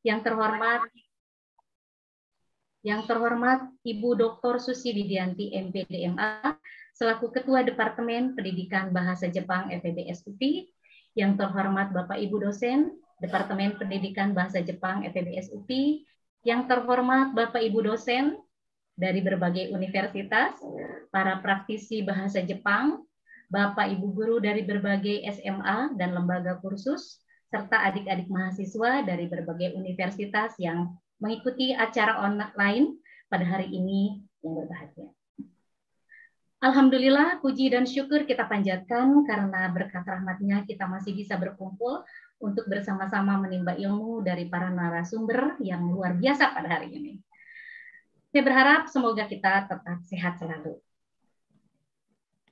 Yang terhormat yang terhormat Ibu Dr. Susi Widianti MPDMA selaku Ketua Departemen Pendidikan Bahasa Jepang FEBS yang terhormat Bapak Ibu dosen Departemen Pendidikan Bahasa Jepang FEBS yang terhormat Bapak Ibu dosen dari berbagai universitas, para praktisi bahasa Jepang, Bapak Ibu guru dari berbagai SMA dan lembaga kursus, serta adik-adik mahasiswa dari berbagai universitas yang mengikuti acara online pada hari ini yang berbahagia. Alhamdulillah, puji dan syukur kita panjatkan karena berkat rahmatnya kita masih bisa berkumpul untuk bersama-sama menimba ilmu dari para narasumber yang luar biasa pada hari ini. Saya berharap semoga kita tetap sehat selalu.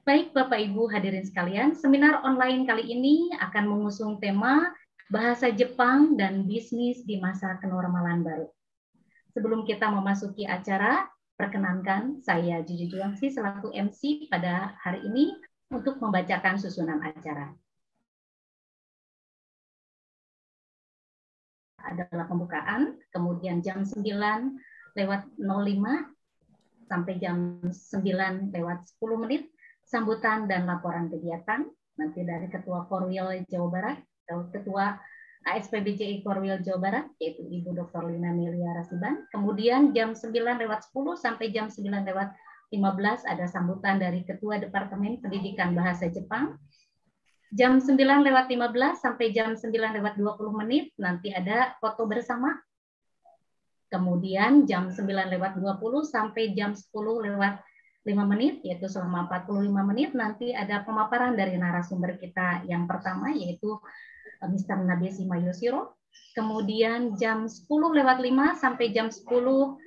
Baik Bapak Ibu hadirin sekalian, seminar online kali ini akan mengusung tema bahasa Jepang dan bisnis di masa kenormalan baru. Sebelum kita memasuki acara, perkenankan saya Juju Juangsi selaku MC pada hari ini untuk membacakan susunan acara. Adalah pembukaan, kemudian jam 9 lewat 05 sampai jam 9 lewat 10 menit, sambutan dan laporan kegiatan, nanti dari Ketua Korwil Jawa Barat, Gitu. Ketua ASPBCI Korwil Jawa Barat, yaitu Ibu Dr. Lina Melia Rasiban. Kemudian jam 9 lewat 10 sampai jam 9 lewat 15 ada sambutan dari Ketua Departemen Pendidikan Bahasa Jepang. Jam 9 lewat 15 sampai jam 9 lewat 20 menit nanti ada foto bersama. Kemudian jam 9 lewat 20 sampai jam 10 lewat 5 menit, yaitu selama 45 menit nanti ada pemaparan dari narasumber kita yang pertama yaitu Eh, Mr. Nabesi Mayosiro. Kemudian jam 10 lewat 5 sampai jam 10.50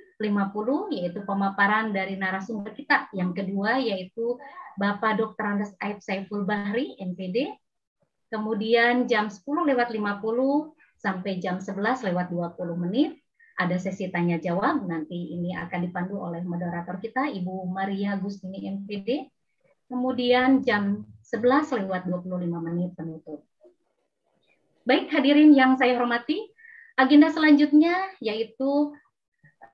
yaitu pemaparan dari narasumber kita. Yang kedua yaitu Bapak Dr. Andes Aib Saiful Bahri, MPD. Kemudian jam 10 lewat 50 sampai jam 11 lewat 20 menit ada sesi tanya jawab nanti ini akan dipandu oleh moderator kita Ibu Maria Gustini MPD. Kemudian jam 11 lewat 25 menit penutup. Baik, hadirin yang saya hormati, agenda selanjutnya yaitu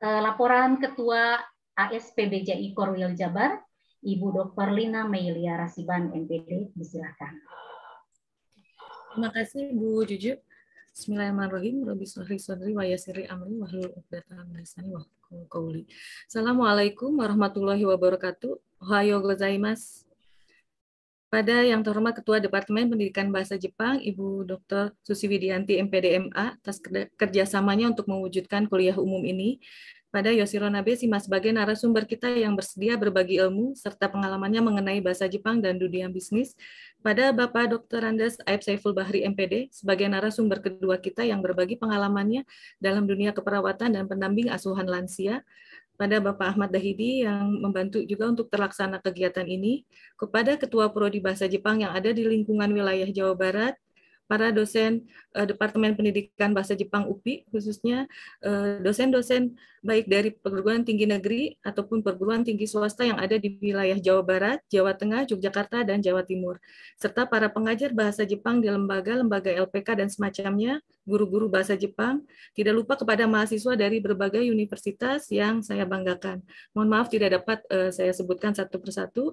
eh, laporan Ketua ASPBJI Korwil Jabar, Ibu Dr. Lina Meilia Rasiban, MPD, disilahkan. Terima kasih Bu Juju. Bismillahirrahmanirrahim. Rabbi sholli wa yasiri amri wa hlul uqdatan wa Assalamualaikum warahmatullahi wabarakatuh. Ohayo gozaimasu. Pada yang terhormat Ketua Departemen Pendidikan Bahasa Jepang, Ibu Dr. Susi Widianti, MPDMA, atas kerjasamanya untuk mewujudkan kuliah umum ini. Pada Yoshiro Nabe Sima sebagai narasumber kita yang bersedia berbagi ilmu serta pengalamannya mengenai bahasa Jepang dan dunia bisnis. Pada Bapak Dr. Andes Aib Saiful Bahri MPD sebagai narasumber kedua kita yang berbagi pengalamannya dalam dunia keperawatan dan pendamping asuhan lansia kepada Bapak Ahmad Dahidi yang membantu juga untuk terlaksana kegiatan ini, kepada Ketua Prodi Bahasa Jepang yang ada di lingkungan wilayah Jawa Barat, para dosen uh, Departemen Pendidikan Bahasa Jepang UPI khususnya eh, dosen-dosen uh, baik dari perguruan tinggi negeri ataupun perguruan tinggi swasta yang ada di wilayah Jawa Barat, Jawa Tengah, Yogyakarta dan Jawa Timur serta para pengajar bahasa Jepang di lembaga-lembaga LPK dan semacamnya, guru-guru bahasa Jepang, tidak lupa kepada mahasiswa dari berbagai universitas yang saya banggakan. Mohon maaf tidak dapat uh, saya sebutkan satu persatu.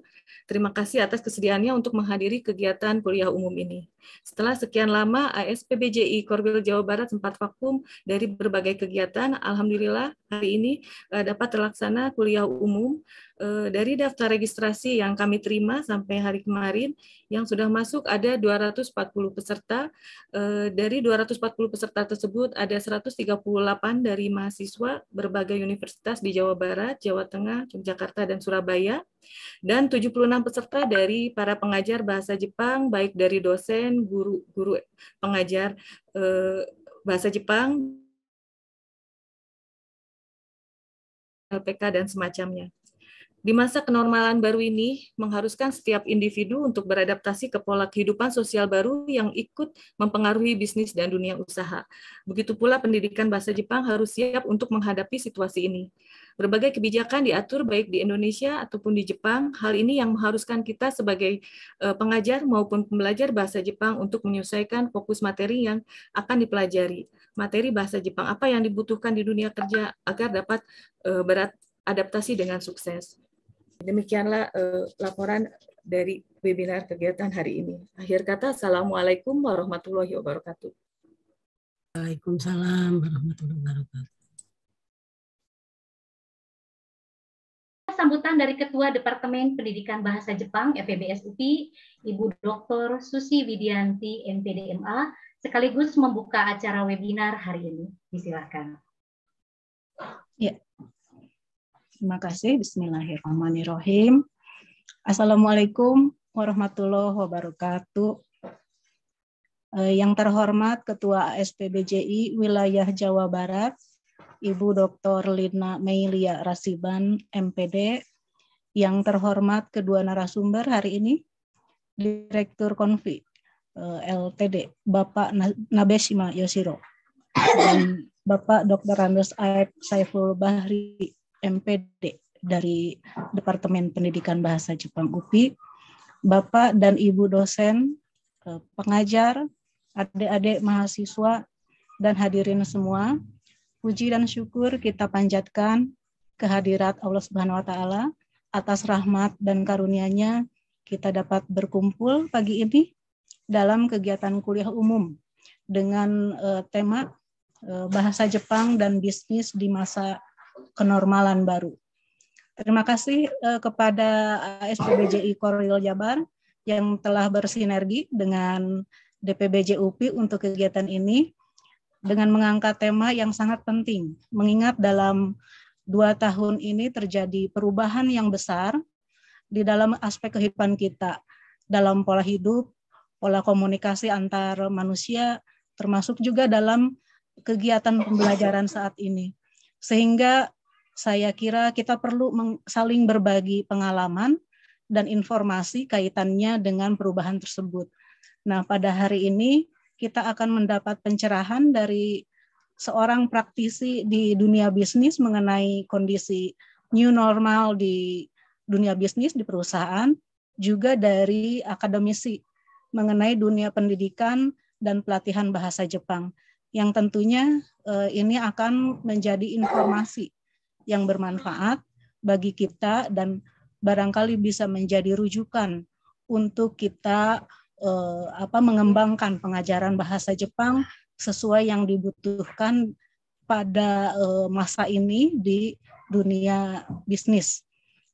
Terima kasih atas kesediaannya untuk menghadiri kegiatan kuliah umum ini. Setelah sekian sekian lama ASPBJI Korwil Jawa Barat sempat vakum dari berbagai kegiatan. Alhamdulillah hari ini eh, dapat terlaksana kuliah umum Eh, dari daftar registrasi yang kami terima sampai hari kemarin yang sudah masuk ada 240 peserta. Eh, dari 240 peserta tersebut ada 138 dari mahasiswa berbagai universitas di Jawa Barat, Jawa Tengah, Yogyakarta dan Surabaya dan 76 peserta dari para pengajar bahasa Jepang baik dari dosen, guru guru pengajar eh, bahasa Jepang LPK dan semacamnya. Di masa kenormalan baru ini, mengharuskan setiap individu untuk beradaptasi ke pola kehidupan sosial baru yang ikut mempengaruhi bisnis dan dunia usaha. Begitu pula pendidikan bahasa Jepang harus siap untuk menghadapi situasi ini. Berbagai kebijakan diatur baik di Indonesia ataupun di Jepang. Hal ini yang mengharuskan kita sebagai eh, pengajar maupun pembelajar bahasa Jepang untuk menyelesaikan fokus materi yang akan dipelajari. Materi bahasa Jepang apa yang dibutuhkan di dunia kerja agar dapat eh, beradaptasi dengan sukses. Demikianlah uh, laporan dari webinar kegiatan hari ini. Akhir kata, Assalamualaikum warahmatullahi wabarakatuh. Waalaikumsalam warahmatullahi wabarakatuh. Sambutan dari Ketua Departemen Pendidikan Bahasa Jepang FBS UPI, Ibu Dr. Susi Widianti, MPDMA, sekaligus membuka acara webinar hari ini. Silakan. Ya, Terima kasih. Bismillahirrahmanirrahim. Assalamualaikum warahmatullahi wabarakatuh. Eh, yang terhormat Ketua ASPBJI Wilayah Jawa Barat, Ibu Dr. Lina Meilia Rasiban, MPD. Yang terhormat kedua narasumber hari ini, Direktur Konfi eh, LTD, Bapak Nabeshima Yoshiro. Dan Bapak Dr. Andes Saiful Bahri, MPD dari Departemen Pendidikan Bahasa Jepang UPI, Bapak dan Ibu dosen, eh, pengajar, adik-adik mahasiswa, dan hadirin semua. Puji dan syukur kita panjatkan kehadirat Allah Subhanahu wa Ta'ala atas rahmat dan karunia-Nya kita dapat berkumpul pagi ini dalam kegiatan kuliah umum dengan eh, tema eh, bahasa Jepang dan bisnis di masa kenormalan baru. Terima kasih eh, kepada eh, SPBJI Korwil Jabar yang telah bersinergi dengan DPBJ UPI untuk kegiatan ini dengan mengangkat tema yang sangat penting, mengingat dalam dua tahun ini terjadi perubahan yang besar di dalam aspek kehidupan kita, dalam pola hidup, pola komunikasi antar manusia, termasuk juga dalam kegiatan pembelajaran saat ini. Sehingga saya kira kita perlu saling berbagi pengalaman dan informasi kaitannya dengan perubahan tersebut. Nah, pada hari ini kita akan mendapat pencerahan dari seorang praktisi di dunia bisnis mengenai kondisi new normal di dunia bisnis di perusahaan, juga dari akademisi mengenai dunia pendidikan dan pelatihan bahasa Jepang yang tentunya eh, ini akan menjadi informasi yang bermanfaat bagi kita dan barangkali bisa menjadi rujukan untuk kita eh, apa mengembangkan pengajaran bahasa Jepang sesuai yang dibutuhkan pada eh, masa ini di dunia bisnis.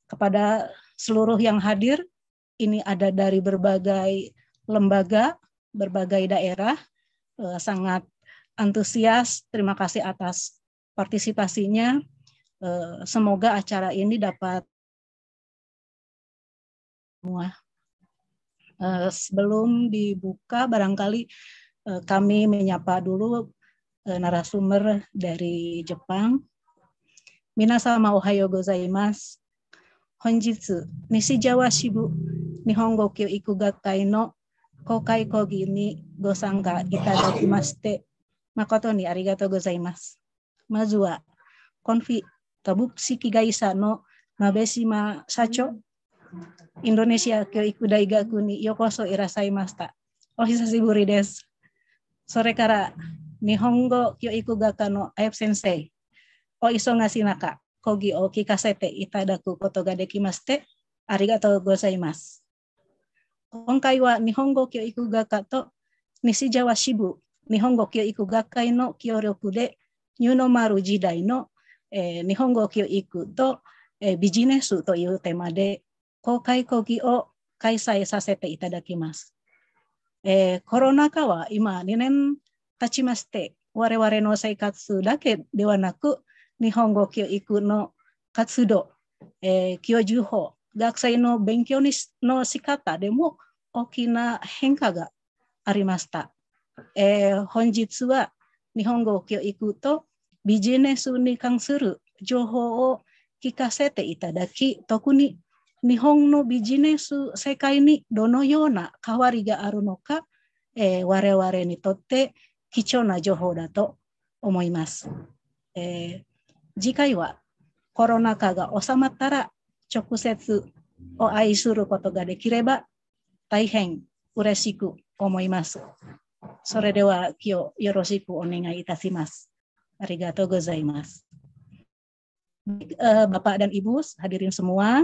Kepada seluruh yang hadir, ini ada dari berbagai lembaga, berbagai daerah, sangat antusias. Terima kasih atas partisipasinya. Eh, semoga acara ini dapat semua. Eh, sebelum dibuka, barangkali eh, kami menyapa dulu narasumber dari Jepang. Minasama ohayo gozaimasu. Honjitsu, Nishijawa Shibu, Nihongo Kyo Ikugakai no Kokai Kogi ni Gosanga Itadakimashite Makoto ni arigato gozaimasu. Mazu wa konfi tabushi kigaisa no mabeshima sacho Indonesia kyoiku daigaku kuni yokoso irasaimasta. ta. hisashiburi desu. Sore kara nihongo kyoiku gaka no ayap sensei. O iso ngasinaka kogi o kikasete itadaku koto ga dekimaste. Arigato gozaimasu. Konkai wa nihongo kyoiku gaka to nisijawa shibu 日本語教育学会の協力で、ニューノーマル時代の、えー、日本語教育と、えー、ビジネスというテーマで公開講義を開催させていただきます。えー、コロナ禍は今2年経ちまして、我々の生活だけではなく、日本語教育の活動、えー、教授法、学生の勉強にの仕方でも大きな変化がありました。えー、本日は日本語教育とビジネスに関する情報を聞かせていただき、特に日本のビジネス世界にどのような変わりがあるのか、えー、我々にとって貴重な情報だと思います。えー、次回はコロナ禍が収まったら直接お会いすることができれば大変嬉しく思います。Hmm. kyo yoroshiku eh, bapak dan Ibu hadirin semua,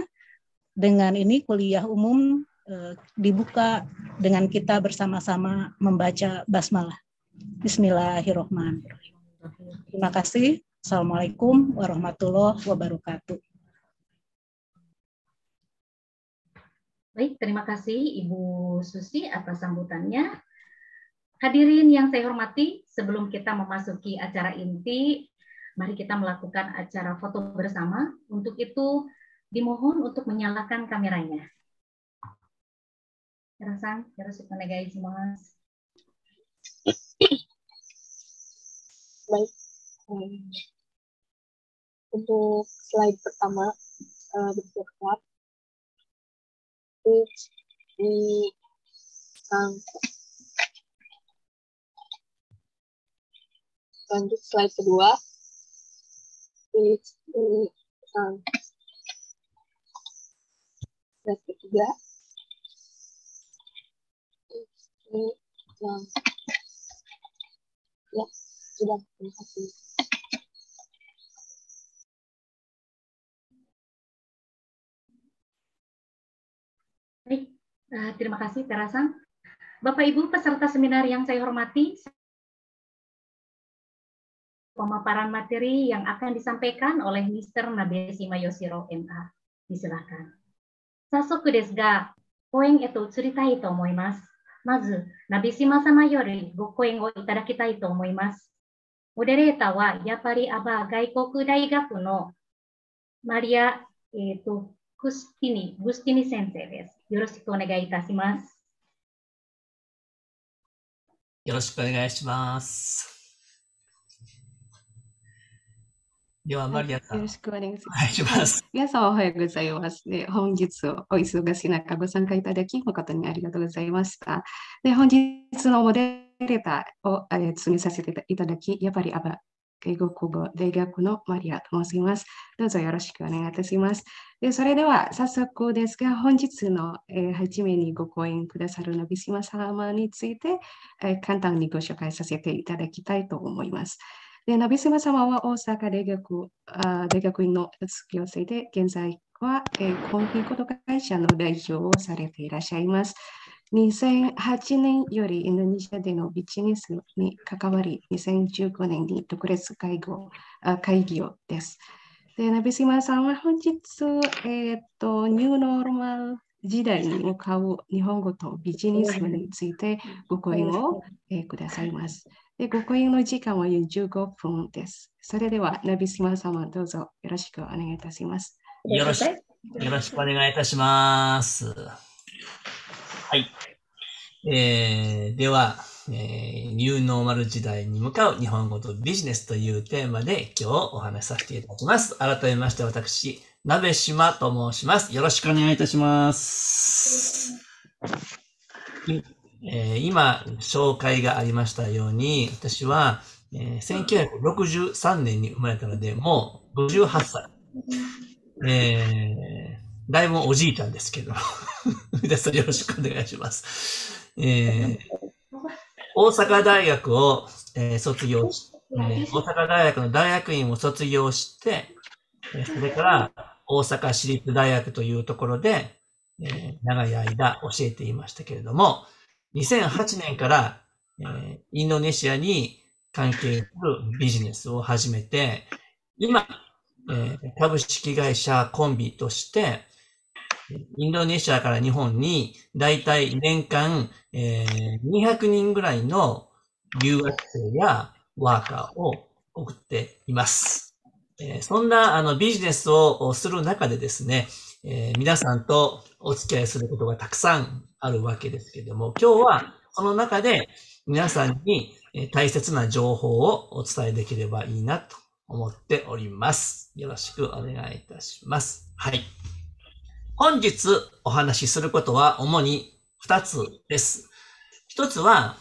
dengan ini kuliah umum eh, dibuka dengan kita bersama-sama membaca basmalah. Bismillahirrahmanirrahim. Terima kasih. Assalamualaikum warahmatullahi wabarakatuh. Baik, terima kasih Ibu Susi atas sambutannya. Hadirin yang saya hormati, sebelum kita memasuki acara inti, mari kita melakukan acara foto bersama. Untuk itu, dimohon untuk menyalakan kameranya. Kerasan, kerasan penegai semua. Baik. Um, untuk slide pertama, uh, bentuk lanjut slide kedua ini, ini um, slide ketiga ini um, ya sudah terima kasih Baik, ah, terima kasih Terasan. Bapak Ibu peserta seminar yang saya hormati, pemaparan materi yang akan disampaikan oleh Mr. Nabeshima Yoshiro MA. Disilahkan. Sasoku desu ga, koen e to utsuritai to omoimasu. Mazu, Nabeshima sama yori go koen o itadakitai to omoimasu. よろしくお願いします。では、マリアさん。よろしくお願いします。皆さんおはようございます。で本日お忙しい中、ご参加いただき、誠にありがとうございました。で本日のモデレーターを務めさせていただき、やっぱりあば英語国語大学のマリアと申します。どうぞよろしくお願いいたします。でそれでは早速ですが、本日の、えー、初めにご講演くださるのびしま様について、えー、簡単にご紹介させていただきたいと思います。で、ナビスマ様は大阪大学あ大学院の卒業生で、現在は、えー、コンフィコー会社の代表をされていらっしゃいます。2008年よりインドネシアでのビジネスに関わり、2015年に特別会合あ会議をです。で、ナビスマさんは本日、えっ、と、ニューノーマル時代に向かう日本語とビジネスについてご講演を、えー、くださいます。で、ご講演の時間は15分です。それでは、ナビスマ様、どうぞよろしくお願いいたします。よろしく、よろしくお願いいたします。はい。えー、では、えー、ニューノーマル時代に向かう日本語とビジネスというテーマで今日お話しさせていただきます。改めまして私、鍋島と申します。よろしくお願いいたします。はいえー、今、紹介がありましたように、私は、えー、1963年に生まれたので、もう58歳。えー、だいぶおじいちゃんですけど、皆さんよろしくお願いします。えー、大阪大学を、えー、卒業し、えー、大阪大学の大学院を卒業して、それから大阪市立大学というところで、えー、長い間教えていましたけれども、2008年から、えー、インドネシアに関係するビジネスを始めて、今、えー、株式会社コンビとして、インドネシアから日本に大体年間、えー、200人ぐらいの留学生やワーカーを送っています。えー、そんなあのビジネスをする中でですね、えー、皆さんとお付き合いすることがたくさんあるわけですけども、今日はその中で皆さんに大切な情報をお伝えできればいいなと思っております。よろしくお願いいたします。はい。本日お話しすることは主に2つです。1つは、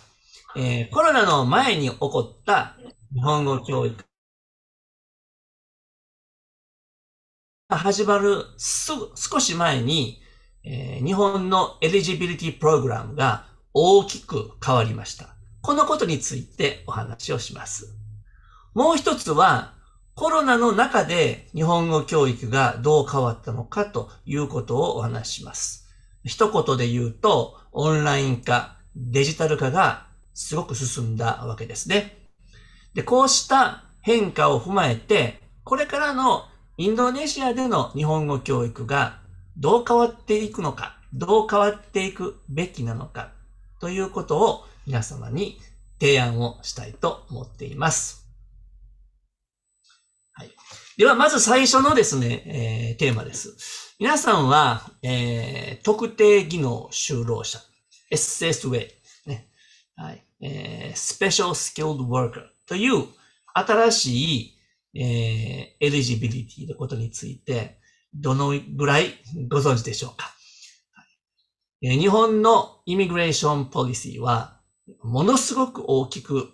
えー、コロナの前に起こった日本語教育が始まるすぐ少し前にえー、日本のエリジビリティプログラムが大きく変わりました。このことについてお話をします。もう一つは、コロナの中で日本語教育がどう変わったのかということをお話します。一言で言うと、オンライン化、デジタル化がすごく進んだわけですね。で、こうした変化を踏まえて、これからのインドネシアでの日本語教育がどう変わっていくのか、どう変わっていくべきなのかということを皆様に提案をしたいと思っています。はい、では、まず最初のですね、えー、テーマです。皆さんは、えー、特定技能就労者、s s w イ、ねはいえー、Special Skilled Worker という新しい、えー、エリジビリティのことについて、どのぐらいご存知でしょうか。日本のイミグレーションポリシーは、ものすごく大きく、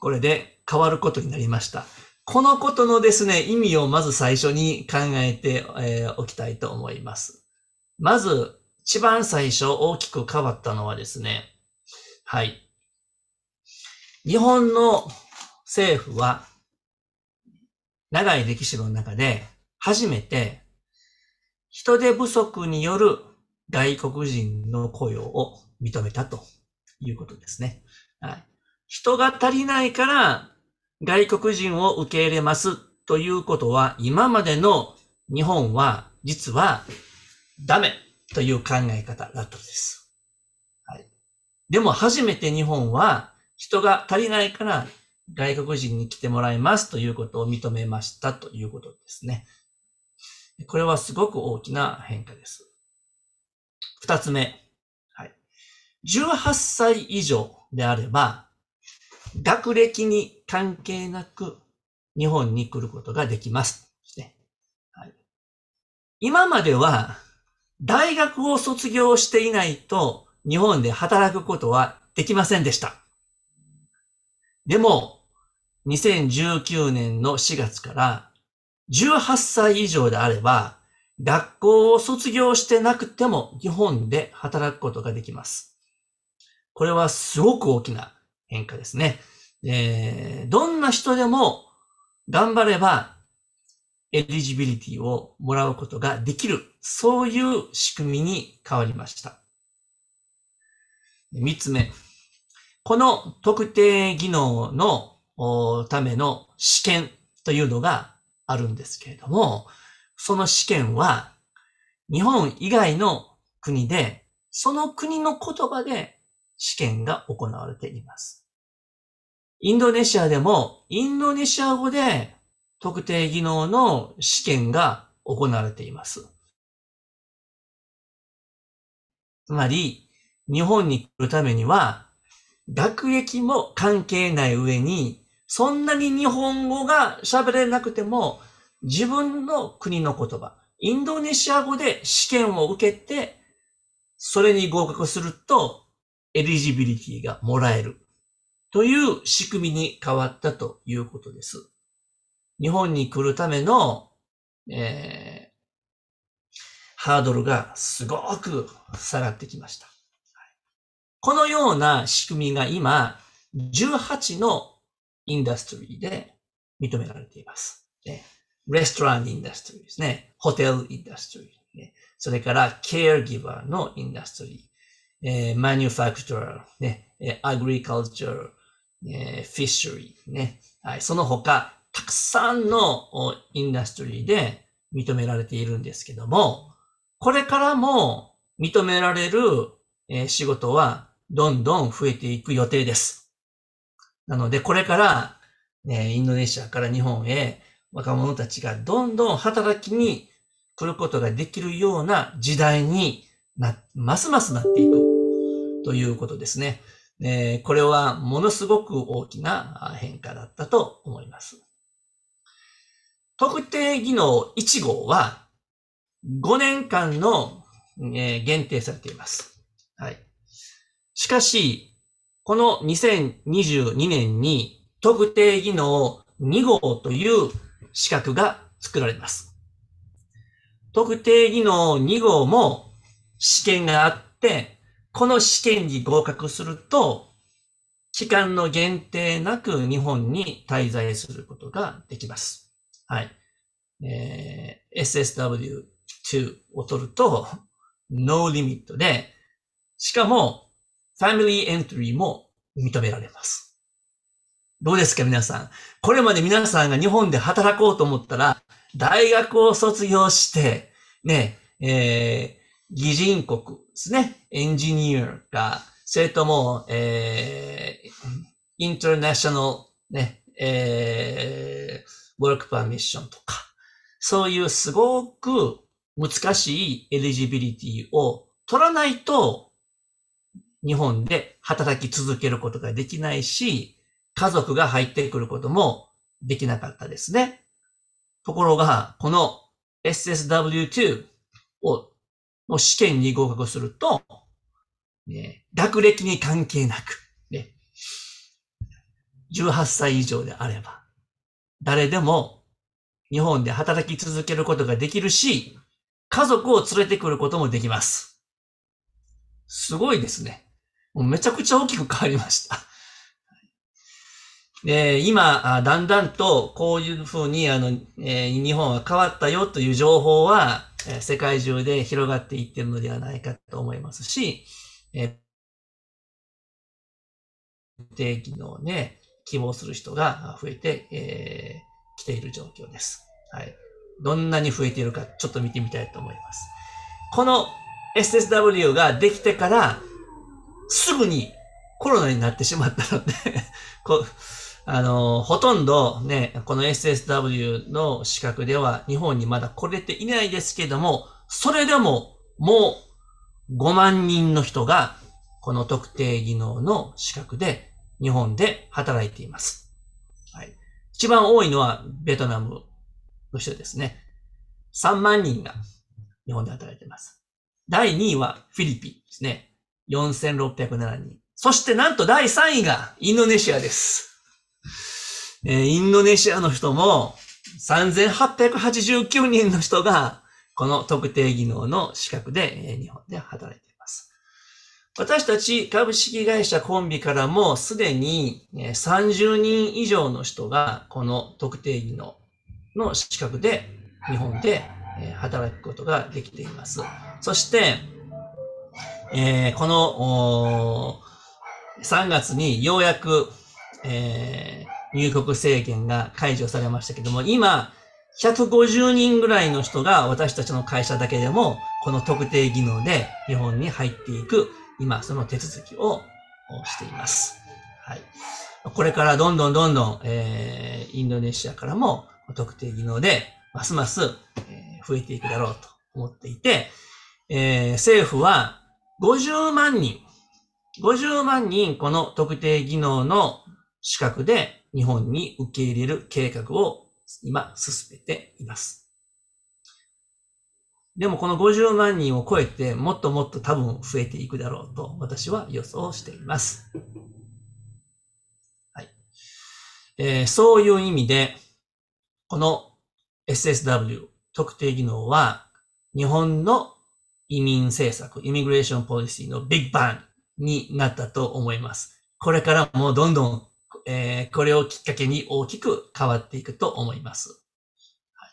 これで変わることになりました。このことのですね、意味をまず最初に考えて、えー、おきたいと思います。まず、一番最初大きく変わったのはですね、はい。日本の政府は、長い歴史の中で、初めて人手不足による外国人の雇用を認めたということですね。はい、人が足りないから外国人を受け入れますということは、今までの日本は実はダメという考え方だったです。はい、でも初めて日本は人が足りないから外国人に来てもらいますということを認めましたということですね。これはすごく大きな変化です。二つ目。はい。18歳以上であれば、学歴に関係なく日本に来ることができます。はい、今までは大学を卒業していないと日本で働くことはできませんでした。でも、2019年の4月から18歳以上であれば、学校を卒業してなくても日本で働くことができます。これはすごく大きな変化ですね。えー、どんな人でも頑張ればエリジビリティをもらうことができる、そういう仕組みに変わりました。三つ目。この特定技能のための試験というのがあるんですけれども、その試験は日本以外の国で、その国の言葉で試験が行われています。インドネシアでも、インドネシア語で特定技能の試験が行われています。つまり、日本に来るためには、学歴も関係ない上に、そんなに日本語が喋れなくても、自分の国の言葉、インドネシア語で試験を受けて、それに合格すると、エリジビリティがもらえる。という仕組みに変わったということです。日本に来るための、えー、ハードルがすごく下がってきました。このような仕組みが今、18のインダストリーで認められています。ね、レストランインダストリーですね。ホテルインダストリー、ね。それから、ケアギバーのインダストリー。えー、マニュファクチャー、ね、アグリカルチャー、えフィッシュリー、ね。はい、その他、たくさんのインダストリーで認められているんですけども、これからも認められる、え仕事はどんどん増えていく予定です。なので、これから、ね、インドネシアから日本へ若者たちがどんどん働きに来ることができるような時代にな、ますますなっていくということですね。えこれはものすごく大きな変化だったと思います。特定技能1号は5年間の、えー、限定されています。はい。しかし、この2022年に特定技能2号という資格が作られます。特定技能2号も試験があって、この試験に合格すると、期間の限定なく日本に滞在することができます。はい。えー、SSW2 を取ると、ノーリミットで、しかもタイムリーエントリーも認められます。どうですか皆さん。これまで皆さんが日本で働こうと思ったら、大学を卒業して、ね、えー、議人国ですね。エンジニアか、それとも、えー、インターナショナル、ね、えー、ワークパーミッションとか、そういうすごく難しいエリジビリティを取らないと日本で働き続けることができないし、家族が入ってくることもできなかったですね。ところが、この SSW2 をの試験に合格すると、ね、学歴に関係なく、ね、18歳以上であれば、誰でも日本で働き続けることができるし、家族を連れてくることもできます。すごいですね。もうめちゃくちゃ大きく変わりました。で、今、だんだんとこういうふうにあの、えー、日本は変わったよという情報は、え世界中で広がっていってるのではないかと思いますし、えー、定期のね、希望する人が増えて、えー、来ている状況です。はい。どんなに増えているかちょっと見てみたいと思います。この SSW ができてから、すぐにコロナになってしまったので こあの、ほとんどね、この SSW の資格では日本にまだ来れていないですけども、それでももう5万人の人がこの特定技能の資格で日本で働いています。はい。一番多いのはベトナムの人ですね。3万人が日本で働いています。第2位はフィリピンですね。4607人。そしてなんと第3位がインドネシアです。えー、インドネシアの人も3889人の人がこの特定技能の資格で、え日本で働いています。私たち株式会社コンビからもすでに30人以上の人がこの特定技能の資格で日本で働くことができています。そしてえー、この3月にようやく、えー、入国制限が解除されましたけども、今、150人ぐらいの人が私たちの会社だけでも、この特定技能で日本に入っていく、今、その手続きをしています。はい。これからどんどんどんどん、えー、インドネシアからも特定技能で、ますます、え増えていくだろうと思っていて、えー、政府は、50万人、50万人この特定技能の資格で日本に受け入れる計画を今進めています。でもこの50万人を超えてもっともっと多分増えていくだろうと私は予想しています。はい。えー、そういう意味で、この SSW 特定技能は日本の移民政策、イミグレーションポリシーのビッグバンになったと思います。これからもどんどん、えー、これをきっかけに大きく変わっていくと思います。は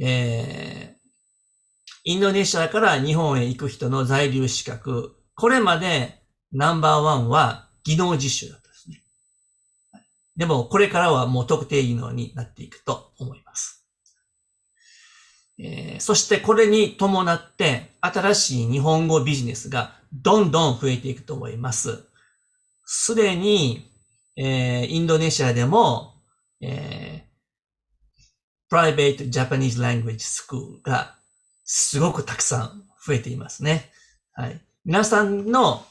いえー、インドネシアから日本へ行く人の在留資格、これまでナンバーワンは技能実習だったですね。でも、これからはもう特定技能になっていくと思います。えー、そしてこれに伴って新しい日本語ビジネスがどんどん増えていくと思います。すでに、えー、インドネシアでも、えー、プライベートジャパニーズラングエッジスクールがすごくたくさん増えていますね。はい。皆さんの、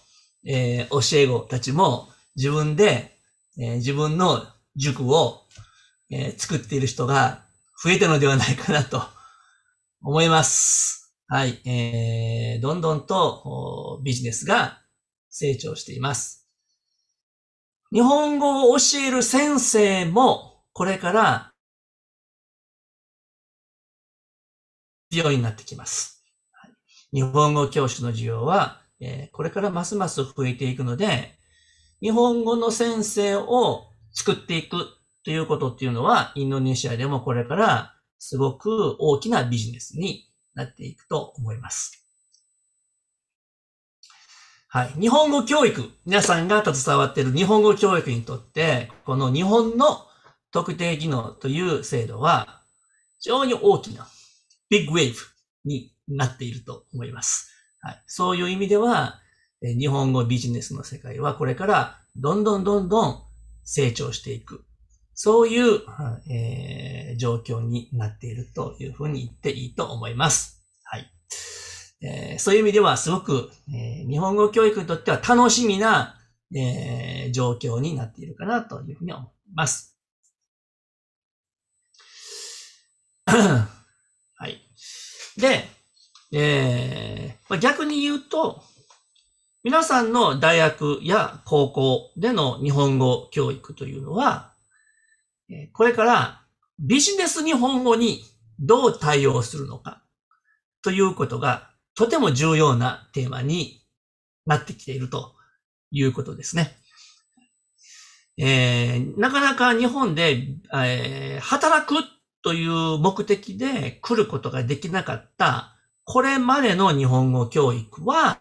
えー、教え子たちも自分で、えー、自分の塾を、えー、作っている人が増えたのではないかなと思います。はい。えー、どんどんとビジネスが成長しています。日本語を教える先生もこれから必要になってきます。日本語教師の需要は、えー、これからますます増えていくので、日本語の先生を作っていくということっていうのは、インドネシアでもこれからすごく大きなビジネスになっていくと思います。はい。日本語教育。皆さんが携わっている日本語教育にとって、この日本の特定技能という制度は、非常に大きな、ビッグウェーブになっていると思います。はい。そういう意味では、日本語ビジネスの世界はこれからどんどんどんどん成長していく。そういう、えー、状況になっているというふうに言っていいと思います。はい。えー、そういう意味ではすごく、えー、日本語教育にとっては楽しみな、えー、状況になっているかなというふうに思います。はい。で、えー、逆に言うと、皆さんの大学や高校での日本語教育というのは、これからビジネス日本語にどう対応するのかということがとても重要なテーマになってきているということですね。えー、なかなか日本で、えー、働くという目的で来ることができなかったこれまでの日本語教育は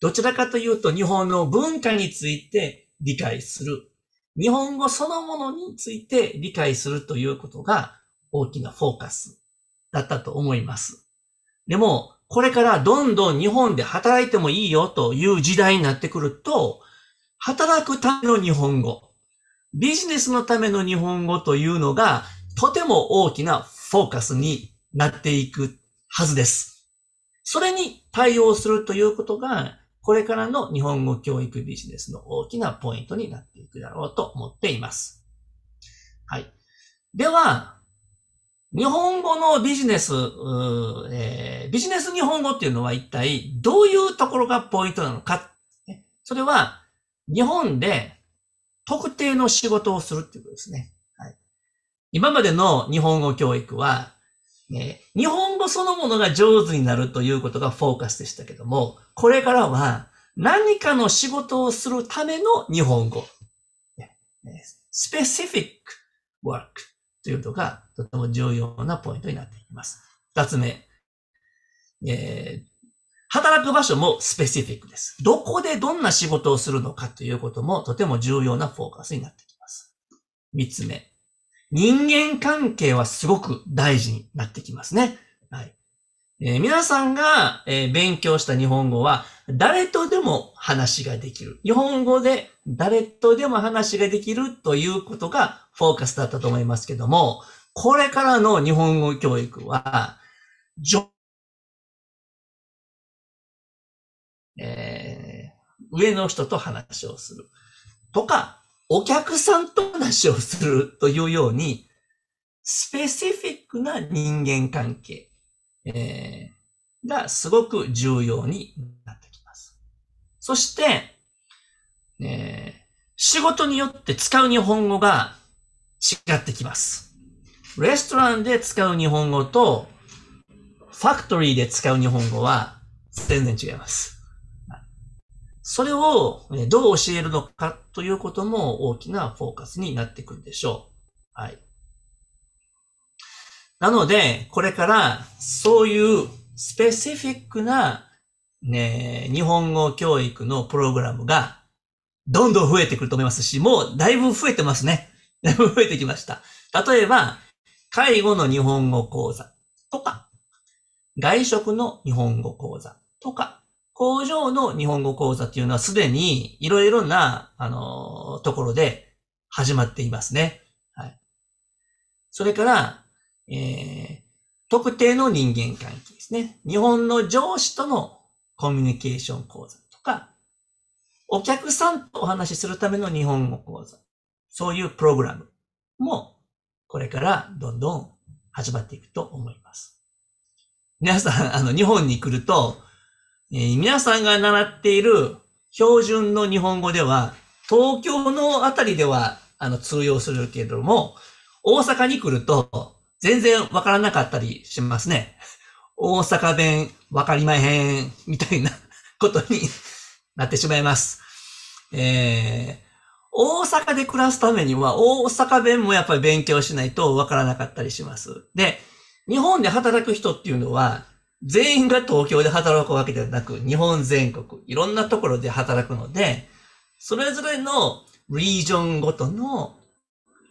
どちらかというと日本の文化について理解する日本語そのものについて理解するということが大きなフォーカスだったと思います。でも、これからどんどん日本で働いてもいいよという時代になってくると、働くための日本語、ビジネスのための日本語というのがとても大きなフォーカスになっていくはずです。それに対応するということがこれからの日本語教育ビジネスの大きなポイントになっていくだろうと思っています。はい。では、日本語のビジネス、えー、ビジネス日本語っていうのは一体どういうところがポイントなのか。それは日本で特定の仕事をするっていうことですね。はい、今までの日本語教育はね、日本語そのものが上手になるということがフォーカスでしたけども、これからは何かの仕事をするための日本語。スペシフィックワークというのがとても重要なポイントになっていきます。二つ目、えー、働く場所もスペシフィックです。どこでどんな仕事をするのかということもとても重要なフォーカスになってきます。三つ目、人間関係はすごく大事になってきますね。はい。えー、皆さんが、えー、勉強した日本語は、誰とでも話ができる。日本語で誰とでも話ができるということがフォーカスだったと思いますけども、これからの日本語教育は、えー、上の人と話をする。とか、お客さんと話をするというように、スペシフィックな人間関係、えー、がすごく重要になってきます。そして、えー、仕事によって使う日本語が違ってきます。レストランで使う日本語と、ファクトリーで使う日本語は全然違います。それをどう教えるのかということも大きなフォーカスになってくるでしょう。はい。なので、これからそういうスペシフィックな、ね、日本語教育のプログラムがどんどん増えてくると思いますし、もうだいぶ増えてますね。だいぶ増えてきました。例えば、介護の日本語講座とか、外食の日本語講座とか、工場の日本語講座っていうのはすでにいろいろな、あの、ところで始まっていますね。はい。それから、えー、特定の人間関係ですね。日本の上司とのコミュニケーション講座とか、お客さんとお話しするための日本語講座。そういうプログラムも、これからどんどん始まっていくと思います。皆さん、あの、日本に来ると、えー、皆さんが習っている標準の日本語では、東京のあたりではあの通用するけれども、大阪に来ると全然わからなかったりしますね。大阪弁わかりまへん、みたいなことになってしまいます。えー、大阪で暮らすためには大阪弁もやっぱり勉強しないとわからなかったりします。で、日本で働く人っていうのは、全員が東京で働くわけではなく、日本全国、いろんなところで働くので、それぞれのリージョンごとの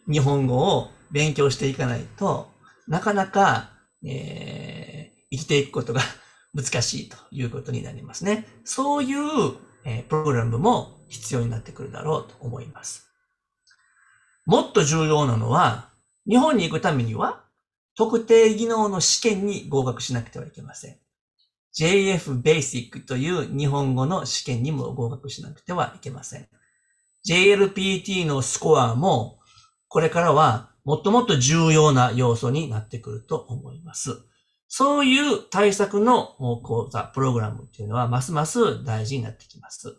日本語を勉強していかないとなかなか、えー、生きていくことが難しいということになりますね。そういう、えー、プログラムも必要になってくるだろうと思います。もっと重要なのは、日本に行くためには特定技能の試験に合格しなくてはいけません。JF Basic という日本語の試験にも合格しなくてはいけません。JLPT のスコアも、これからはもっともっと重要な要素になってくると思います。そういう対策の講座、プログラムっていうのはますます大事になってきます。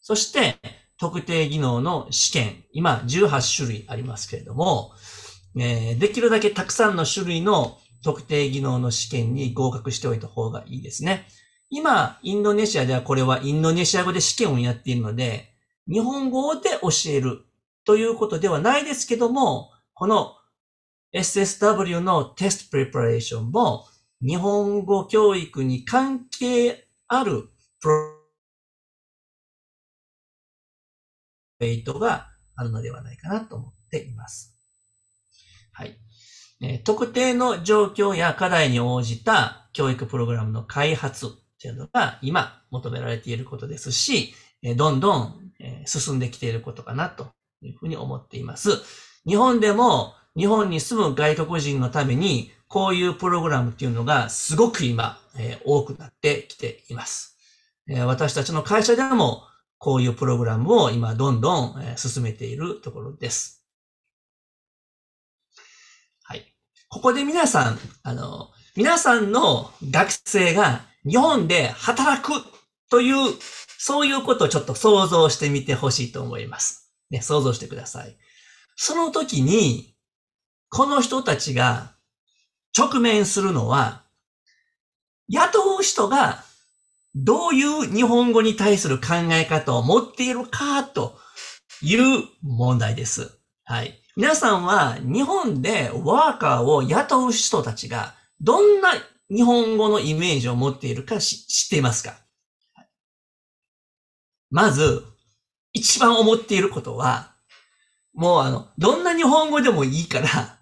そして、特定技能の試験、今18種類ありますけれども、えー、できるだけたくさんの種類の特定技能の試験に合格しておいた方がいいですね。今、インドネシアではこれはインドネシア語で試験をやっているので、日本語で教えるということではないですけども、この SSW のテストプレパレーションも日本語教育に関係あるプロベイトがあるのではないかなと思っています。はい。特定の状況や課題に応じた教育プログラムの開発っていうのが今求められていることですし、どんどん進んできていることかなというふうに思っています。日本でも日本に住む外国人のためにこういうプログラムっていうのがすごく今多くなってきています。私たちの会社でもこういうプログラムを今どんどん進めているところです。ここで皆さん、あの、皆さんの学生が日本で働くという、そういうことをちょっと想像してみてほしいと思います。ね、想像してください。その時に、この人たちが直面するのは、雇う人がどういう日本語に対する考え方を持っているかという問題です。はい。皆さんは日本でワーカーを雇う人たちがどんな日本語のイメージを持っているか知っていますかまず、一番思っていることは、もうあの、どんな日本語でもいいから、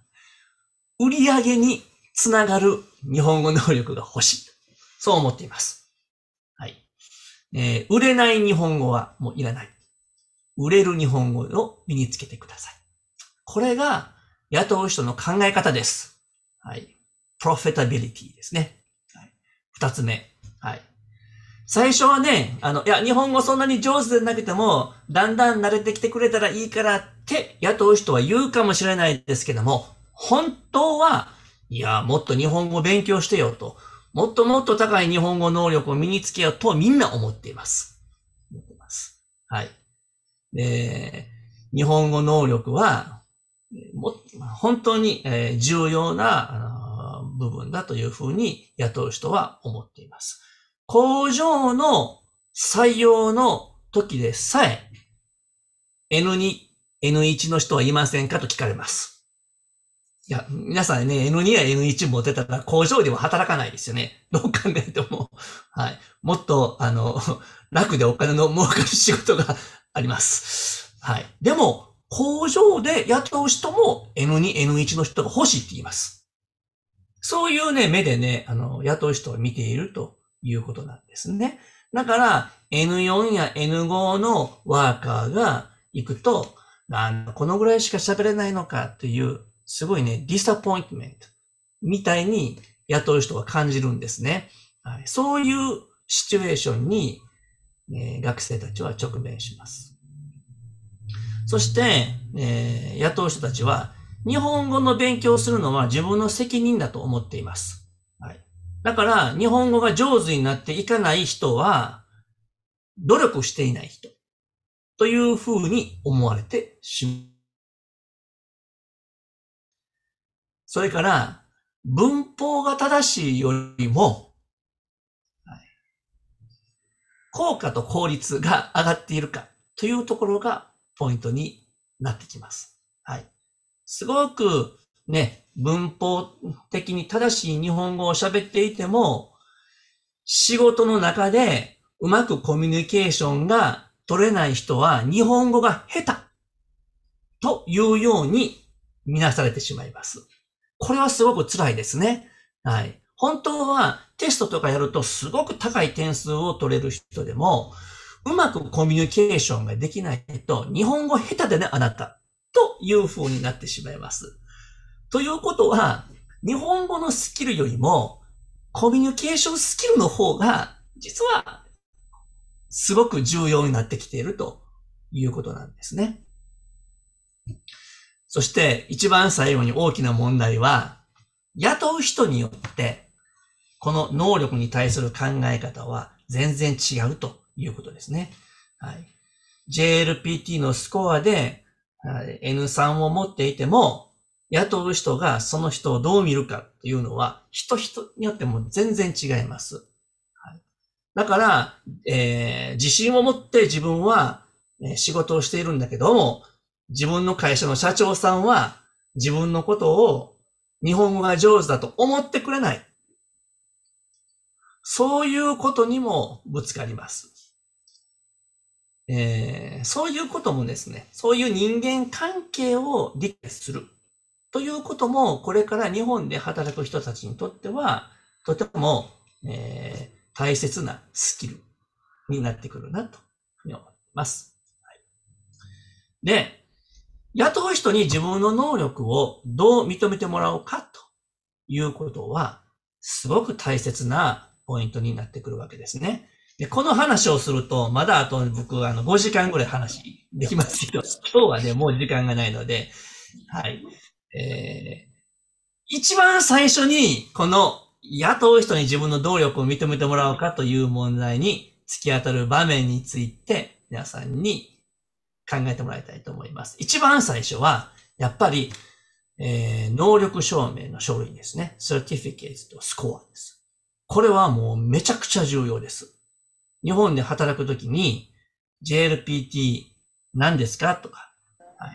売り上げにつながる日本語能力が欲しい。そう思っています。はい。えー、売れない日本語はもういらない。売れる日本語を身につけてください。これが雇う人の考え方です。はい。プロフェタビリティですね。はい。二つ目。はい。最初はね、あの、いや、日本語そんなに上手でなくても、だんだん慣れてきてくれたらいいからって雇う人は言うかもしれないですけども、本当は、いや、もっと日本語勉強してよと、もっともっと高い日本語能力を身につけようとみんな思っています。思ってます。はい。で、日本語能力はも本当に、え重要な部分だというふうに雇う人は思っています。工場の採用の時でさえ、N2、N1 の人はいませんかと聞かれます。いや、皆さんね、N2 や N1 持ってたら工場でも働かないですよね。どう考えても。はい。もっと、あの、楽でお金の儲かる仕事があります。はい。でも、工場で雇う人も N2、N1 の人が欲しいって言います。そういうね、目でね、あの、雇う人を見ているということなんですね。だから、N4 や N5 のワーカーが行くと、あの、このぐらいしか喋れないのかっていう、すごいね、ディサポイントメントみたいに雇う人が感じるんですね。はい、そういうシチュエーションに、えー、学生たちは直面します。そして、えー、野党人たちは、日本語の勉強するのは自分の責任だと思っています。はい。だから、日本語が上手になっていかない人は、努力していない人。というふうに思われてしまう。それから、文法が正しいよりも、はい、効果と効率が上がっているかというところがポイントになってきます。はい。すごくね、文法的に正しい日本語を喋っていても、仕事の中でうまくコミュニケーションが取れない人は日本語が下手というように見なされてしまいます。これはすごく辛いですね。はい。本当はテストとかやるとすごく高い点数を取れる人でも、うまくコミュニケーションができないと、日本語下手でね、あなた。という風になってしまいます。ということは、日本語のスキルよりも、コミュニケーションスキルの方が、実は、すごく重要になってきているということなんですね。そして、一番最後に大きな問題は、雇う人によって、この能力に対する考え方は全然違うということですね。はい。JLPT のスコアで N3 を持っていても、雇う人がその人をどう見るかっていうのは、人人によっても全然違います。はい、だから、えー、自信を持って自分は仕事をしているんだけども、自分の会社の社長さんは自分のことを日本語が上手だと思ってくれない。そういうことにもぶつかります。えー、そういうこともですね、そういう人間関係を理解するということも、これから日本で働く人たちにとっては、とても、えー、大切なスキルになってくるなと思います。はい、で、雇う人に自分の能力をどう認めてもらおうかということは、すごく大切なポイントになってくるわけですね。で、この話をすると、まだあと僕、あの、5時間ぐらい話できますけど、今日はね、もう時間がないので、はい。えー、一番最初に、この、雇う人に自分の動力を認めてもらうかという問題に突き当たる場面について、皆さんに考えてもらいたいと思います。一番最初は、やっぱり、えー、能力証明の書類ですね。certificates と score です。これはもうめちゃくちゃ重要です。日本で働くときに、JLPT 何ですかとか、は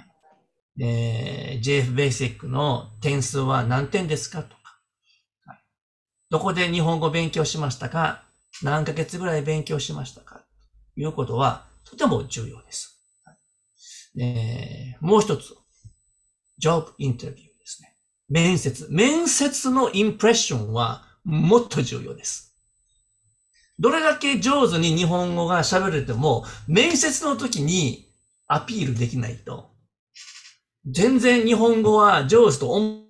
い、えー、JF Basic の点数は何点ですかとか、はい、どこで日本語勉強しましたか何ヶ月ぐらい勉強しましたかということはとても重要です。はいえー、もう一つ、ジョブインタビューですね。面接。面接のインプレッションはもっと重要です。どれだけ上手に日本語が喋れても、面接の時にアピールできないと。全然日本語は上手と思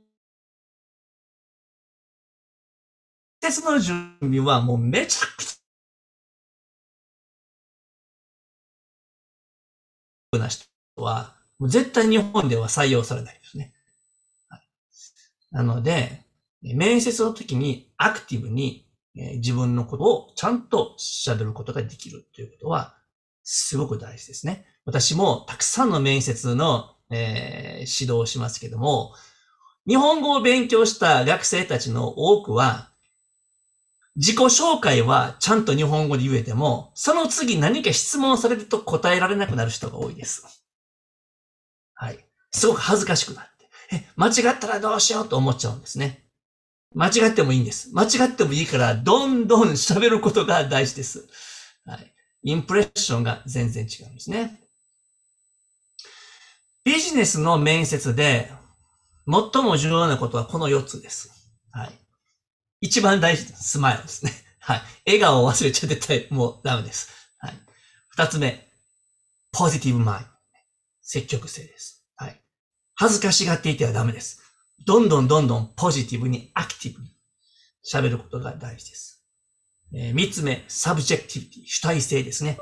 接の準備はもうめちゃくちゃな人は、もう絶対日本では採用されないですね。なので、面接の時にアクティブに自分のことをちゃんと喋ることができるということは、すごく大事ですね。私もたくさんの面接の、えー、指導をしますけども、日本語を勉強した学生たちの多くは、自己紹介はちゃんと日本語で言えても、その次何か質問されると答えられなくなる人が多いです。はい。すごく恥ずかしくなって、え、間違ったらどうしようと思っちゃうんですね。間違ってもいいんです。間違ってもいいから、どんどん喋ることが大事です。はい。インプレッションが全然違うんですね。ビジネスの面接で、最も重要なことはこの4つです。はい。一番大事なスマイルですね。はい。笑顔を忘れちゃ絶対もうダメです。はい。二つ目、ポジティブマイン。積極性です。はい。恥ずかしがっていてはダメです。どんどんどんどんポジティブにアクティブに喋ることが大事です。えー、三つ目、サブジェクティビティ、主体性ですね。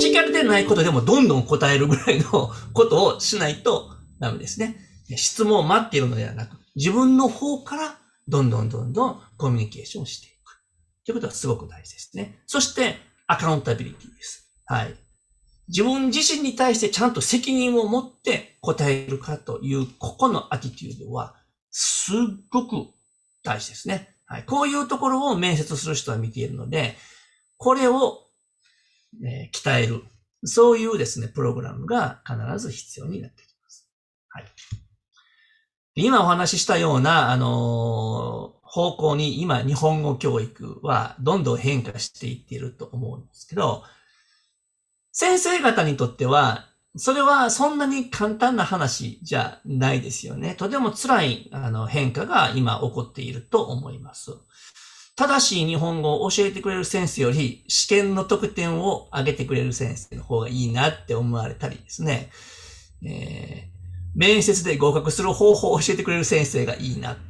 聞かれてないことでもどんどん答えるぐらいのことをしないとダメですね。質問を待っているのではなく、自分の方からどんどんどんどんコミュニケーションしていく。ということはすごく大事ですね。そして、アカウンタビリティです。はい。自分自身に対してちゃんと責任を持って答えるかという、ここのアティテュードはすっごく大事ですね。はい。こういうところを面接する人は見ているので、これを、えー、鍛える。そういうですね、プログラムが必ず必要になってきます。はい。今お話ししたような、あのー、方向に今日本語教育はどんどん変化していっていると思うんですけど、先生方にとってはそれはそんなに簡単な話じゃないですよね。とても辛いあの変化が今起こっていると思います。正しい日本語を教えてくれる先生より試験の得点を上げてくれる先生の方がいいなって思われたりですね。えー、面接で合格する方法を教えてくれる先生がいいなと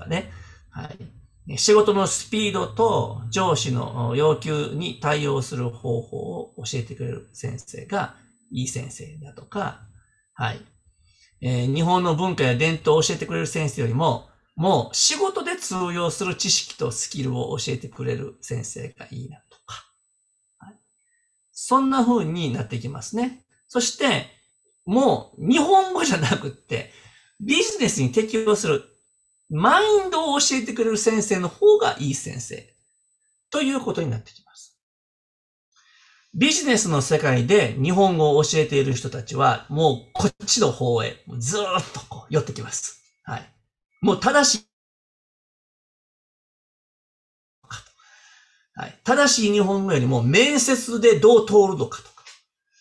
かね。はい。仕事のスピードと上司の要求に対応する方法を教えてくれる先生がいい先生だとか、はい。えー、日本の文化や伝統を教えてくれる先生よりも、もう仕事で通用する知識とスキルを教えてくれる先生がいいなとか。はい、そんな風になってきますね。そして、もう日本語じゃなくって、ビジネスに適用するマインドを教えてくれる先生の方がいい先生ということになってきます。ビジネスの世界で日本語を教えている人たちは、もうこっちの方へ、ずーっとこう寄ってきます。はい。もう正しい。はい。正しい日本語よりも面接でどう通るのかとか、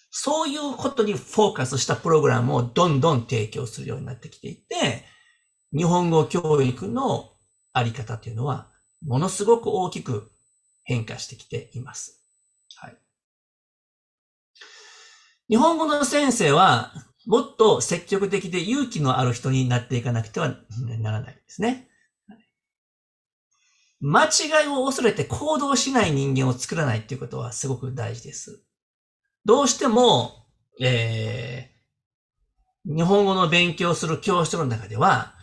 そういうことにフォーカスしたプログラムをどんどん提供するようになってきていて、日本語教育のあり方というのは、ものすごく大きく変化してきています。日本語の先生は、もっと積極的で勇気のある人になっていかなくてはならないですね。間違いを恐れて行動しない人間を作らないっていうことはすごく大事です。どうしても、えー、日本語の勉強する教室の中では、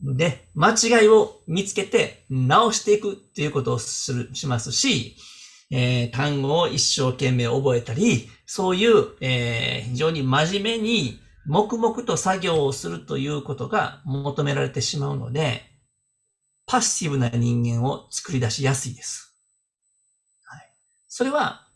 で、間違いを見つけて直していくっていうことをする、しますし、えー、単語を一生懸命覚えたり、そういう、えー、非常に真面目に黙々と作業をするということが求められてしまうので、パッシブな人間を作り出しやすいです。はい。それは、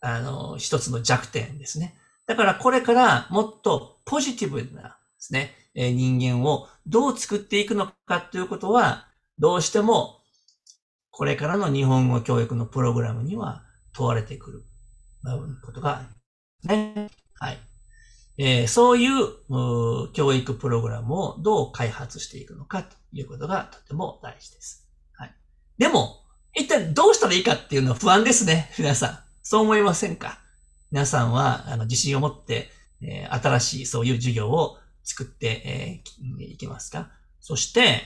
あの、一つの弱点ですね。だからこれからもっとポジティブなですね、えー、人間をどう作っていくのかということは、どうしてもこれからの日本語教育のプログラムには問われてくることが、ね。はい。えー、そういう教育プログラムをどう開発していくのかということがとても大事です。はい。でも、一体どうしたらいいかっていうのは不安ですね。皆さん。そう思いませんか皆さんは、あの、自信を持って、えー、新しいそういう授業を作って、えー、いきますかそして、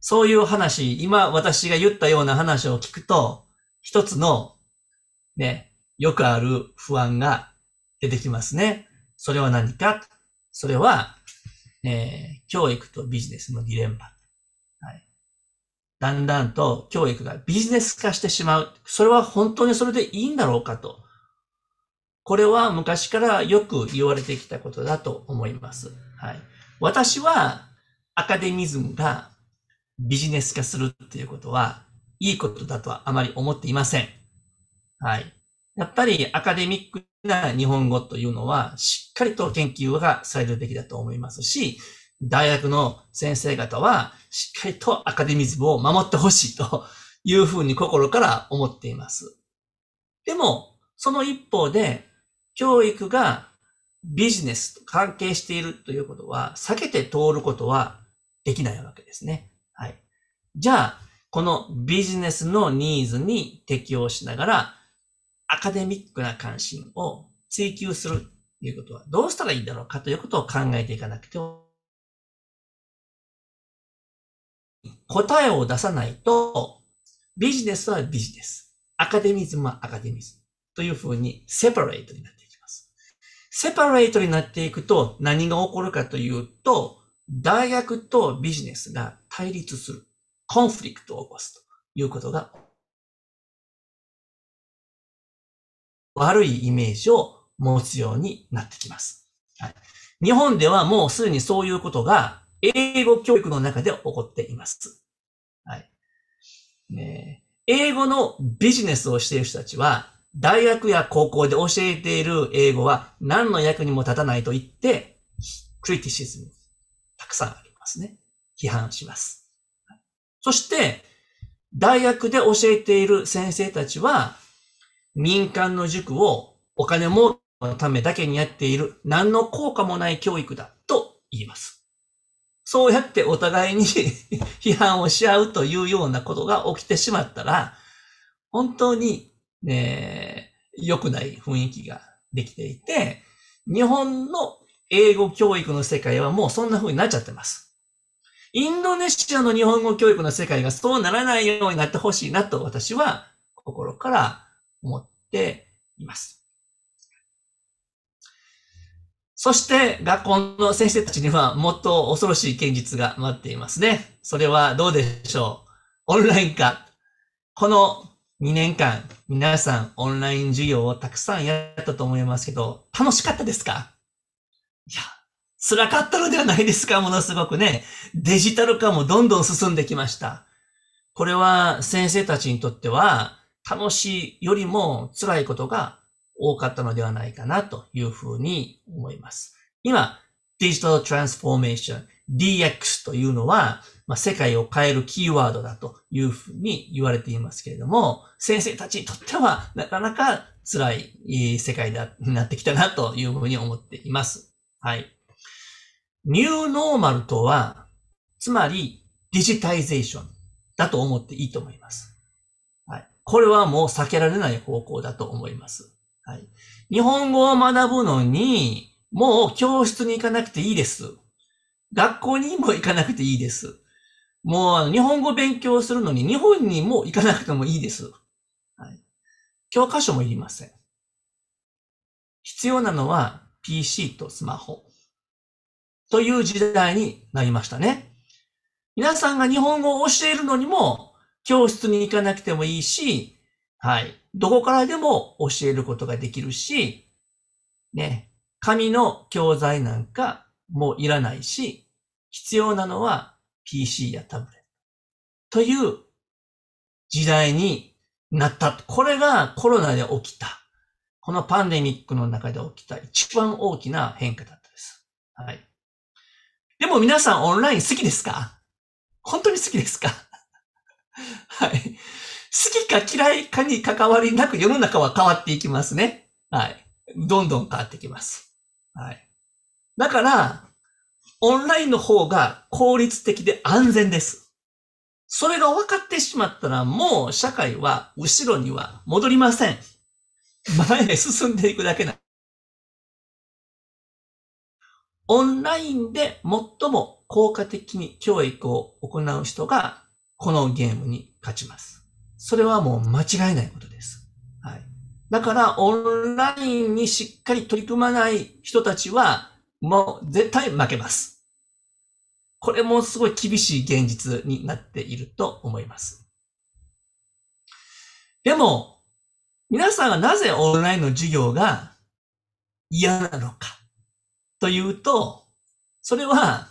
そういう話、今私が言ったような話を聞くと、一つの、ね、よくある不安が出てきますね。それは何かそれは、えー、教育とビジネスのギレンマ。はい。だんだんと教育がビジネス化してしまう。それは本当にそれでいいんだろうかと。これは昔からよく言われてきたことだと思います。はい。私はアカデミズムがビジネス化するっていうことは、いいことだとはあまり思っていません。はい。やっぱりアカデミックな日本語というのは、しっかりと研究がされるべきだと思いますし、大学の先生方は、しっかりとアカデミズムを守ってほしいというふうに心から思っています。でも、その一方で、教育がビジネスと関係しているということは、避けて通ることはできないわけですね。じゃあ、このビジネスのニーズに適応しながら、アカデミックな関心を追求するということは、どうしたらいいだろうかということを考えていかなくて答えを出さないと、ビジネスはビジネス、アカデミズムはアカデミズムというふうにセパレートになっていきます。セパレートになっていくと何が起こるかというと、大学とビジネスが対立する。コンフリクトを起こすということが、悪いイメージを持つようになってきます。はい、日本ではもうすでにそういうことが英語教育の中で起こっています。はいね、英語のビジネスをしている人たちは、大学や高校で教えている英語は何の役にも立たないと言って、クリティシズム、たくさんありますね。批判します。そして、大学で教えている先生たちは、民間の塾をお金ものためだけにやっている、何の効果もない教育だと言います。そうやってお互いに 批判をし合うというようなことが起きてしまったら、本当に、ね、良くない雰囲気ができていて、日本の英語教育の世界はもうそんな風になっちゃってます。インドネシアの日本語教育の世界がそうならないようになってほしいなと私は心から思っています。そして学校の先生たちにはもっと恐ろしい現実が待っていますね。それはどうでしょうオンライン化。この2年間、皆さんオンライン授業をたくさんやったと思いますけど、楽しかったですかいや、辛かったのではないですか、ものすごくね。デジタル化もどんどん進んできました。これは先生たちにとっては、楽しいよりも辛いことが多かったのではないかなというふうに思います。今、デジタルトランスフォーメーション、DX というのは、まあ、世界を変えるキーワードだというふうに言われていますけれども、先生たちにとってはなかなか辛い世界になってきたなというふうに思っています。はい。ニューノーマルとは、つまりデジタイゼーションだと思っていいと思います。はい。これはもう避けられない方向だと思います。はい。日本語を学ぶのに、もう教室に行かなくていいです。学校にも行かなくていいです。もう日本語勉強するのに日本にも行かなくてもいいです。はい。教科書もいりません。必要なのは PC とスマホ。という時代になりましたね。皆さんが日本語を教えるのにも、教室に行かなくてもいいし、はい。どこからでも教えることができるし、ね。紙の教材なんかもういらないし、必要なのは PC やタブレット。という時代になった。これがコロナで起きた。このパンデミックの中で起きた一番大きな変化だったです。はい。でも皆さんオンライン好きですか本当に好きですかはい。好きか嫌いかに関わりなく世の中は変わっていきますね。はい。どんどん変わってきます。はい。だから、オンラインの方が効率的で安全です。それが分かってしまったらもう社会は後ろには戻りません。前へ進んでいくだけなんオンラインで最も効果的に教育を行う人が、このゲームに勝ちます。それはもう間違いないことです。はい。だから、オンラインにしっかり取り組まない人たちは、もう絶対負けます。これもすごい厳しい現実になっていると思います。でも、皆さんがなぜオンラインの授業が嫌なのか。というと、それは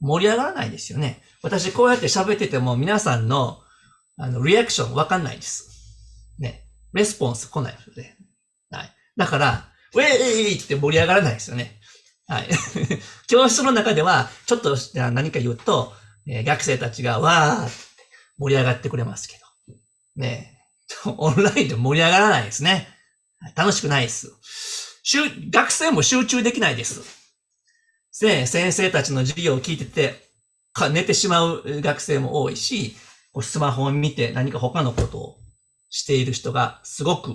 盛り上がらないですよね。私こうやって喋ってても皆さんのあのリアクションわかんないです。ね。レスポンス来ないので。はい。だから、ウェイって盛り上がらないですよね。はい。教室の中では、ちょっと何か言うと、え学生たちがわーって盛り上がってくれますけど。ね。オンラインで盛り上がらないですね。楽しくないです。学生も集中できないです。先生たちの授業を聞いてて、寝てしまう学生も多いし、スマホを見て何か他のことをしている人がすごく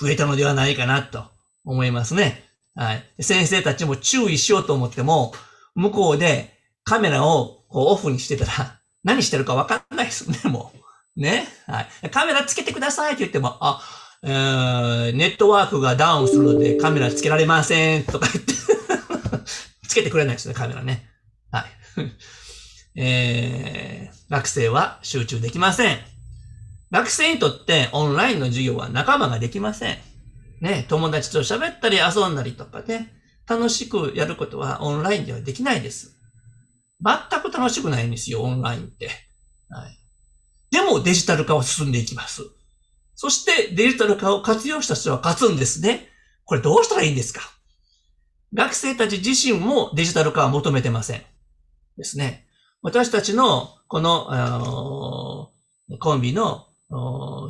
増えたのではないかなと思いますね。はい。先生たちも注意しようと思っても、向こうでカメラをこうオフにしてたら、何してるかわかんないですね、もう。ね。はい。カメラつけてくださいって言っても、あ、えネットワークがダウンするのでカメラつけられませんとか言って つけてくれないですね、カメラね。はい。えー、学生は集中できません。学生にとってオンラインの授業は仲間ができません。ね、友達と喋ったり遊んだりとかね、楽しくやることはオンラインではできないです。全く楽しくないんですよ、オンラインって。はい。でもデジタル化は進んでいきます。そしてデジタル化を活用した人は勝つんですね。これどうしたらいいんですか学生たち自身もデジタル化は求めてません。ですね。私たちのこのコンビの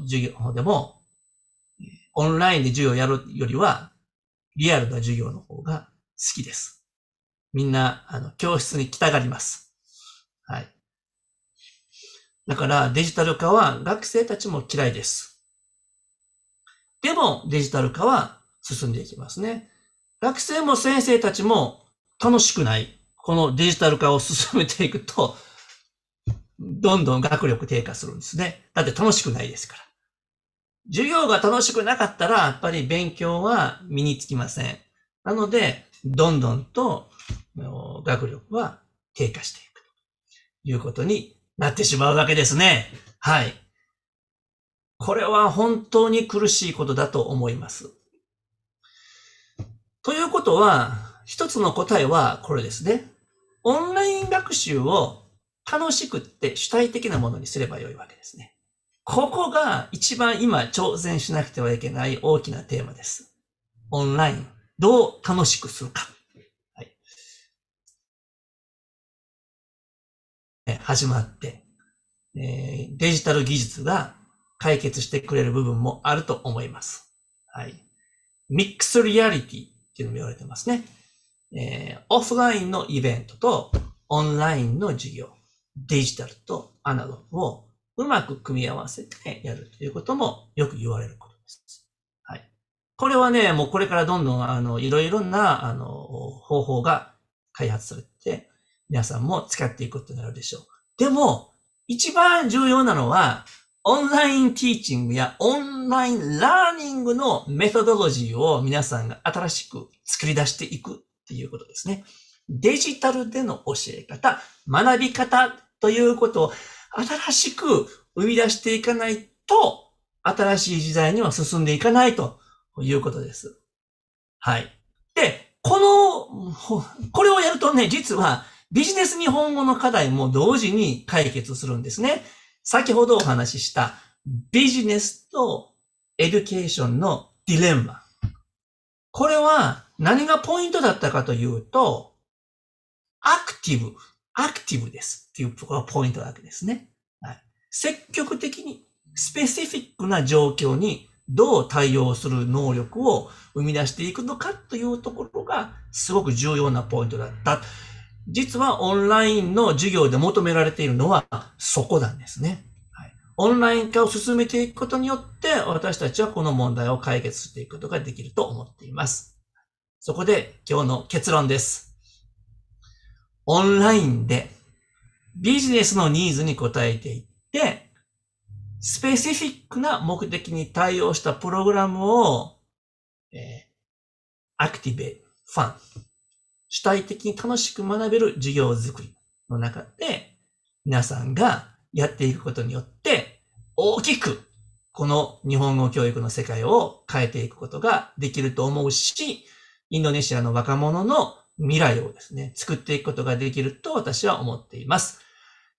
授業でも、オンラインで授業をやるよりは、リアルな授業の方が好きです。みんな、あの、教室に来たがります。はい。だから、デジタル化は学生たちも嫌いです。でもデジタル化は進んでいきますね。学生も先生たちも楽しくない。このデジタル化を進めていくと、どんどん学力低下するんですね。だって楽しくないですから。授業が楽しくなかったら、やっぱり勉強は身につきません。なので、どんどんと学力は低下していくということになってしまうわけですね。はい。これは本当に苦しいことだと思います。ということは、一つの答えはこれですね。オンライン学習を楽しくって主体的なものにすればよいわけですね。ここが一番今挑戦しなくてはいけない大きなテーマです。オンライン、どう楽しくするか。はい。始まって、えー、デジタル技術が解決してくれる部分もあると思います。はい。ミックスリアリティっていうのも言われてますね。えー、オフラインのイベントとオンラインの授業、デジタルとアナログをうまく組み合わせてやるということもよく言われることです。はい。これはね、もうこれからどんどん、あの、いろいろな、あの、方法が開発されて、皆さんも使っていくことになるでしょう。でも、一番重要なのは、オンラインティーチングやオンラインラーニングのメソドロジーを皆さんが新しく作り出していくっていうことですね。デジタルでの教え方、学び方ということを新しく生み出していかないと、新しい時代には進んでいかないということです。はい。で、この、これをやるとね、実はビジネス日本語の課題も同時に解決するんですね。先ほどお話ししたビジネスとエデュケーションのディレンマ。これは何がポイントだったかというと、アクティブ、アクティブですっていうところがポイントなわけですね。はい、積極的にスペシフィックな状況にどう対応する能力を生み出していくのかというところがすごく重要なポイントだった。実はオンラインの授業で求められているのはそこなんですね。はい、オンライン化を進めていくことによって、私たちはこの問題を解決していくことができると思っています。そこで今日の結論です。オンラインでビジネスのニーズに応えていって、スペシフィックな目的に対応したプログラムを、えー、アクティベ、ファン、主体的に楽しく学べる授業づくりの中で、皆さんがやっていくことによって、大きく、この日本語教育の世界を変えていくことができると思うし、インドネシアの若者の未来をですね、作っていくことができると私は思っています。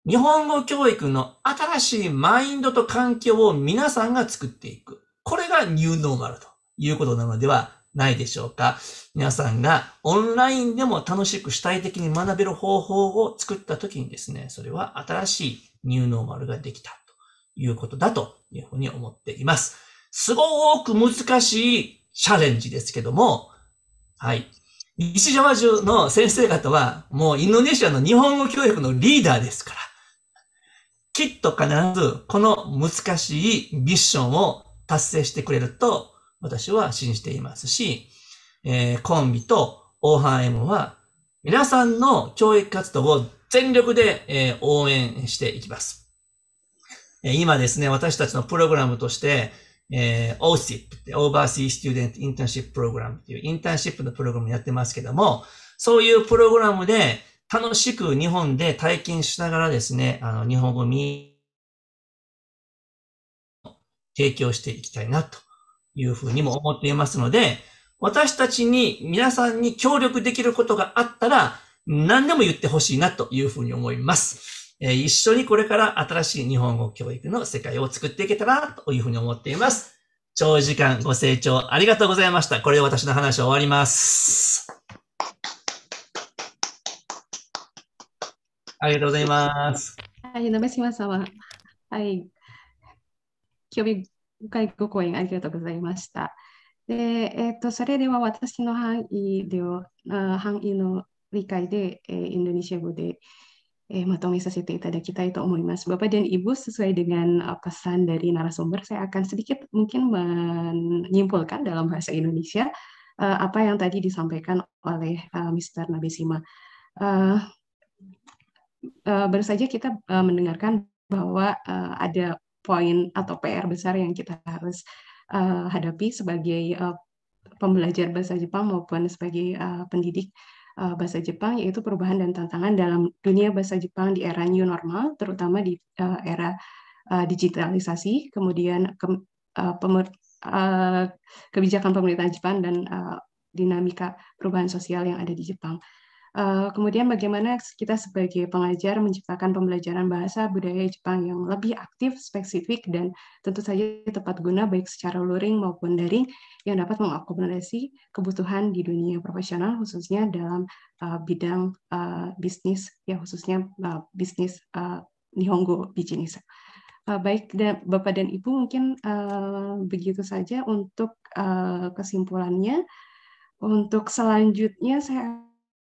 日本語教育の新しいマインドと環境を皆さんが作っていく。これがニューノーマルということなのではないでしょうか。皆さんがオンラインでも楽しく主体的に学べる方法を作った時にですね、それは新しいニューノーマルができたということだというふうに思っています。すごく難しいチャレンジですけども、はい。西島中の先生方は、もうインドネシアの日本語教育のリーダーですから、きっと必ずこの難しいミッションを達成してくれると私は信じていますし、えー、コンビとオーハン M は皆さんの教育活動を全力で、えー、応援していきます。え今ですね、私たちのプログラムとして、えー、OSIP って Overseas Student Internship Program っていうインターンシップのプログラムやってますけども、そういうプログラムで楽しく日本で体験しながらですね、あの、日本語に提供していきたいなというふうにも思っていますので、私たちに、皆さんに協力できることがあったら、何でも言ってほしいなというふうに思います。え一緒にこれから新しい日本語教育の世界を作っていけたらというふうに思っています。長時間ご清聴ありがとうございました。これで私の話を終わります。ありがとうございます。はい、さは、はい、興味回ご講演ありがとうございました。でえーと、とそれでは私の範囲では範囲の理解で、えー、インドネシア語で、eh, dan Ibu sesuai dengan uh, pesan dari narasumber, saya akan sedikit mungkin menyimpulkan dalam bahasa Indonesia uh, apa yang tadi disampaikan oleh uh, Mr. Nabesima. Uh, uh, baru saja kita uh, mendengarkan bahwa uh, ada poin atau PR besar yang kita harus uh, hadapi sebagai uh, pembelajar bahasa Jepang maupun sebagai uh, pendidik uh, bahasa Jepang yaitu perubahan dan tantangan dalam dunia bahasa Jepang di era new normal terutama di uh, era uh, digitalisasi kemudian ke, uh, pemer, uh, kebijakan pemerintah Jepang dan uh, dinamika perubahan sosial yang ada di Jepang. Eh, kemudian bagaimana kita sebagai pengajar menciptakan pembelajaran bahasa budaya Jepang yang lebih aktif, spesifik, dan tentu saja tepat guna baik secara luring maupun daring yang dapat mengakomodasi kebutuhan di dunia profesional khususnya dalam eh, bidang eh, bisnis ya khususnya bisnis uh, Nihongo Bijinisa. baik dan, Bapak dan Ibu mungkin begitu saja untuk kesimpulannya. Untuk selanjutnya saya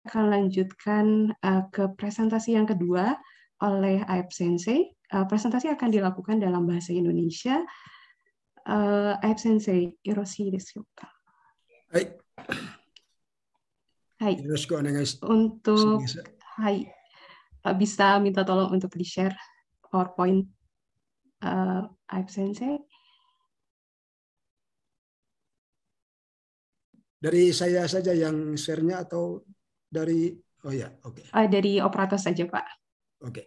akan lanjutkan uh, ke presentasi yang kedua oleh Aib Sensei. Uh, presentasi akan dilakukan dalam bahasa Indonesia. Uh, Aib Sensei, Hiroshi desu Hai, Hai. Hai. Untuk hai. Bisa minta tolong untuk di-share PowerPoint uh, Aib Sensei. Dari saya saja yang share-nya atau dari oh ya oke okay. uh, dari operator saja pak oke okay.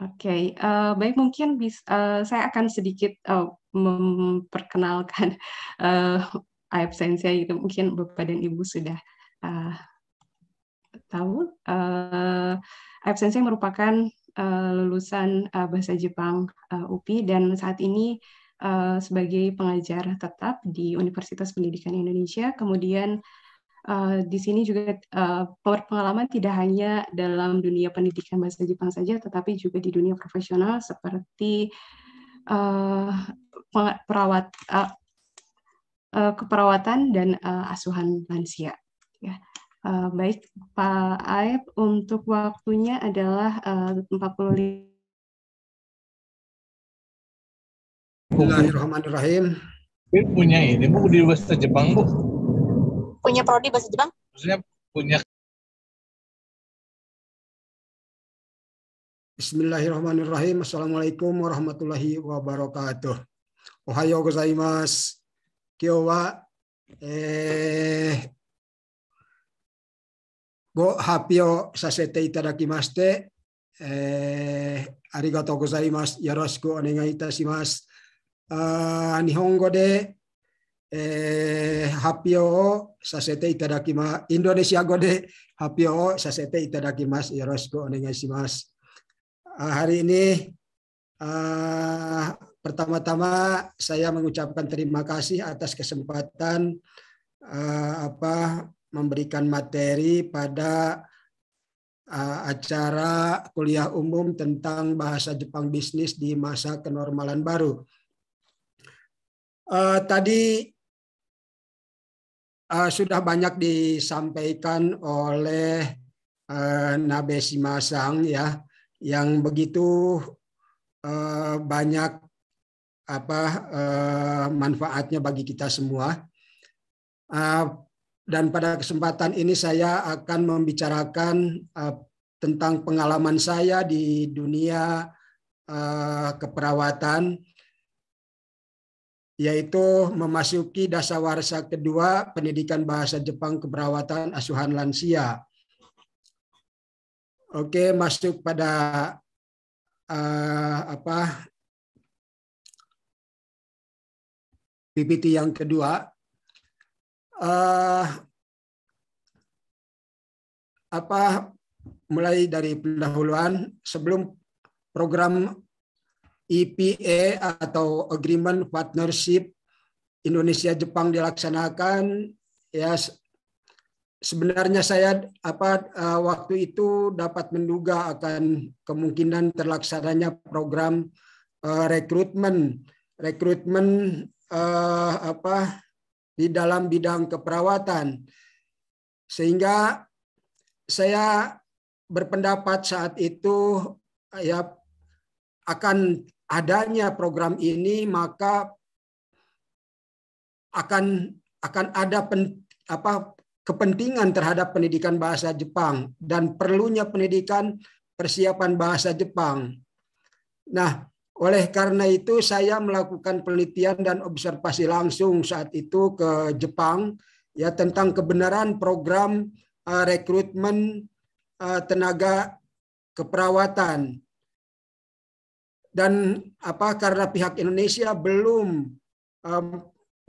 oke okay. uh, eh, baik mungkin bisa uh, eh, saya akan sedikit uh, memperkenalkan uh, absensia itu mungkin bapak dan ibu sudah uh, tahu uh, absensia merupakan uh, lulusan uh, bahasa Jepang uh, UPI dan saat ini uh, sebagai pengajar tetap di Universitas Pendidikan Indonesia kemudian Eh, di sini juga uh, pengalaman tidak hanya dalam dunia pendidikan bahasa Jepang saja, tetapi juga di dunia profesional seperti uh, perawat uh, uh, keperawatan dan uh, asuhan lansia. Ya. Uh, baik Pak Aib, untuk waktunya adalah uh, 45 Bismillahirrahmanirrahim. Bu punya ini bu di bahasa Jepang bu punya prodi bahasa Jepang? Maksudnya punya Bismillahirrahmanirrahim. Assalamualaikum warahmatullahi wabarakatuh. Ohayo gozaimasu. Kyo wa eh go hapio sasete itadakimashite eh, ah, de. Eh, hapio Hapio Indonesia sasete sasete gode ah, hari ini uh, pertama-tama saya mengucapkan terima kasih atas kesempatan uh, apa memberikan materi pada uh, acara kuliah umum tentang bahasa Jepang bisnis di masa kenormalan baru. Uh, tadi uh, sudah banyak disampaikan oleh uh, eh, Nabe Simasang ya yang begitu uh, banyak apa uh, manfaatnya bagi kita semua. Uh, dan pada kesempatan ini saya akan membicarakan uh, tentang pengalaman saya di dunia uh, keperawatan yaitu memasuki dasawarsa kedua pendidikan bahasa Jepang keperawatan asuhan lansia. Oke, masuk pada uh, apa PPT yang kedua. Uh, apa mulai dari pendahuluan sebelum program EPA atau Agreement Partnership Indonesia Jepang dilaksanakan ya sebenarnya saya apa e, waktu itu dapat menduga akan kemungkinan terlaksananya program uh, rekrutmen rekrutmen uh, apa di dalam bidang keperawatan sehingga saya berpendapat saat itu ya akan adanya program ini maka akan akan ada pen, apa kepentingan terhadap pendidikan bahasa Jepang dan perlunya pendidikan persiapan bahasa Jepang. Nah, oleh karena itu saya melakukan penelitian dan observasi langsung saat itu ke Jepang ya tentang kebenaran program uh, rekrutmen uh, tenaga keperawatan dan apa karena pihak Indonesia belum um,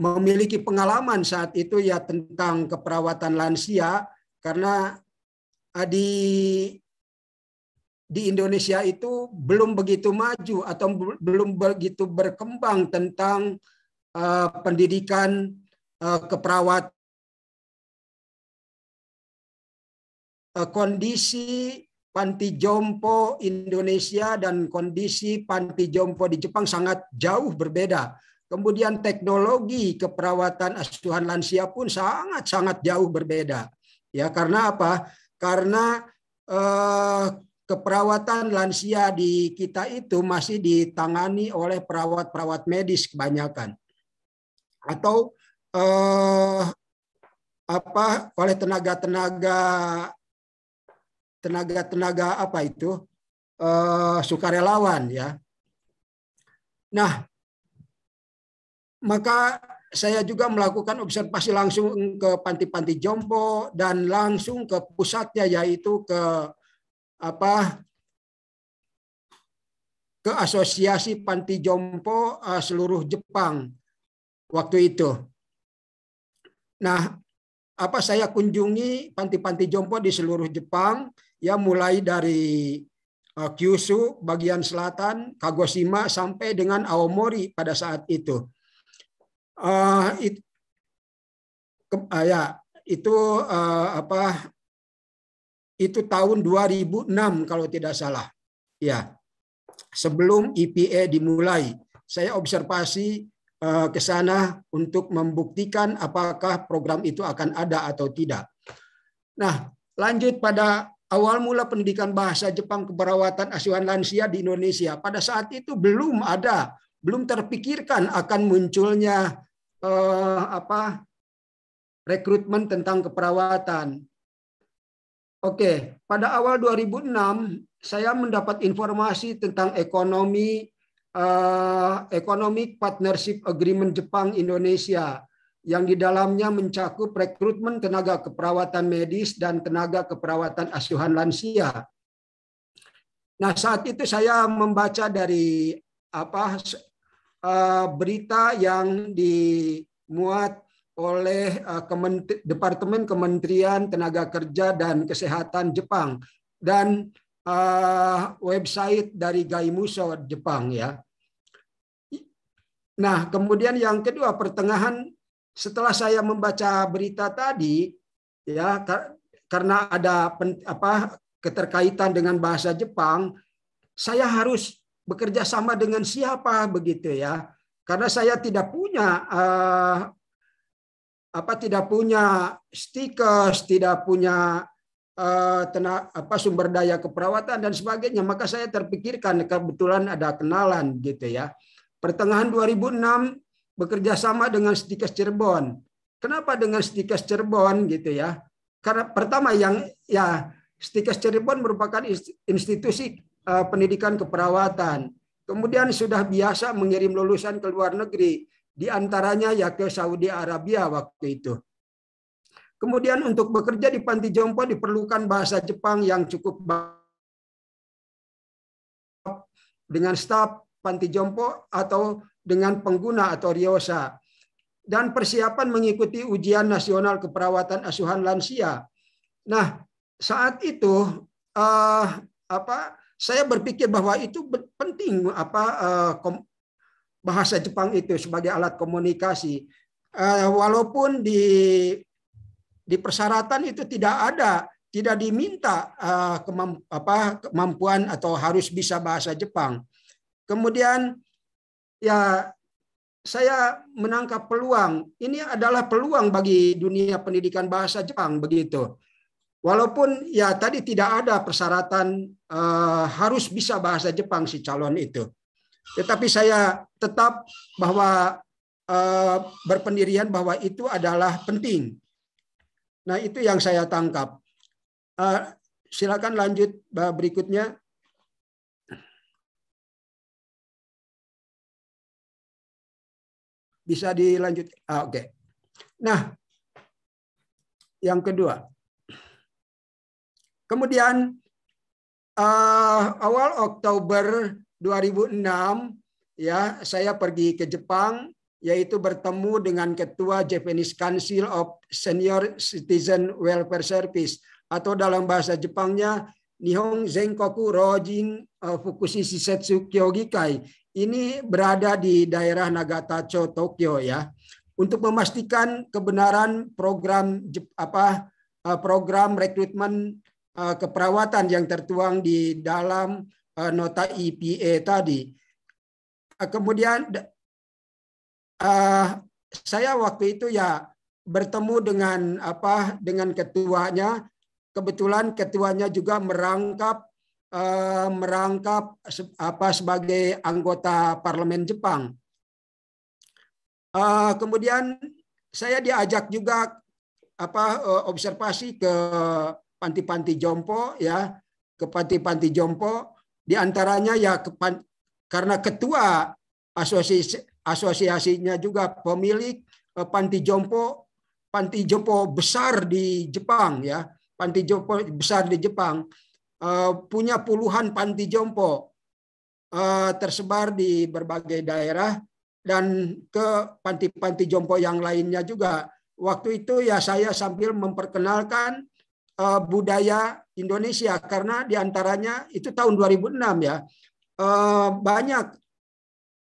memiliki pengalaman saat itu ya tentang keperawatan lansia karena eh, di di Indonesia itu belum begitu maju atau belum begitu berkembang tentang uh, pendidikan uh, keperawat uh, kondisi panti jompo Indonesia dan kondisi panti jompo di Jepang sangat jauh berbeda. Kemudian teknologi keperawatan asuhan lansia pun sangat-sangat jauh berbeda. Ya, karena apa? Karena eh, keperawatan lansia di kita itu masih ditangani oleh perawat-perawat medis kebanyakan atau eh, apa oleh tenaga-tenaga tenaga-tenaga apa itu uh, sukarelawan ya. Nah, maka saya juga melakukan observasi langsung ke panti-panti jompo dan langsung ke pusatnya yaitu ke apa ke asosiasi panti jompo eh, seluruh Jepang waktu itu. Nah, apa saya kunjungi panti-panti jompo di seluruh Jepang ya mulai dari eh, Kyushu bagian selatan, Kagoshima sampai dengan Aomori pada saat itu. Uh, it, ke, uh, ya itu uh, apa itu tahun 2006 kalau tidak salah. Ya. Sebelum IPA dimulai, saya observasi Eh, ke sana untuk membuktikan apakah program itu akan ada atau tidak. Nah, lanjut pada awal mula pendidikan bahasa Jepang keperawatan asuhan lansia di Indonesia. Pada saat itu belum ada, belum terpikirkan akan munculnya eh, apa rekrutmen tentang keperawatan. Oke, pada awal 2006 saya mendapat informasi tentang ekonomi uh, Economic Partnership Agreement Jepang Indonesia yang di dalamnya mencakup rekrutmen tenaga keperawatan medis dan tenaga keperawatan asuhan lansia. Nah, saat itu saya membaca dari apa uh, berita yang dimuat oleh uh, eh, Kementer Departemen Kementerian Tenaga Kerja dan Kesehatan Jepang dan uh, website dari Gaimu Gaimusho Jepang ya. Nah, kemudian yang kedua pertengahan setelah saya membaca berita tadi ya kar karena ada pen, apa keterkaitan dengan bahasa Jepang, saya harus bekerja sama dengan siapa begitu ya. Karena saya tidak punya uh, apa tidak punya stiker, tidak punya Eh, tenaga, apa sumber daya keperawatan dan sebagainya maka saya terpikirkan kebetulan ada kenalan gitu ya pertengahan 2006 bekerja sama dengan Stikes Cirebon kenapa dengan Stikes Cirebon gitu ya karena pertama yang ya Stikes Cirebon merupakan institusi uh, pendidikan keperawatan kemudian sudah biasa mengirim lulusan ke luar negeri di antaranya ya ke Saudi Arabia waktu itu Kemudian untuk bekerja di panti jompo diperlukan bahasa Jepang yang cukup baik dengan staf panti jompo atau dengan pengguna atau riosa. Dan persiapan mengikuti ujian nasional keperawatan asuhan lansia. Nah, saat itu uh, apa saya berpikir bahwa itu penting apa uh, bahasa Jepang itu sebagai alat komunikasi. Uh, walaupun di di persyaratan itu tidak ada, tidak diminta eh, kemampuan atau harus bisa bahasa Jepang. Kemudian ya saya menangkap peluang. Ini adalah peluang bagi dunia pendidikan bahasa Jepang begitu. Walaupun ya tadi tidak ada persyaratan uh, harus bisa bahasa Jepang si calon itu. Tetapi saya tetap bahwa uh, berpendirian bahwa itu adalah penting Nah itu yang saya tangkap. Uh, silakan lanjut berikutnya. Bisa dilanjut. Ah, Oke. Okay. Nah, yang kedua. Kemudian uh, awal Oktober 2006 ya saya pergi ke Jepang yaitu bertemu dengan Ketua Japanese Council of Senior Citizen Welfare Service atau dalam bahasa Jepangnya Nihon Zenkoku Rojin eh, Fukushi Shisetsu Kyogikai. Ini berada di daerah Nagatacho, Tokyo ya. Untuk memastikan kebenaran program apa eh, program rekrutmen eh, keperawatan yang tertuang di dalam nota IPA e tadi. Kemudian uh, saya waktu itu ya bertemu dengan apa dengan ketuanya kebetulan ketuanya juga merangkap uh, merangkap apa sebagai anggota parlemen Jepang. uh, kemudian saya diajak juga apa observasi ke panti-panti jompo ya ke panti-panti jompo diantaranya ya ke, karena ketua asosiasi asosiasinya juga pemilik eh, panti jompo panti jompo besar di Jepang ya panti jompo besar di Jepang eh, punya puluhan panti jompo eh, tersebar di berbagai daerah dan ke panti-panti jompo yang lainnya juga waktu itu ya saya sambil memperkenalkan budaya Indonesia karena diantaranya itu tahun 2006 ya banyak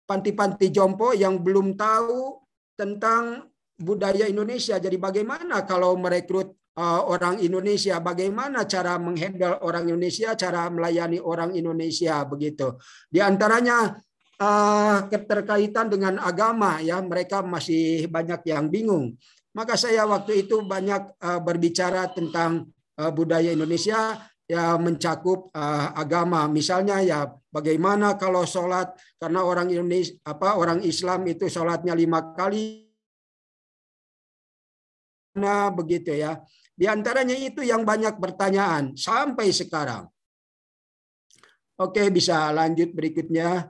panti-panti jompo yang belum tahu tentang budaya Indonesia. Jadi bagaimana kalau merekrut uh, orang Indonesia, bagaimana cara menghandle orang Indonesia, cara melayani orang Indonesia begitu. Di antaranya uh, keterkaitan dengan agama ya, mereka masih banyak yang bingung. Maka saya waktu itu banyak uh, berbicara tentang budaya Indonesia ya mencakup uh, agama. Misalnya ya bagaimana kalau sholat karena orang Indonesia apa orang Islam itu sholatnya lima kali nah begitu ya. Di antaranya itu yang banyak pertanyaan sampai sekarang. Oke, bisa lanjut berikutnya.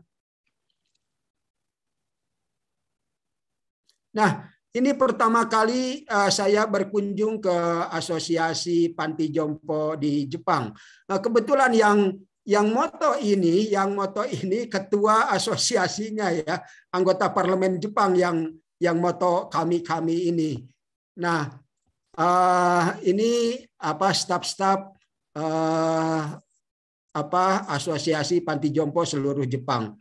Nah, ini pertama kali uh, saya berkunjung ke Asosiasi Panti Jompo di Jepang. Nah, kebetulan yang yang moto ini, yang moto ini ketua asosiasinya ya, anggota parlemen Jepang yang yang moto kami-kami ini. Nah, uh, ini apa staf-staf uh, apa asosiasi Panti Jompo seluruh Jepang.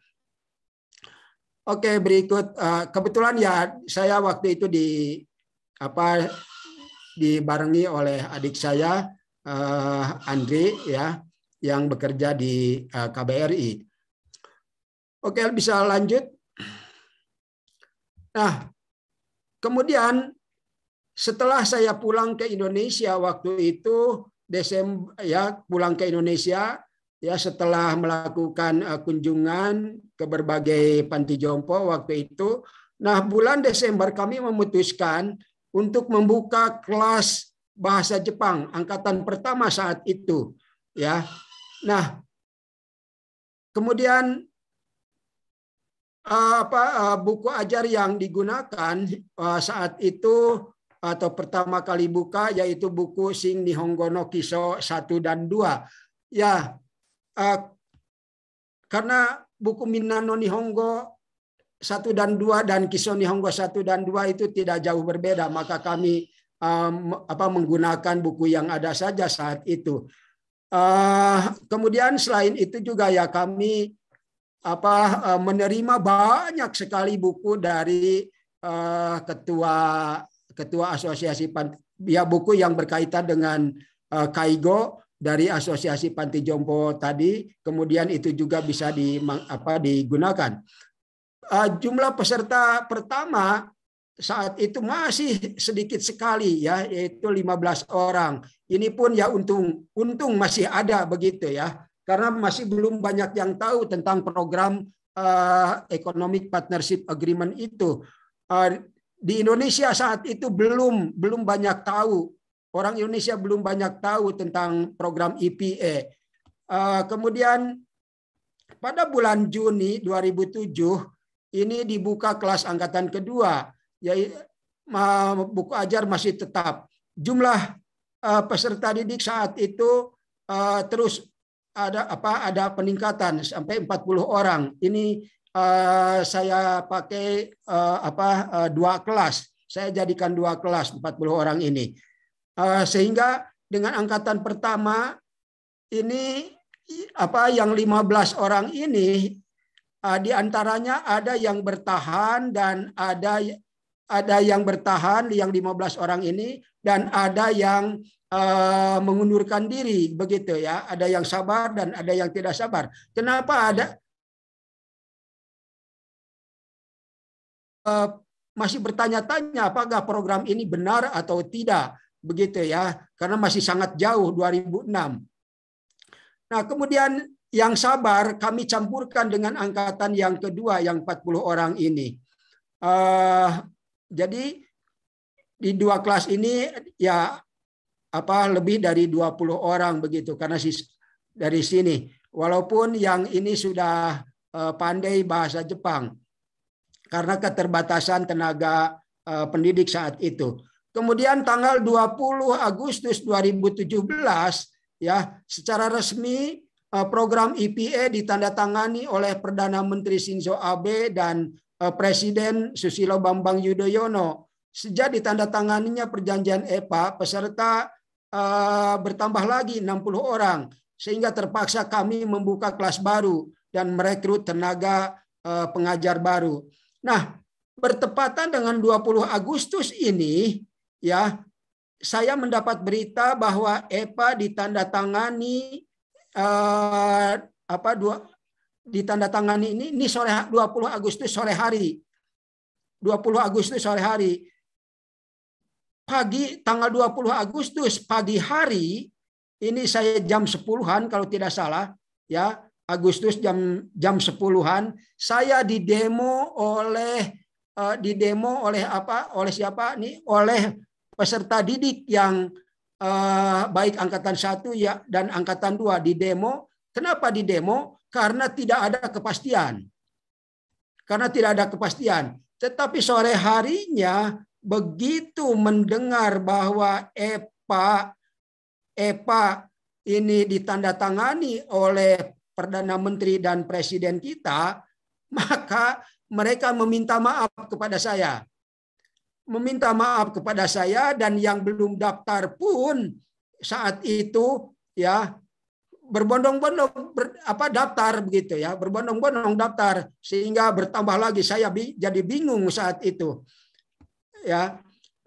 Oke, berikut uh, kebetulan ya saya waktu itu di apa dibarengi oleh adik saya uh, Andri ya yang bekerja di uh, eh, KBRI. Oke, bisa lanjut. Nah, kemudian setelah saya pulang ke Indonesia waktu itu Desember ya pulang ke Indonesia ya setelah melakukan eh, kunjungan ke berbagai panti jompo waktu itu. Nah, bulan Desember kami memutuskan untuk membuka kelas bahasa Jepang angkatan pertama saat itu, ya. Nah, kemudian eh, apa eh, buku ajar yang digunakan saat itu atau pertama kali buka yaitu buku Sing Nihongo no Kiso 1 dan 2. Ya, Eh, karena buku Minano Nihongo satu dan dua dan Kiso Nihongo satu dan dua itu tidak jauh berbeda, maka kami um, apa menggunakan buku yang ada saja saat itu. Uh, kemudian selain itu juga ya kami apa uh, menerima banyak sekali buku dari uh, ketua ketua asosiasi ya buku yang berkaitan dengan uh, Kaigo dari asosiasi panti jompo tadi kemudian itu juga bisa di apa digunakan uh, jumlah peserta pertama saat itu masih sedikit sekali ya yaitu 15 orang. Ini pun ya untung untung masih ada begitu ya karena masih belum banyak yang tahu tentang program uh, economic partnership agreement itu. Uh, di Indonesia saat itu belum belum banyak tahu Orang Indonesia belum banyak tahu tentang program IPA. E ah, kemudian pada bulan Juni 2007 ini dibuka kelas angkatan kedua, yaitu buku ajar masih tetap. Jumlah ah, peserta didik saat itu ah, terus ada apa ada peningkatan sampai 40 orang. Ini saya pakai uh, apa dua kelas. Saya jadikan dua kelas 40 orang ini. Eh, sehingga dengan angkatan pertama ini apa yang 15 orang ini eh, di antaranya ada yang bertahan dan ada ada yang bertahan yang 15 orang ini dan ada yang eh, mengundurkan diri begitu ya ada yang sabar dan ada yang tidak sabar kenapa ada masih bertanya-tanya apakah program ini benar atau tidak begitu ya karena masih sangat jauh 2006. Nah, kemudian yang sabar kami campurkan dengan angkatan yang kedua yang 40 orang ini. Uh, jadi di dua kelas ini ya apa lebih dari 20 orang begitu karena sis, dari sini. Walaupun yang ini sudah uh, pandai bahasa Jepang karena keterbatasan tenaga uh, pendidik saat itu. Kemudian tanggal 20 Agustus 2017 ya secara resmi eh, program IPA e ditandatangani oleh Perdana Menteri Shinzo Abe dan eh, Presiden Susilo Bambang Yudhoyono. Sejak ditandatanganinya perjanjian EPA, peserta eh, bertambah lagi 60 orang sehingga terpaksa kami membuka kelas baru dan merekrut tenaga pengajar baru. Nah, bertepatan dengan 20 Agustus ini ya saya mendapat berita bahwa EPA ditandatangani eh, apa dua ditandatangani ini ini sore 20 Agustus sore hari. 20 Agustus sore hari. Pagi tanggal 20 Agustus pagi hari ini saya jam 10-an kalau tidak salah ya Agustus jam jam 10-an saya didemo oleh uh, didemo oleh apa oleh siapa nih oleh peserta didik yang eh, baik angkatan satu ya dan angkatan dua di demo. Kenapa di demo? Karena tidak ada kepastian. Karena tidak ada kepastian. Tetapi sore harinya begitu mendengar bahwa EPA EPA ini ditandatangani oleh Perdana Menteri dan Presiden kita, maka mereka meminta maaf kepada saya meminta maaf kepada saya dan yang belum daftar pun saat itu ya berbondong-bondong ber, apa daftar begitu ya berbondong-bondong daftar sehingga bertambah lagi saya bi, jadi bingung saat itu ya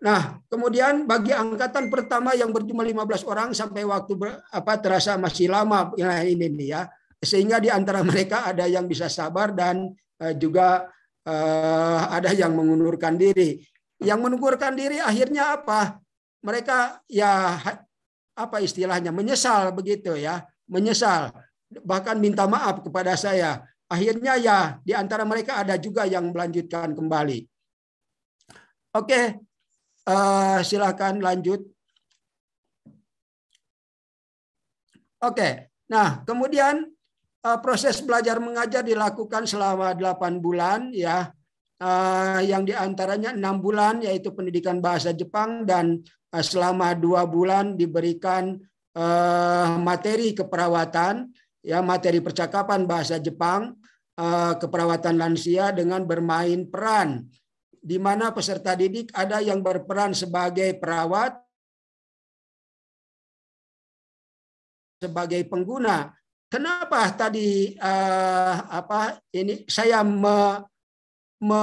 nah kemudian bagi angkatan pertama yang berjumlah 15 orang sampai waktu ber, apa terasa masih lama ya, ini nih ya sehingga di antara mereka ada yang bisa sabar dan uh, juga uh, ada yang mengundurkan diri yang menugurkan diri akhirnya apa? Mereka ya apa istilahnya menyesal begitu ya, menyesal bahkan minta maaf kepada saya. Akhirnya ya di antara mereka ada juga yang melanjutkan kembali. Oke, uh, silakan lanjut. Oke, nah kemudian uh, proses belajar mengajar dilakukan selama delapan bulan ya uh, yang diantaranya enam bulan yaitu pendidikan bahasa Jepang dan uh, selama dua bulan diberikan uh, materi keperawatan ya materi percakapan bahasa Jepang uh, keperawatan lansia dengan bermain peran di mana peserta didik ada yang berperan sebagai perawat, sebagai pengguna. Kenapa tadi uh, apa ini saya me, me,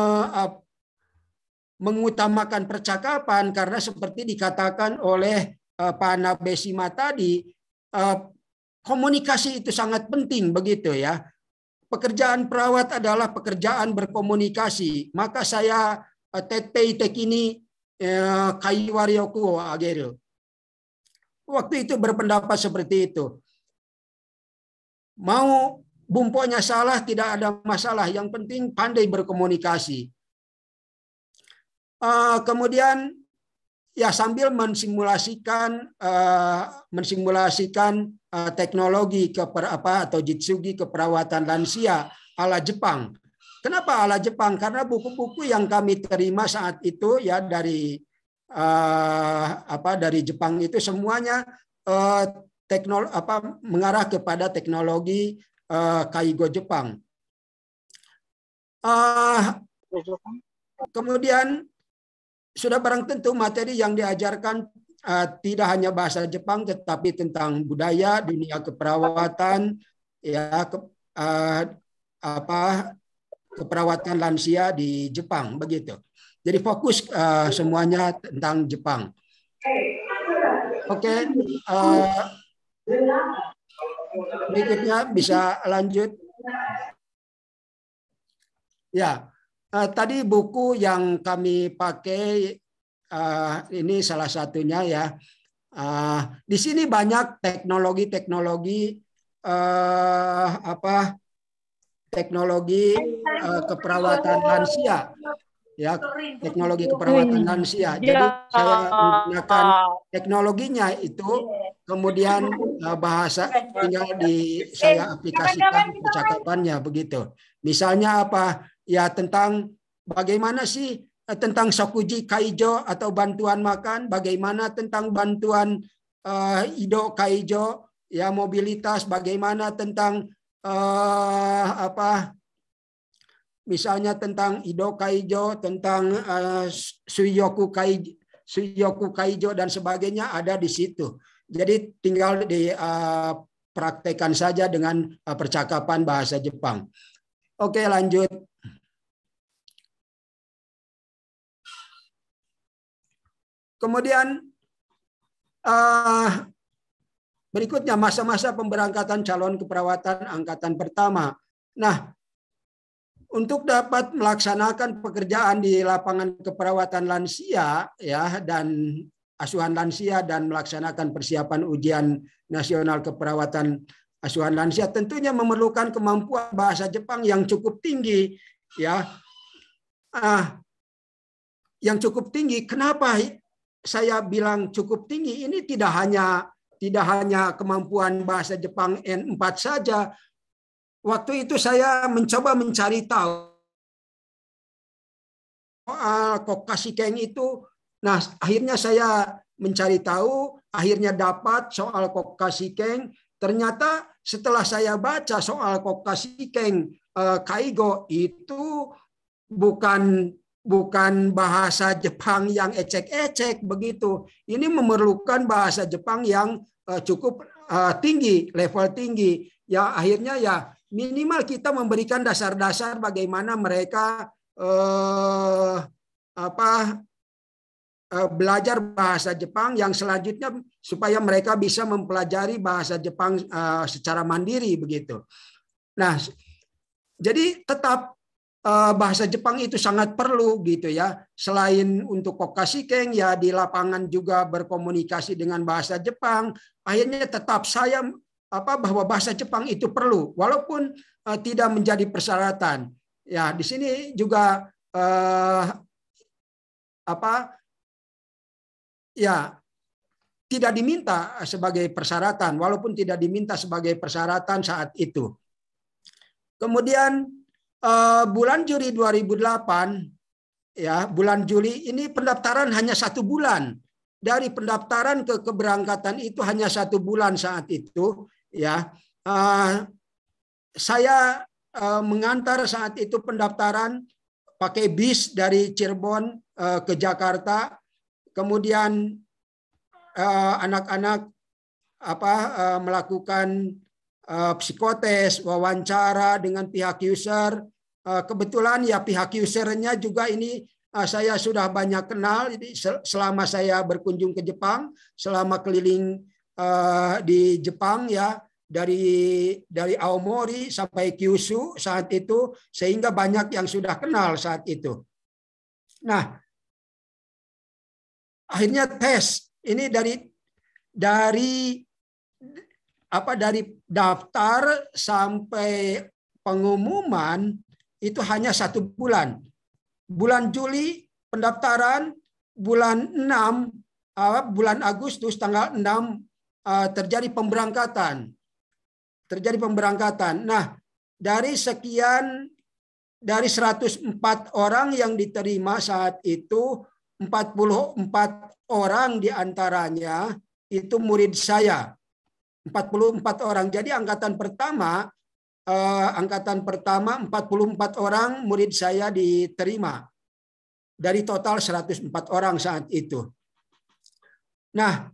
mengutamakan percakapan karena seperti dikatakan oleh uh, Pak Nabesima tadi uh, komunikasi itu sangat penting begitu ya. Pekerjaan perawat adalah pekerjaan berkomunikasi. Maka saya uh, tetei tekini uh, kaiwarioku Waktu itu berpendapat seperti itu. Mau bumponya salah tidak ada masalah. Yang penting pandai berkomunikasi. Uh, kemudian ya sambil mensimulasikan uh, mensimulasikan uh, teknologi keper apa atau jitsugi keperawatan lansia ala Jepang. Kenapa ala Jepang? Karena buku-buku yang kami terima saat itu ya dari uh, apa dari Jepang itu semuanya uh, teknol apa mengarah kepada teknologi uh, Kaigo Jepang. Uh, kemudian sudah barang tentu materi yang diajarkan uh, tidak hanya bahasa Jepang tetapi tentang budaya, dunia keperawatan, ya ke, uh, apa keperawatan lansia di Jepang begitu. Jadi fokus uh, semuanya tentang Jepang. Oke, okay, uh, Berikutnya bisa lanjut. Ya, eh, tadi buku yang kami pakai eh, ini salah satunya ya. Eh, di sini banyak teknologi-teknologi eh, apa teknologi eh, keperawatan lansia ya teknologi keperawatan lansia. Ya. Jadi saya menggunakan teknologinya itu iya. kemudian eh, bahasa tinggal di eh, saya aplikasikan percakapannya begitu. Misalnya apa? Ya tentang bagaimana sih eh, tentang sokuji kaijo atau bantuan makan, bagaimana tentang bantuan uh, ido kaijo ya mobilitas, bagaimana tentang uh, apa misalnya tentang ido kaijo, tentang uh, Suyoku Kai Suyoku Kaijo dan sebagainya ada di situ. Jadi tinggal dipraktekkan eh, uh, saja dengan uh, percakapan bahasa Jepang. Oke, lanjut. Kemudian uh, berikutnya masa-masa pemberangkatan calon keperawatan angkatan pertama. Nah, untuk dapat melaksanakan pekerjaan di lapangan keperawatan lansia ya dan asuhan lansia dan melaksanakan persiapan ujian nasional keperawatan asuhan lansia tentunya memerlukan kemampuan bahasa Jepang yang cukup tinggi ya ah yang cukup tinggi kenapa saya bilang cukup tinggi ini tidak hanya tidak hanya kemampuan bahasa Jepang N4 saja waktu itu saya mencoba mencari tahu soal kokasiken itu. Nah, akhirnya saya mencari tahu, akhirnya dapat soal kokasiken. Ternyata setelah saya baca soal kokasiken eh, kaigo itu bukan bukan bahasa Jepang yang ecek-ecek begitu. Ini memerlukan bahasa Jepang yang eh, cukup eh, tinggi, level tinggi. Ya akhirnya ya minimal kita memberikan dasar-dasar bagaimana mereka eh, apa eh, belajar bahasa Jepang yang selanjutnya supaya mereka bisa mempelajari bahasa Jepang eh, secara mandiri begitu. Nah, jadi tetap eh, bahasa Jepang itu sangat perlu gitu ya. Selain untuk kokasi keng ya di lapangan juga berkomunikasi dengan bahasa Jepang. Akhirnya tetap saya apa bahwa bahasa Jepang itu perlu walaupun uh, tidak menjadi persyaratan. Ya, di sini juga uh, apa ya tidak diminta sebagai persyaratan walaupun tidak diminta sebagai persyaratan saat itu. Kemudian uh, bulan Juli 2008 ya, bulan Juli ini pendaftaran hanya satu bulan dari pendaftaran ke keberangkatan itu hanya satu bulan saat itu ya uh, saya uh, mengantar saat itu pendaftaran pakai bis dari Cirebon uh, ke Jakarta kemudian anak-anak uh, apa uh, melakukan uh, psikotes wawancara dengan pihak user uh, kebetulan ya pihak usernya juga ini uh, saya sudah banyak kenal jadi selama saya berkunjung ke Jepang selama keliling uh, di Jepang ya dari dari Aomori sampai Kyushu saat itu sehingga banyak yang sudah kenal saat itu. Nah, akhirnya tes ini dari dari apa dari daftar sampai pengumuman itu hanya satu bulan. Bulan Juli pendaftaran, bulan 6 bulan Agustus tanggal 6 Eh, terjadi pemberangkatan. Terjadi pemberangkatan. Nah, dari sekian dari 104 orang yang diterima saat itu 44 orang diantaranya itu murid saya. 44 orang. Jadi angkatan pertama eh, angkatan pertama 44 orang murid saya diterima. Dari total 104 orang saat itu. Nah,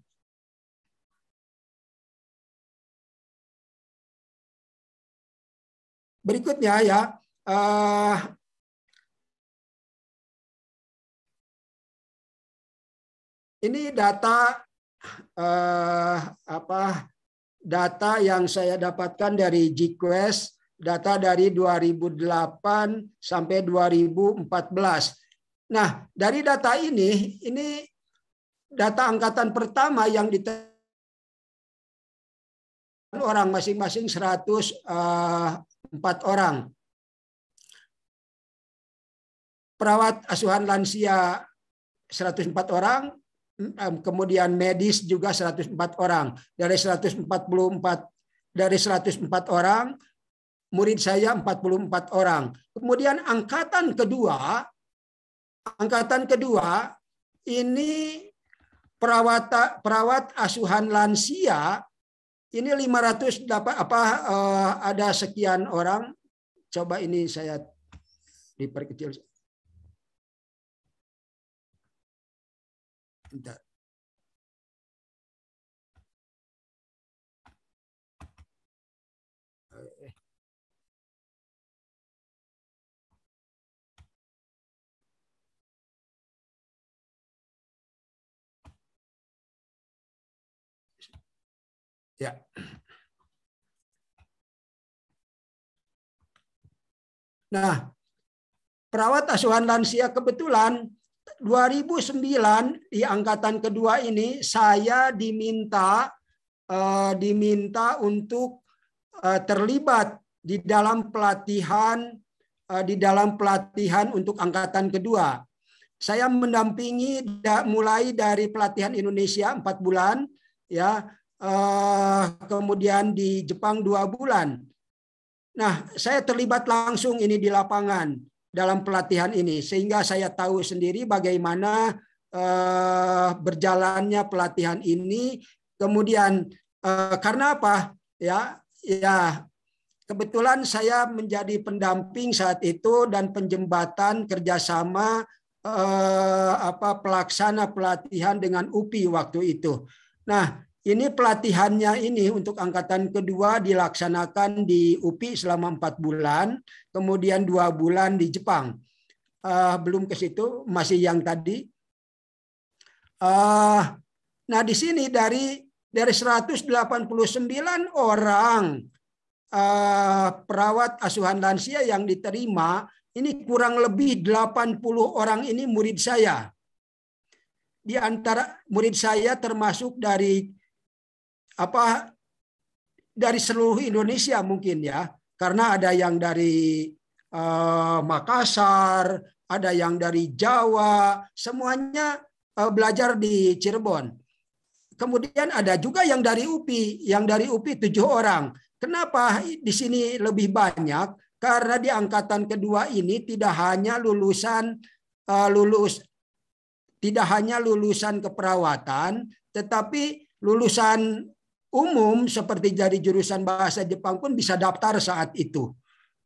berikutnya ya uh, ini data uh, apa data yang saya dapatkan dari GQuest data dari 2008 sampai 2014. Nah, dari data ini ini data angkatan pertama yang diterima orang masing-masing 100 uh, eh, empat orang. Perawat asuhan lansia 104 orang, kemudian medis juga 104 orang. Dari 144 dari 104 orang, murid saya 44 orang. Kemudian angkatan kedua, angkatan kedua ini perawat perawat asuhan lansia ini 500 dapat apa uh, ada sekian orang. Coba ini saya diperkecil. Bentar. Ya. Nah, perawat asuhan lansia kebetulan 2009 di angkatan kedua ini saya diminta uh, diminta untuk uh, terlibat di dalam pelatihan uh, di dalam pelatihan untuk angkatan kedua. Saya mendampingi da, mulai dari pelatihan Indonesia 4 bulan ya Eh, kemudian di Jepang dua bulan. Nah, saya terlibat langsung ini di lapangan dalam pelatihan ini, sehingga saya tahu sendiri bagaimana uh, berjalannya pelatihan ini. Kemudian uh, karena apa? Ya, ya kebetulan saya menjadi pendamping saat itu dan penjembatan kerjasama eh, apa pelaksana pelatihan dengan UPI waktu itu. Nah, ini pelatihannya ini untuk angkatan kedua dilaksanakan di UPI selama empat bulan, kemudian dua bulan di Jepang. Uh, belum ke situ, masih yang tadi. Uh, nah di sini dari dari 189 orang uh, perawat asuhan lansia yang diterima, ini kurang lebih 80 orang ini murid saya. Di antara murid saya termasuk dari apa dari seluruh Indonesia mungkin ya karena ada yang dari uh, Makassar, ada yang dari Jawa, semuanya uh, belajar di Cirebon. Kemudian ada juga yang dari UPI, yang dari UPI tujuh orang. Kenapa di sini lebih banyak? Karena di angkatan kedua ini tidak hanya lulusan uh, lulus tidak hanya lulusan keperawatan, tetapi lulusan umum seperti dari jurusan bahasa Jepang pun bisa daftar saat itu.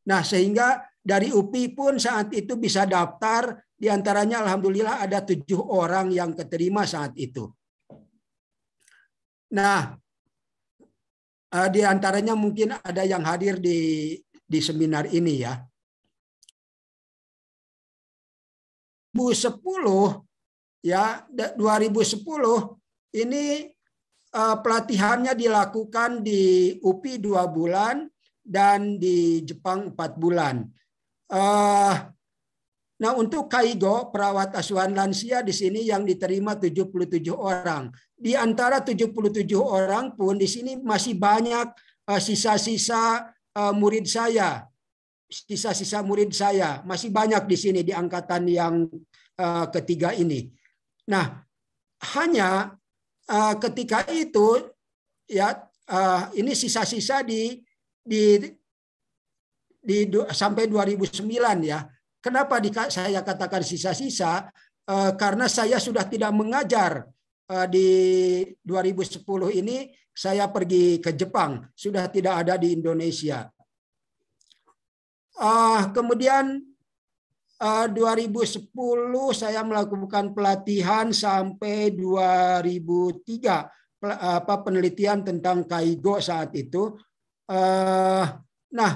Nah, sehingga dari UPI pun saat itu bisa daftar, diantaranya Alhamdulillah ada tujuh orang yang keterima saat itu. Nah, eh, diantaranya mungkin ada yang hadir di, di seminar ini ya. 2010 ya 2010 ini Eh, pelatihannya dilakukan di UPI dua bulan dan di Jepang empat bulan. Eh, nah untuk Kaigo, perawat asuhan lansia di sini yang diterima 77 orang. Di antara 77 orang pun di sini masih banyak eh, sisa-sisa murid saya. Sisa-sisa murid saya masih banyak di sini di angkatan yang ketiga ini. Nah, hanya uh, ketika itu ya uh, ini sisa-sisa di di di du, sampai 2009 ya. Kenapa di, saya katakan sisa-sisa? Uh, karena saya sudah tidak mengajar uh, di 2010 ini saya pergi ke Jepang, sudah tidak ada di Indonesia. Uh, kemudian 2010 eh, saya melakukan pelatihan sampai 2003 apa penelitian tentang kaigo saat itu. Eh, nah,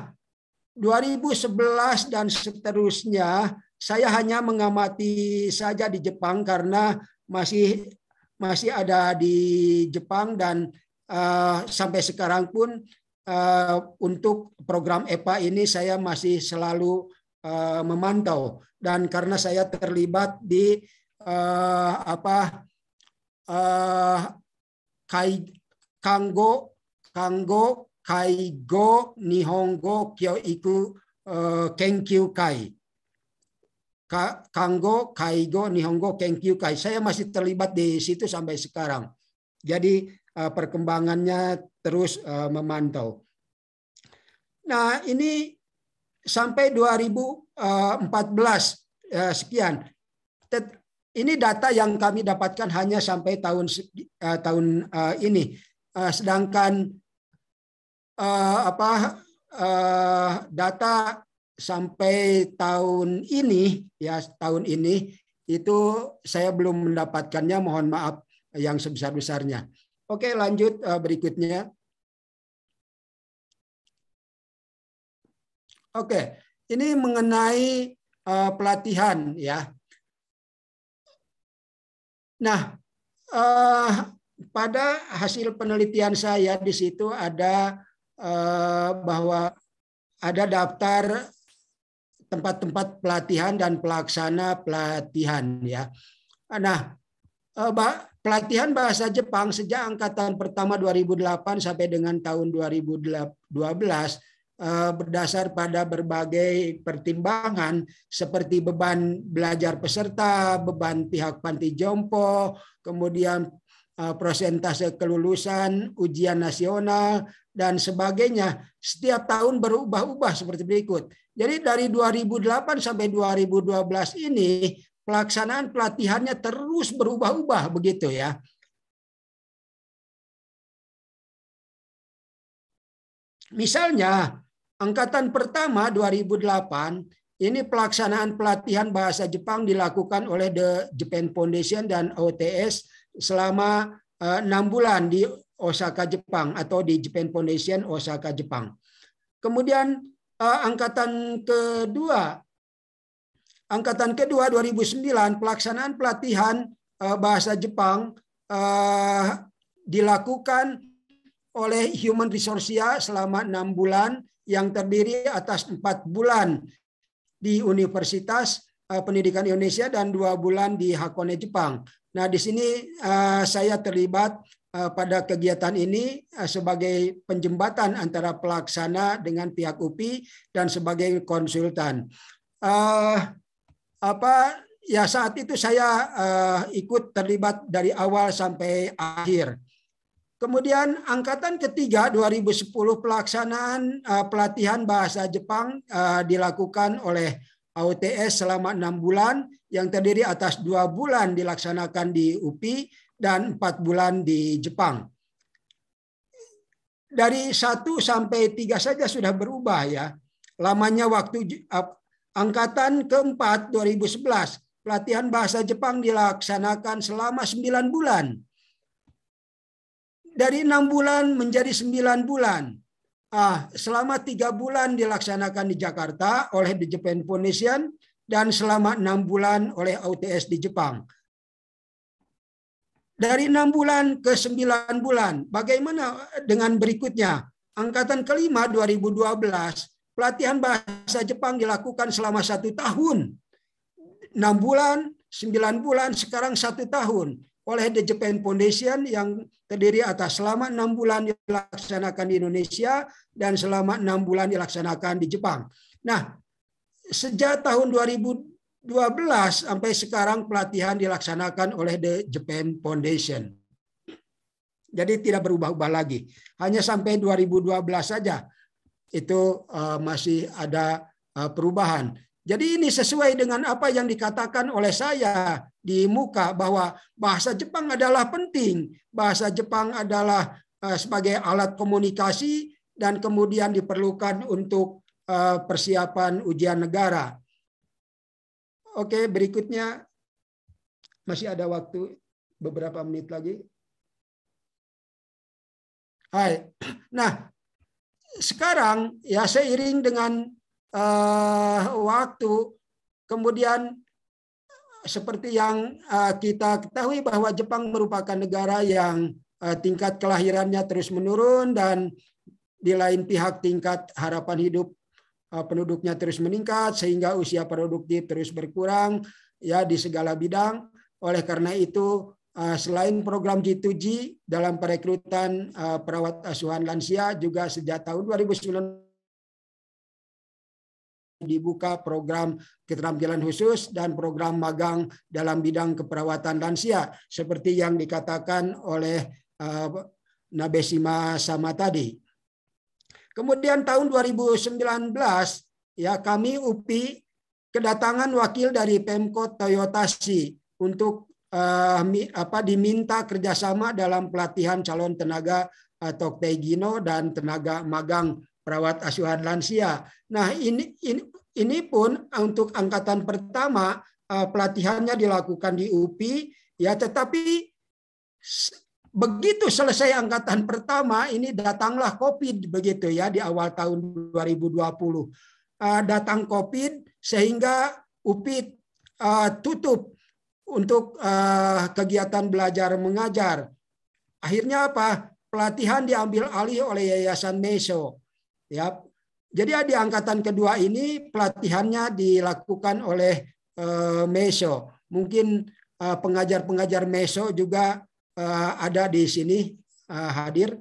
2011 dan seterusnya saya hanya mengamati saja di Jepang karena masih masih ada di Jepang dan uh, sampai sekarang pun uh, untuk program EPA ini saya masih selalu uh, memantau dan karena saya terlibat di uh, apa uh, kai kango kanggo kaigo nihongo kyo iku uh, kenkyu kai Ka, kanggo kaigo nihongo kenkyu kai saya masih terlibat di situ sampai sekarang jadi uh, perkembangannya terus uh, memantau nah ini sampai 2014 eh, ya, sekian. Ini data yang kami dapatkan hanya sampai tahun eh, tahun eh, ini. Sedangkan apa data sampai tahun ini ya tahun ini itu saya belum mendapatkannya mohon maaf yang sebesar-besarnya. Oke lanjut berikutnya. Oke, ini mengenai uh, pelatihan ya. Nah, uh, pada hasil penelitian saya di situ ada uh, bahwa ada daftar tempat-tempat pelatihan dan pelaksana pelatihan ya. Nah, pelatihan bahasa Jepang sejak angkatan pertama 2008 sampai dengan tahun 2012 Eh, berdasar pada berbagai pertimbangan seperti beban belajar peserta, beban pihak panti jompo, kemudian eh, prosentase kelulusan, ujian nasional, dan sebagainya. Setiap tahun berubah-ubah seperti berikut. Jadi dari 2008 sampai 2012 ini pelaksanaan pelatihannya terus berubah-ubah begitu ya. Misalnya Angkatan pertama 2008 ini pelaksanaan pelatihan bahasa Jepang dilakukan oleh The Japan Foundation dan OTS selama eh, enam bulan di Osaka Jepang atau di Japan Foundation Osaka Jepang. Kemudian eh, angkatan kedua angkatan kedua 2009 pelaksanaan pelatihan eh, bahasa Jepang dilakukan oleh Human Resource ya selama enam bulan yang terdiri atas empat bulan di Universitas eh, Pendidikan Indonesia dan dua bulan di Hakone Jepang. Nah di sini eh, saya terlibat eh, pada kegiatan ini sebagai penjembatan antara pelaksana dengan pihak UPI dan sebagai konsultan. Apa ya saat itu saya ikut terlibat dari awal sampai akhir Kemudian angkatan ketiga 2010 pelaksanaan uh, pelatihan bahasa Jepang uh, dilakukan oleh AOTS selama enam bulan yang terdiri atas dua bulan dilaksanakan di UPI dan empat bulan di Jepang. Dari satu sampai tiga saja sudah berubah ya. Lamanya waktu uh, angkatan keempat 2011 pelatihan bahasa Jepang dilaksanakan selama sembilan bulan dari enam bulan menjadi sembilan bulan. Ah, selama tiga bulan dilaksanakan di Jakarta oleh The Japan Foundation dan selama enam bulan oleh OTS di Jepang. Dari enam bulan ke sembilan bulan, bagaimana eh, dengan berikutnya? Angkatan kelima 2012, pelatihan bahasa Jepang dilakukan selama satu tahun. Enam bulan, sembilan bulan, sekarang satu tahun oleh The Japan Foundation yang terdiri atas selama enam bulan dilaksanakan di Indonesia dan selama enam bulan dilaksanakan di Jepang. Nah, sejak tahun 2012 sampai sekarang pelatihan dilaksanakan oleh The Japan Foundation. Jadi tidak berubah-ubah lagi. Hanya sampai 2012 saja itu eh, masih ada eh, perubahan. Jadi ini sesuai dengan apa yang dikatakan oleh saya di muka bahwa bahasa Jepang adalah penting, bahasa Jepang adalah eh, sebagai alat komunikasi dan kemudian diperlukan untuk eh, persiapan ujian negara. Oke, berikutnya masih ada waktu beberapa menit lagi. Hai. Nah, sekarang ya seiring dengan uh, waktu kemudian seperti yang eh, kita ketahui bahwa Jepang merupakan negara yang eh, tingkat kelahirannya terus menurun dan di lain pihak tingkat harapan hidup eh, penduduknya terus meningkat sehingga usia produktif terus berkurang ya di segala bidang. Oleh karena itu selain program G2G dalam perekrutan perawat asuhan lansia juga sejak tahun 2019 dibuka program keterampilan khusus dan program magang dalam bidang keperawatan lansia seperti yang dikatakan oleh uh, Nabesima sama tadi. Kemudian tahun 2019 ya kami UPI kedatangan wakil dari Pemkot Toyotasi untuk uh, mi, apa diminta kerjasama dalam pelatihan calon tenaga atau eh, Toktegino dan tenaga magang perawat asuhan lansia. Nah, ini ini, ini pun untuk angkatan pertama eh, pelatihannya dilakukan di UPI ya, tetapi begitu selesai angkatan pertama ini datanglah Covid begitu ya di awal tahun 2020. Eh, datang Covid sehingga UPI eh, tutup untuk kegiatan belajar mengajar. Akhirnya apa? Pelatihan diambil alih oleh Yayasan Meso Ya. Jadi di angkatan kedua ini pelatihannya dilakukan oleh uh, meso. Mungkin eh, pengajar-pengajar uh, meso juga uh, ada di sini uh, hadir.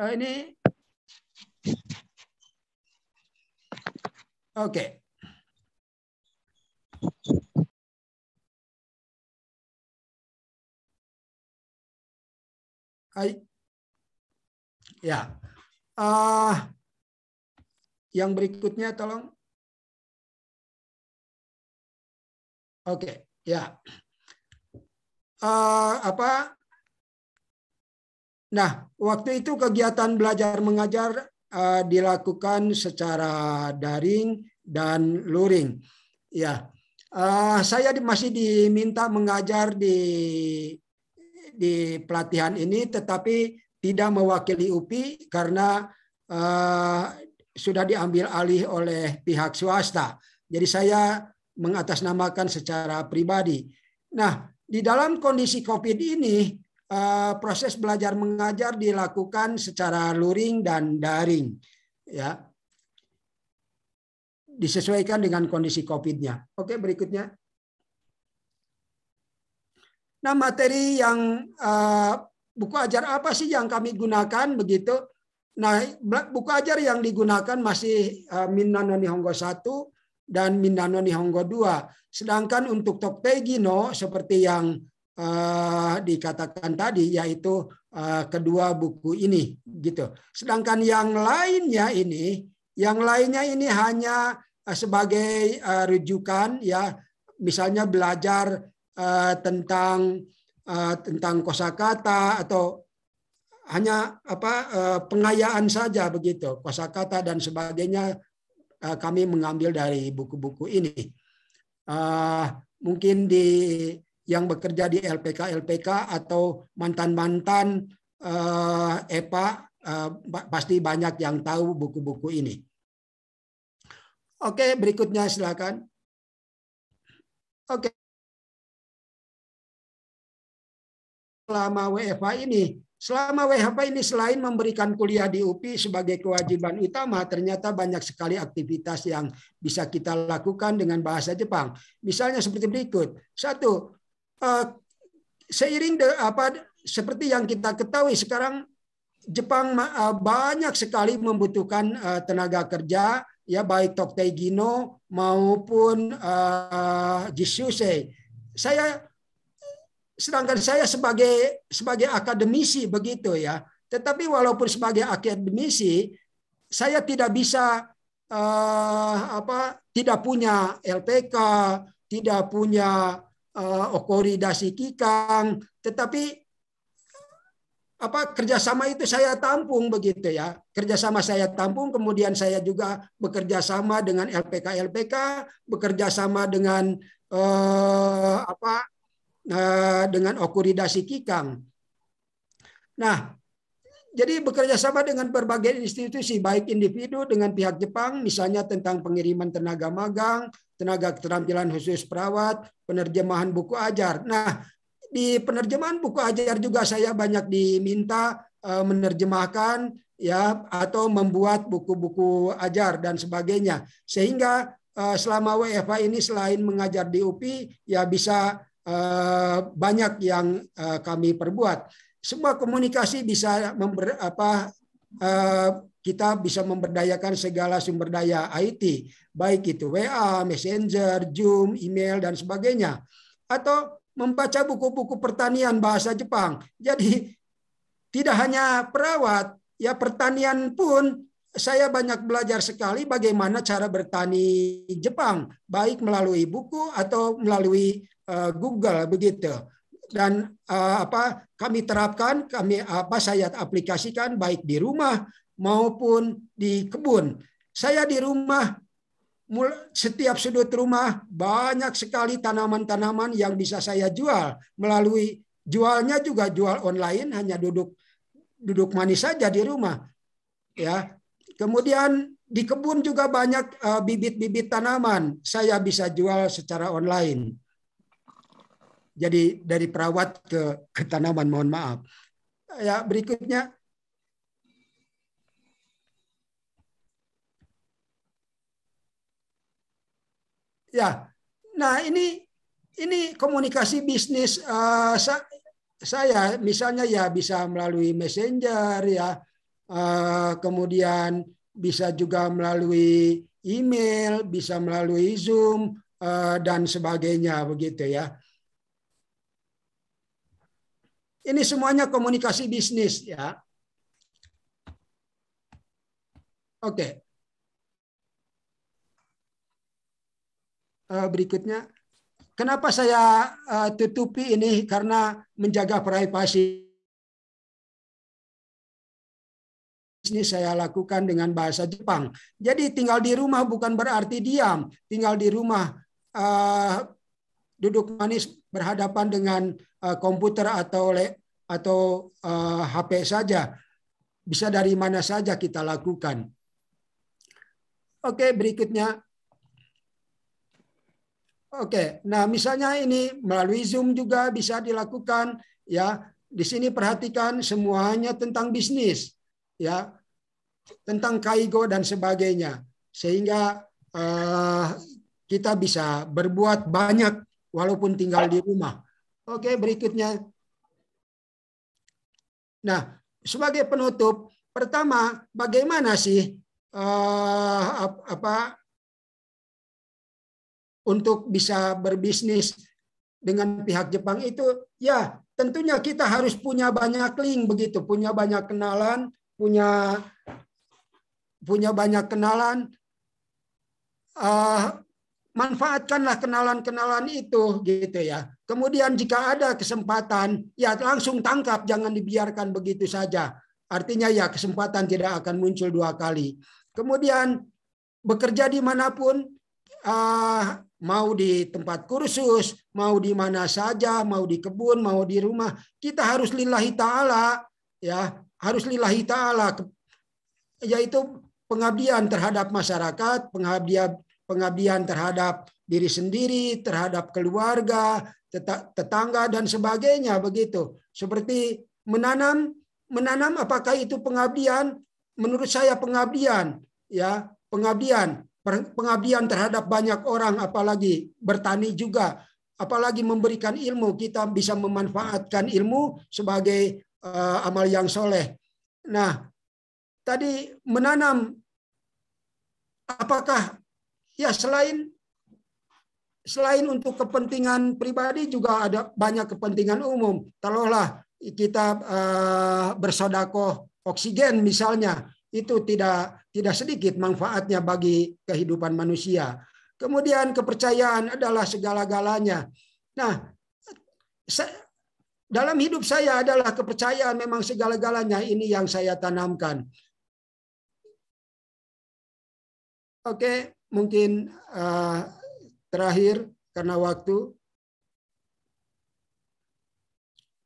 Uh, ini oke. Okay. Hai. Ya. Ah, yang berikutnya tolong. Oke, okay, ya. Uh, apa? Nah, waktu itu kegiatan belajar mengajar uh, dilakukan secara daring dan luring. Ya, uh, saya masih diminta mengajar di di pelatihan ini, tetapi tidak mewakili UPI karena uh, sudah diambil alih oleh pihak swasta. Jadi saya mengatasnamakan secara pribadi. Nah, di dalam kondisi COVID ini, uh, proses belajar mengajar dilakukan secara luring dan daring. Ya, disesuaikan dengan kondisi COVID-nya. Oke, berikutnya. Nah, materi yang uh, buku ajar apa sih yang kami gunakan begitu. Nah, buku ajar yang digunakan masih uh, Nihongo 1 dan Minna Nihongo 2. Sedangkan untuk Toktegi no seperti yang uh, dikatakan tadi yaitu uh, kedua buku ini gitu. Sedangkan yang lainnya ini, yang lainnya ini hanya uh, sebagai uh, rujukan ya misalnya belajar uh, tentang Eh, tentang kosakata atau hanya apa eh, pengayaan saja begitu kosakata dan sebagainya eh, kami mengambil dari buku-buku ini mungkin di yang bekerja di LPK LPK atau mantan mantan EPA e pasti banyak yang tahu buku-buku ini oke berikutnya silakan oke selama WFA ini. Selama WFH ini selain memberikan kuliah di UPI sebagai kewajiban utama, ternyata banyak sekali aktivitas yang bisa kita lakukan dengan bahasa Jepang. Misalnya seperti berikut. Satu, eh, seiring de, apa seperti yang kita ketahui sekarang Jepang eh, banyak sekali membutuhkan eh, tenaga kerja ya baik Tokteigino maupun uh, Jisuse. Saya sedangkan saya sebagai sebagai akademisi begitu ya. Tetapi walaupun sebagai akademisi saya tidak bisa uh, apa tidak punya LPK, tidak punya uh, eh, okori kikang, tetapi apa kerjasama itu saya tampung begitu ya kerjasama saya tampung kemudian saya juga bekerja sama dengan LPK LPK bekerja sama dengan uh, apa Eh, dengan okuridasi kikang. Nah, jadi bekerja sama dengan berbagai institusi, baik individu dengan pihak Jepang, misalnya tentang pengiriman tenaga magang, tenaga keterampilan khusus perawat, penerjemahan buku ajar. Nah, di penerjemahan buku ajar juga saya banyak diminta eh, menerjemahkan ya atau membuat buku-buku ajar dan sebagainya. Sehingga eh, selama WFA ini selain mengajar di UPI, ya bisa Eh, banyak yang eh, kami perbuat. Semua komunikasi bisa member, apa, eh, kita bisa memberdayakan segala sumber daya IT, baik itu WA, Messenger, Zoom, email, dan sebagainya. Atau membaca buku-buku pertanian bahasa Jepang. Jadi tidak hanya perawat, ya pertanian pun saya banyak belajar sekali bagaimana cara bertani Jepang, baik melalui buku atau melalui Eh, Google begitu dan uh, apa kami terapkan kami apa saya aplikasikan baik di rumah maupun di kebun saya di rumah setiap sudut rumah banyak sekali tanaman-tanaman yang bisa saya jual melalui jualnya juga jual online hanya duduk duduk manis saja di rumah ya kemudian di kebun juga banyak eh, bibit-bibit uh, bibit -bibit tanaman saya bisa jual secara online jadi dari perawat ke, ke tanaman, mohon maaf. Ya, berikutnya Ya, nah ini ini komunikasi bisnis uh, saya misalnya ya bisa melalui messenger ya, uh, kemudian bisa juga melalui email, bisa melalui zoom eh, dan sebagainya begitu ya. Ini semuanya komunikasi bisnis ya. Oke. Okay. Eh, berikutnya. Kenapa saya eh, tutupi ini? Karena menjaga privasi bisnis saya lakukan dengan bahasa Jepang. Jadi tinggal di rumah bukan berarti diam. Tinggal di rumah uh, duduk manis berhadapan dengan uh, komputer atau le, atau uh, eh, HP saja. Bisa dari mana saja kita lakukan. Oke, berikutnya. Oke, nah misalnya ini melalui Zoom juga bisa dilakukan ya. Di sini perhatikan semuanya tentang bisnis ya. Tentang kaigo dan sebagainya. Sehingga uh, kita bisa berbuat banyak walaupun tinggal di rumah. Oke, berikutnya. Nah, sebagai penutup, pertama, bagaimana sih uh, apa untuk bisa berbisnis dengan pihak Jepang itu? Ya, tentunya kita harus punya banyak link begitu, punya banyak kenalan, punya punya banyak kenalan. Uh, manfaatkanlah kenalan-kenalan itu gitu ya. Kemudian jika ada kesempatan ya langsung tangkap jangan dibiarkan begitu saja. Artinya ya kesempatan tidak akan muncul dua kali. Kemudian bekerja di dimanapun uh, ah, mau di tempat kursus, mau di mana saja, mau di kebun, mau di rumah, kita harus lillahi taala ya, harus lillahi taala yaitu pengabdian terhadap masyarakat, pengabdian pengabdian terhadap diri sendiri, terhadap keluarga, tetangga dan sebagainya begitu. Seperti menanam menanam apakah itu pengabdian? Menurut saya pengabdian ya, pengabdian pengabdian terhadap banyak orang apalagi bertani juga apalagi memberikan ilmu kita bisa memanfaatkan ilmu sebagai uh, amal yang soleh nah tadi menanam apakah Ya selain selain untuk kepentingan pribadi juga ada banyak kepentingan umum. Kalaulah kita uh, bersodakoh oksigen misalnya itu tidak tidak sedikit manfaatnya bagi kehidupan manusia. Kemudian kepercayaan adalah segala-galanya. Nah, dalam hidup saya adalah kepercayaan memang segala-galanya ini yang saya tanamkan. Oke mungkin uh, terakhir karena waktu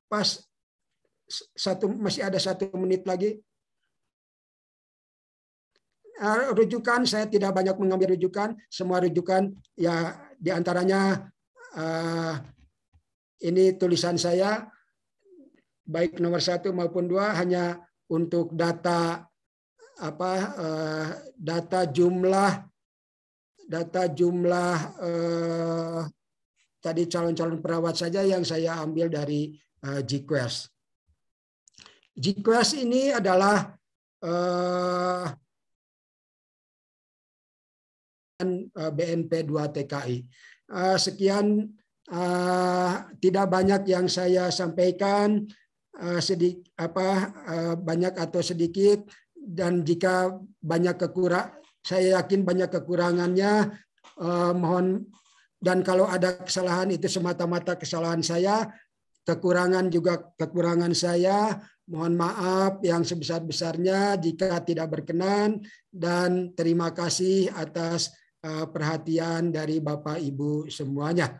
pas satu masih ada satu menit lagi eh, rujukan saya tidak banyak mengambil rujukan semua rujukan ya diantaranya uh, eh, ini tulisan saya baik nomor satu maupun dua hanya untuk data apa uh, data jumlah data jumlah eh, tadi calon-calon perawat saja yang saya ambil dari eh, GQuest. GQuest ini adalah eh, BNP 2 TKI. Eh, sekian eh, tidak banyak yang saya sampaikan eh, sedikit apa eh, banyak atau sedikit dan jika banyak kekurang saya yakin banyak kekurangannya. Eh, mohon dan kalau ada kesalahan itu semata-mata kesalahan saya, kekurangan juga kekurangan saya. Mohon maaf yang sebesar-besarnya jika tidak berkenan dan terima kasih atas eh, perhatian dari Bapak Ibu semuanya.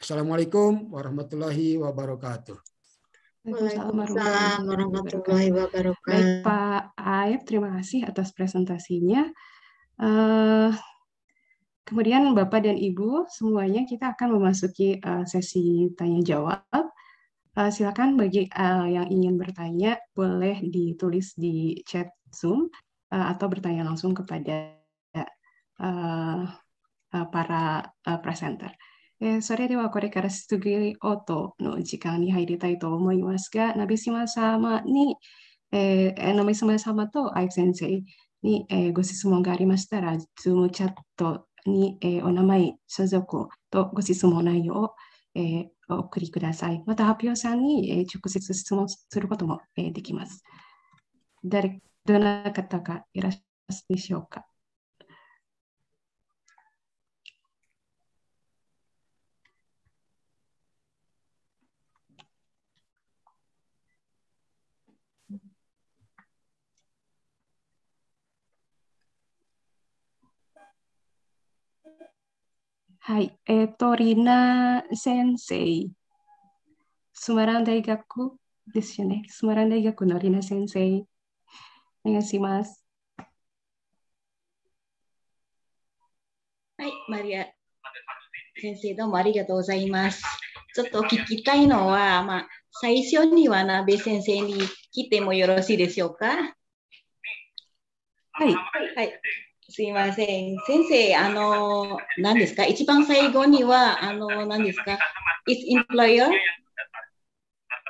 Assalamualaikum warahmatullahi wabarakatuh. Waalaikumsalam warahmatullahi, wabarakatuh. Baik Pak Aib, terima kasih atas presentasinya. Uh, kemudian Bapak dan Ibu semuanya kita akan memasuki uh, sesi tanya jawab. Uh, eh, silakan bagi uh, yang ingin bertanya boleh ditulis di chat Zoom uh, atau bertanya langsung kepada uh, uh, para uh, presenter. えー、それではこれから質疑応答の時間に入りたいと思いますが、ナビマ様に、えー、ナビマ様と愛先生に、えー、ご質問がありましたら、ズームチャットに、えー、お名前、所属とご質問内容を、えー、お送りください。また、発表さんに、えー、直接質問することも、えー、できます。誰どな方かいらっしゃいますでしょうかはい。えっ、ー、と、リナ先生、スマラン大学ですよね。スマラン大学のリナ先生、お願いします。はい、マリア先生、どうもありがとうございます。ちょっと聞きたいのは、まあ、最初にはナベ先生に来てもよろしいでしょうか。はい、はい。はいすいません。先生、あの、何ですか一番最後には、あの、何ですか ?is employer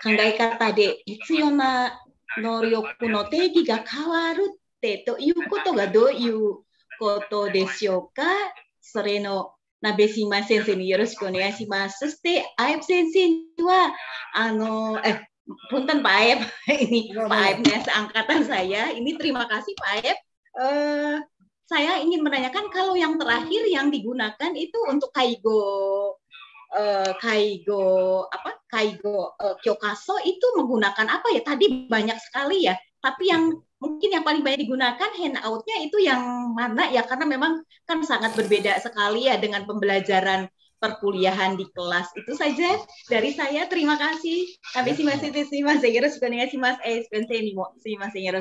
考え方で必要な能力の定義が変わるってということがどういうことでしょうかそれのなべしま先生によろしくお願いします。そして、アやぶ先生には、あの、え、p u n t エ n Pak Ayep, ini Pak Ayep angkatan saya, ini t saya ingin menanyakan kalau yang terakhir yang digunakan itu untuk kaigo eh, kaigo apa kaigo eh, kyokaso itu menggunakan apa ya tadi banyak sekali ya tapi yang mungkin yang paling banyak digunakan handoutnya itu yang mana ya karena memang kan sangat berbeda sekali ya dengan pembelajaran perkuliahan di kelas itu saja dari saya terima kasih kami ya, sih masih terima kasih mas Egero sebenarnya sih mas eh sebenarnya sih mas Egero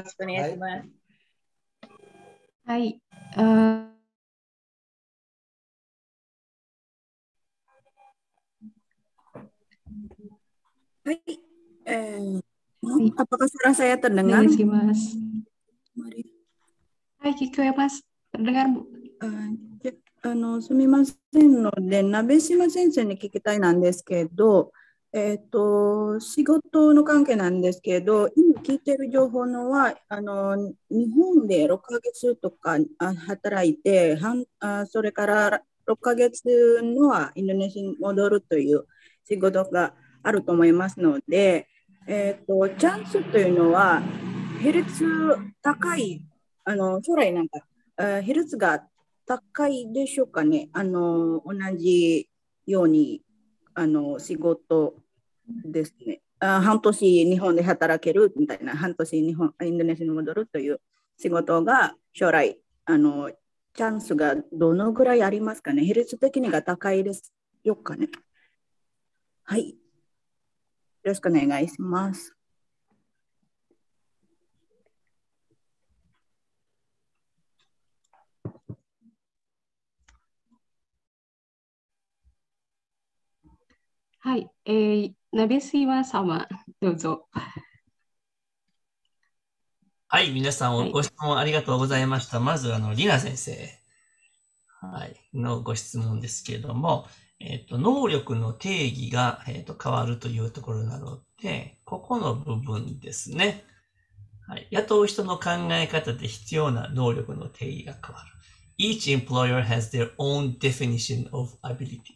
mas はい。あ Baik, eh, Baik. apakah suara saya terdengar? Dari Mas. Mari. Hai, Kikuya Mas. Terdengar, Bu? Uh, あのすみませんので、鍋島先生に聞きたいなんですけど、えっ、ー、と、仕事の関係なんですけど、今聞いてる情報のは、あの、日本で6ヶ月とか働いて、んあそれから6ヶ月のはインドネシアに戻るという仕事があると思いますので、えっ、ー、と、チャンスというのは、比率高い、あの、将来なんか、比率が高いでしょうかね、あの、同じようにあの仕事ですね。あ半年日本で働けるみたいな、半年日本インドネシアに戻るという仕事が将来あのチャンスがどのぐらいありますかね比率的にが高いですよかねはい。よろしくお願いします。はい、えー、ナベシワ様、どうぞ。はい、皆さん、ご質問ありがとうございました。まず、あの、リナ先生、はい、のご質問ですけれども、えっ、ー、と、能力の定義が、えっ、ー、と、変わるというところなので、ここの部分ですね。はい、雇う人の考え方で必要な能力の定義が変わる。Each employer has their own definition of ability と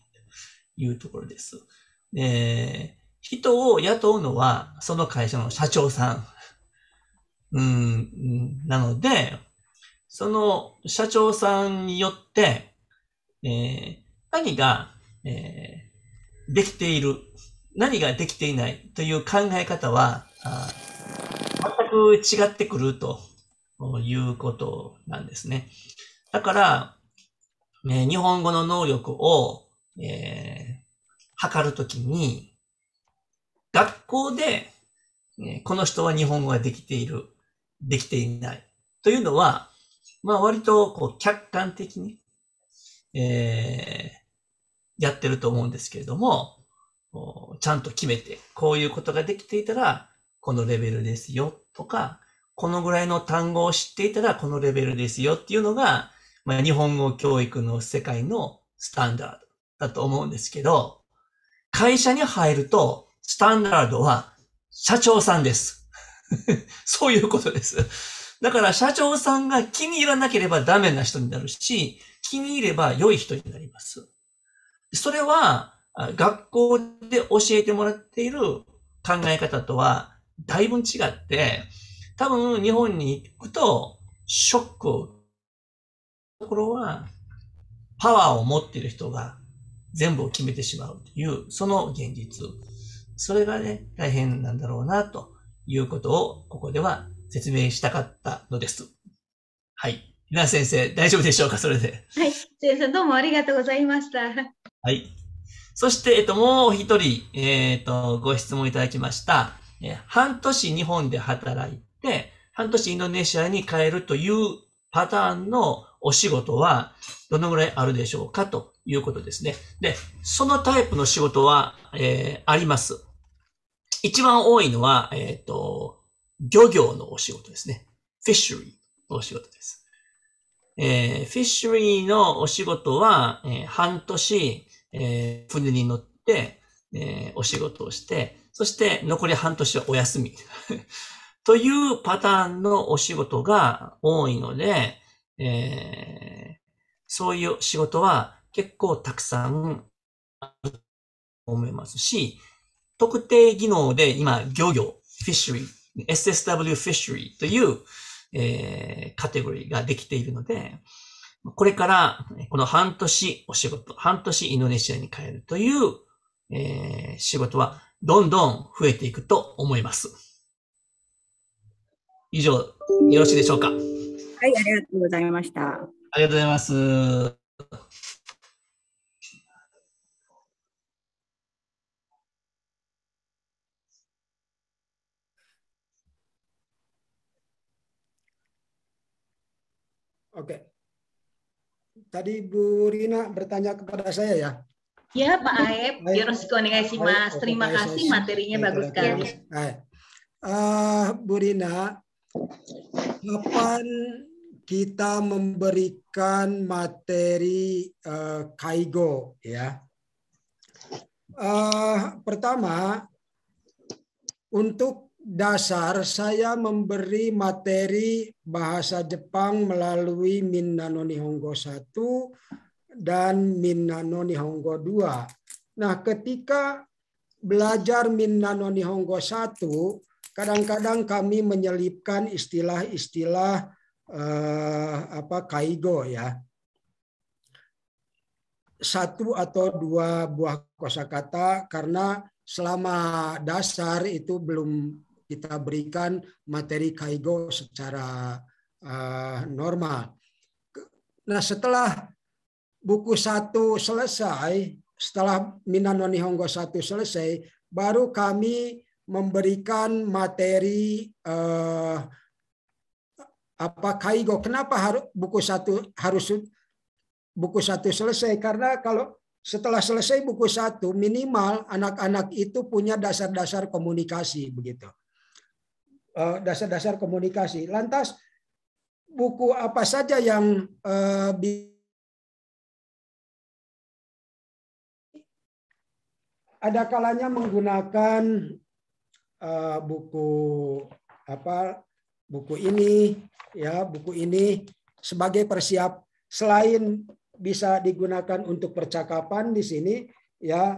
いうところです。えー、人を雇うのは、その会社の社長さ ん。うん、なので、その社長さんによって、えー、何が、えー、できている、何ができていないという考え方は、あ全く違ってくるということなんですね。だから、えー、日本語の能力を、え測るときに、学校で、ね、この人は日本語ができている、できていない。というのは、まあ割とこう客観的に、えー、やってると思うんですけれども、ちゃんと決めて、こういうことができていたら、このレベルですよとか、このぐらいの単語を知っていたら、このレベルですよっていうのが、まあ、日本語教育の世界のスタンダードだと思うんですけど、会社に入ると、スタンダードは社長さんです。そういうことです。だから社長さんが気に入らなければダメな人になるし、気に入れば良い人になります。それは、学校で教えてもらっている考え方とはだいぶ違って、多分日本に行くとショックを、ところはパワーを持っている人が全部を決めてしまうという、その現実。それがね、大変なんだろうな、ということを、ここでは説明したかったのです。はい。皆先生、大丈夫でしょうかそれで。はい。先生、どうもありがとうございました。はい。そして、えっと、もう一人、えー、っと、ご質問いただきました。え半年日本で働いて、半年インドネシアに帰るというパターンのお仕事はどのぐらいあるでしょうかということですね。で、そのタイプの仕事は、えー、あります。一番多いのは、えっ、ー、と、漁業のお仕事ですね。フィッシュリーのお仕事です。えー、フィッシュリーのお仕事は、えー、半年、えー、船に乗って、えー、お仕事をして、そして残り半年はお休み。というパターンのお仕事が多いので、えー、そういう仕事は結構たくさんあると思いますし、特定技能で今、漁業、フィッシュリー、SSW フィッシュリーという、えー、カテゴリーができているので、これから、この半年お仕事、半年インドネシアに帰るという、えー、仕事はどんどん増えていくと思います。以上、よろしいでしょうか。はい、ありがとうございました。ありがとうございます。Oke. Tadi Bu Rina bertanya kepada saya ya. Ya Pak Aep, yoroshiku mas. Terima kasih materinya bagus sekali. Uh, Bu Rina, kapan kita memberikan materi uh, kaigo ya? Uh, pertama, untuk dasar saya memberi materi bahasa Jepang melalui Minna no Nihongo 1 dan Minna no Nihongo 2. Nah, ketika belajar Minna no Nihongo 1, kadang-kadang kami menyelipkan istilah-istilah eh, apa kaigo ya. Satu atau dua buah kosakata karena selama dasar itu belum kita berikan materi kaigo secara uh, normal. Nah setelah buku satu selesai, setelah Minano Nihongo satu selesai, baru kami memberikan materi uh, apa kaigo. Kenapa harus buku satu harus buku satu selesai? Karena kalau setelah selesai buku satu minimal anak-anak itu punya dasar-dasar komunikasi begitu. Eh, dasar-dasar komunikasi. Lantas buku apa saja yang eh, ada kalanya menggunakan eh, buku apa buku ini ya buku ini sebagai persiap selain bisa digunakan untuk percakapan di sini ya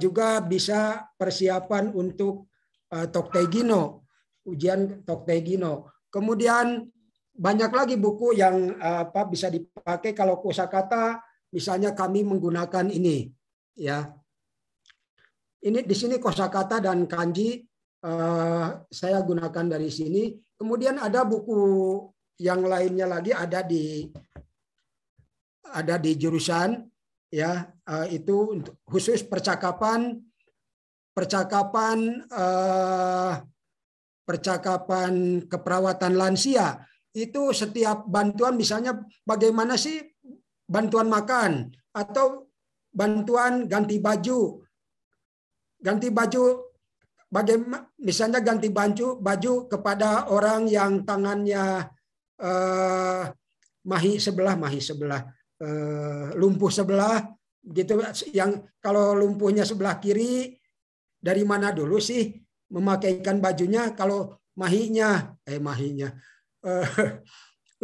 juga bisa persiapan untuk uh, Toktegino ujian Toktegino. Kemudian banyak lagi buku yang apa bisa dipakai kalau kosakata misalnya kami menggunakan ini ya. Ini di sini kosakata dan kanji eh, saya gunakan dari sini. Kemudian ada buku yang lainnya lagi ada di ada di jurusan ya eh, itu khusus percakapan percakapan eh, percakapan keperawatan lansia itu setiap bantuan misalnya bagaimana sih bantuan makan atau bantuan ganti baju ganti baju bagaimana misalnya ganti baju baju kepada orang yang tangannya eh, mahi sebelah mahi sebelah eh, lumpuh sebelah gitu yang kalau lumpuhnya sebelah kiri dari mana dulu sih memakaikan bajunya kalau mahinya eh mahinya eh,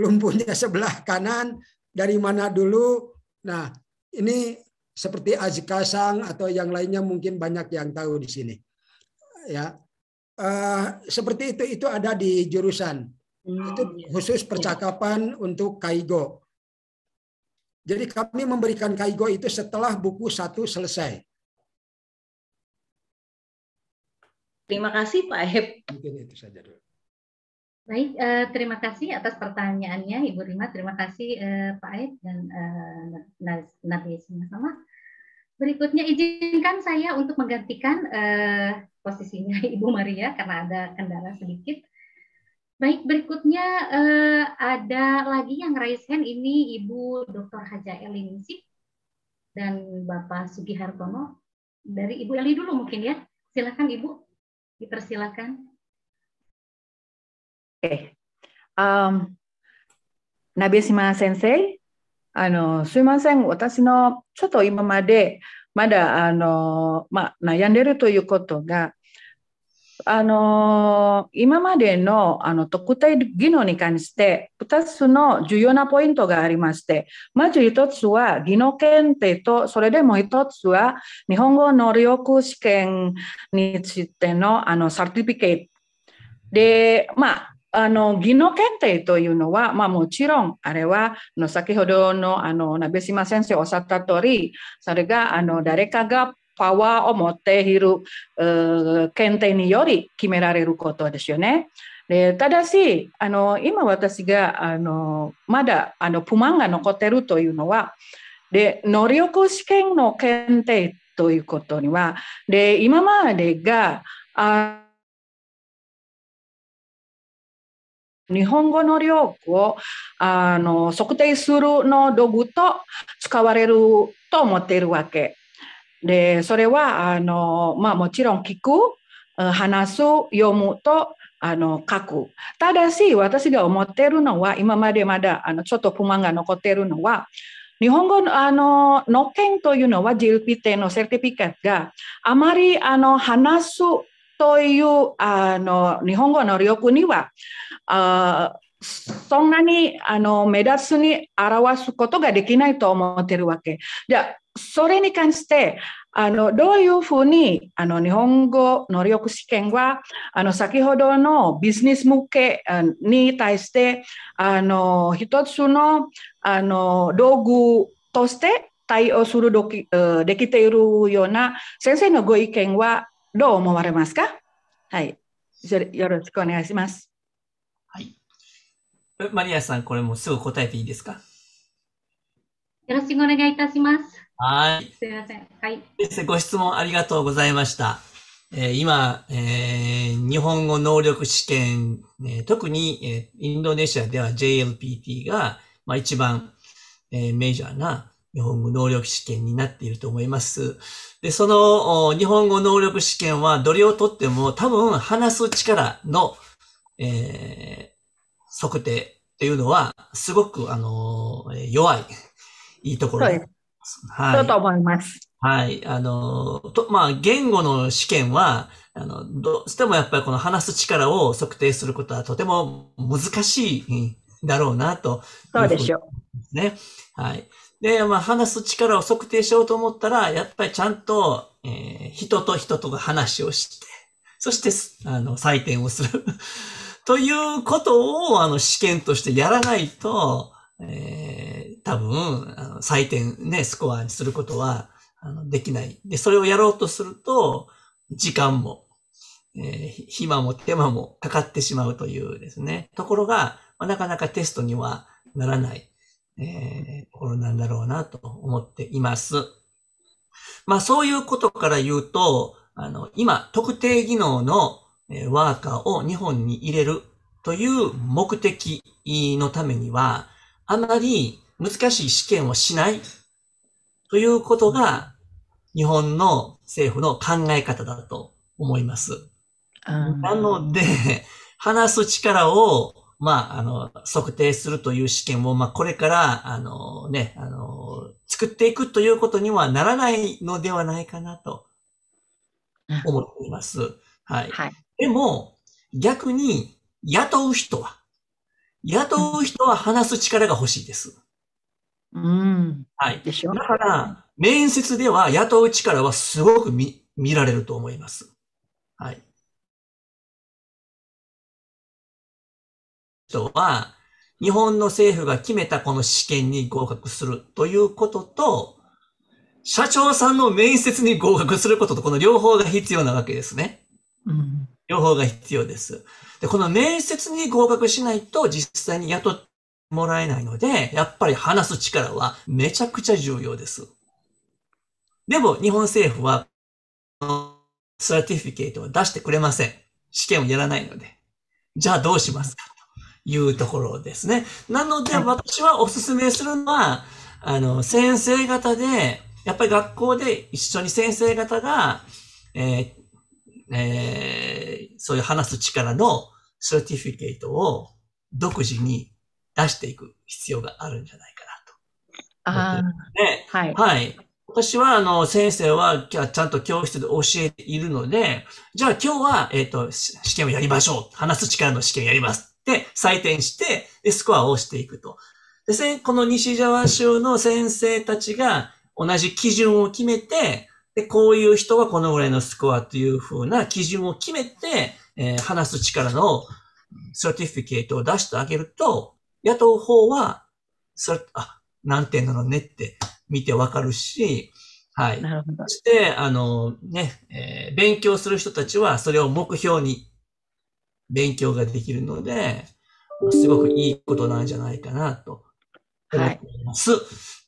lumpuhnya sebelah kanan dari mana dulu nah ini seperti Azikasang atau yang lainnya mungkin banyak yang tahu di sini ya eh, seperti itu itu ada di jurusan hmm, itu iya. khusus percakapan untuk kaigo jadi kami memberikan kaigo itu setelah buku satu selesai Terima kasih Pak Hep. Mungkin itu saja dulu. Baik, eh, terima kasih atas pertanyaannya Ibu Rima. Terima kasih eh, Pak Ed dan eh, Nabi sama-sama. Berikutnya izinkan saya untuk menggantikan eh, posisinya Ibu Maria karena ada kendala sedikit. Baik, berikutnya eh, ada lagi yang raise hand ini Ibu Dr. Haja Elinsik dan Bapak Sugi Hartono. Dari Ibu Eli dulu mungkin ya. Silakan Ibu dipersilakan. Oke, okay. um, Nabi Sima Sensei, ano, Sima Sen, watashi no, choto ima made, mada, ano, ma, nayan deru to yukoto ga, あの今までのあの特定技能に関して2つの重要なポイントがありまして、まず1つは技能検定と、それでも1つは日本語能力試験についてのあのサティフィケート。で、まあ、あの技能検定というのは、まあ、もちろんあれはの先ほどのあの鍋島先生おっしゃった通りそれがあの誰かがパワーを持っている検定により決められることですよね。でただしあの今私があのまだあの不満が残っているというのはで能力試験の検定ということにはで今までがあ日本語の量をあの測定するの道具と使われると思っているわけで、それは、あの、まあもちろん聞く、話す、読むと、あの、書く。ただし、私が思ってるのは、今までまだ、あの、ちょっと不満が残ってるのは、日本語のあのの件というのは GLPT のセルティフィケットがあまりあの話すというあの日本語の力にはあそんなにあの目立つに表すことができないと思ってるわけ。じゃあそれに関して、あの、どういうふうに、あの、日本語能力試験は、あの、先ほどのビジネス向けに対して、あの、一つの、あの、道具として対応するどき、できているような、先生のご意見はどう思われますかはい。よろしくお願いします。はい。マリアさん、これもすぐ答えていいですかよろしくお願いいたします。はい。すいません。はい。ご質問ありがとうございました。えー、今、えー、日本語能力試験、えー、特に、えインドネシアでは JLPT が、まあ、一番、えメジャーな日本語能力試験になっていると思います。で、その日本語能力試験はどれをとっても多分話す力の、え測定っていうのはすごく、あの弱い、いいところ。ですはい。そうと思います。はい。あの、と、まあ、言語の試験は、あの、どうしてもやっぱりこの話す力を測定することはとても難しいだろうなと、そうでしょう。ね。はい。で、まあ、話す力を測定しようと思ったら、やっぱりちゃんと、えー、人と人とが話をして、そして、あの、採点をするということを、あの、試験としてやらないと、えー、多分、あの採点ね、スコアにすることはあのできない。で、それをやろうとすると、時間も、えー、暇も手間もかかってしまうというですね。ところが、まあ、なかなかテストにはならない、えー、ところなんだろうなと思っています。まあそういうことから言うと、あの、今、特定技能のワーカーを日本に入れるという目的のためには、あまり難しい試験をしないということが日本の政府の考え方だと思います。なので、話す力を、まあ、あの、測定するという試験を、まあ、これから、あの、ね、あの、作っていくということにはならないのではないかなと思っています。はい。はい、でも、逆に、雇う人は、雇う人は話す力が欲しいです。うん。はい。でしょだから、面接では雇う力はすごく見、見られると思います。はい。人は、日本の政府が決めたこの試験に合格するということと、社長さんの面接に合格することと、この両方が必要なわけですね。うん、両方が必要です。この面接に合格しないと実際に雇ってもらえないので、やっぱり話す力はめちゃくちゃ重要です。でも日本政府は、スラティフィケートを出してくれません。試験をやらないので。じゃあどうしますかというところですね。なので私はお勧めするのは、あの、先生方で、やっぱり学校で一緒に先生方が、えーえー、そういう話す力のセーティフィケートを独自に出していく必要があるんじゃないかなと。ああ。はい。はい。私は、あの、先生は、ちゃんと教室で教えているので、じゃあ今日は、えっ、ー、と、試験をやりましょう。話す力の試験やります。で、採点して、で、スコアをしていくと。で、この西沢州の先生たちが同じ基準を決めて、で、こういう人はこのぐらいのスコアというふうな基準を決めて、えー、話す力のサーティフィケートを出してあげると、野党法は、それ、あ、何点なのねって見てわかるし、はい。なるほど。そして、あの、ね、えー、勉強する人たちはそれを目標に勉強ができるので、すごくいいことなんじゃないかなと思っています。はい、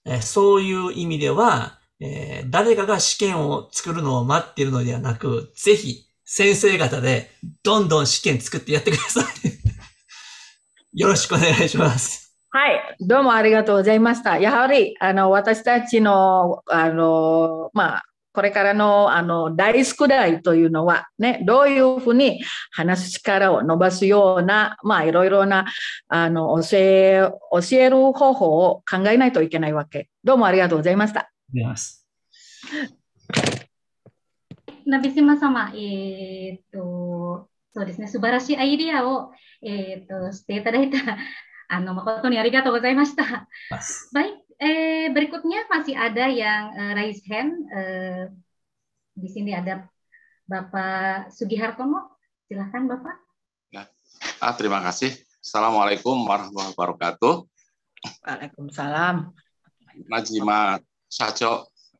えー、そういう意味では、えー、誰かが試験を作るのを待っているのではなく、ぜひ先生方でどんどん試験作ってやってください。よろしくお願いします。はい、どうもありがとうございました。やはりあの私たちのあの、まあ、これからのあの大宿題というのは、ね、どういうふうに話す力を伸ばすような、まあ、いろいろなあの教え教える方法を考えないといけないわけ。どうもありがとうございました。ありがとうございます。sama eh, eh, eh, berikutnya masih ada yang eh, raise hand. Eh, di sini ada Bapak Sugihartono. Silahkan Bapak. Ya. Ah, terima kasih. Assalamualaikum warahmatullahi wabarakatuh. Waalaikumsalam. Najima Sacho,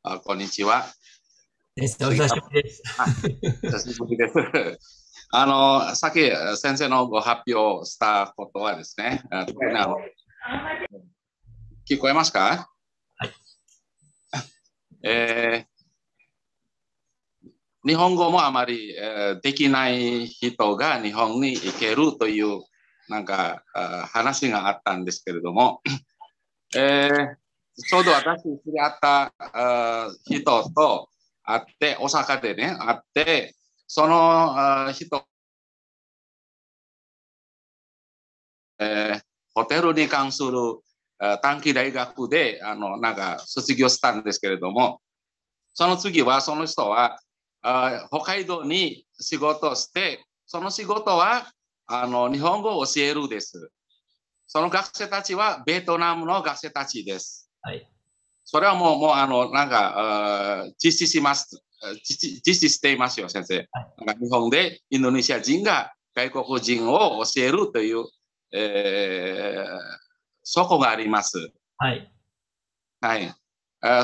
uh, eh, konnichiwa. 先生、お久しぶりです。久しぶりです。あの、さっき先生のご発表したことはですね、聞こえますかはい。えー、日本語もあまり、えー、できない人が日本に行けるというなんか話があったんですけれども、えー、ちょうど私知り合った人とあって、大阪でね、あって、その人、えー、ホテルに関する短期大学で、あの、なんか卒業したんですけれども、その次は、その人は、あ北海道に仕事して、その仕事は、あの、日本語を教えるです。その学生たちは、ベトナムの学生たちです。はい。それはもう、もう、あの、なんか、実施します。実施していますよ、先生。なんか日本でインドネシア人が外国人を教えるという、えー、そこがあります。はい。はい。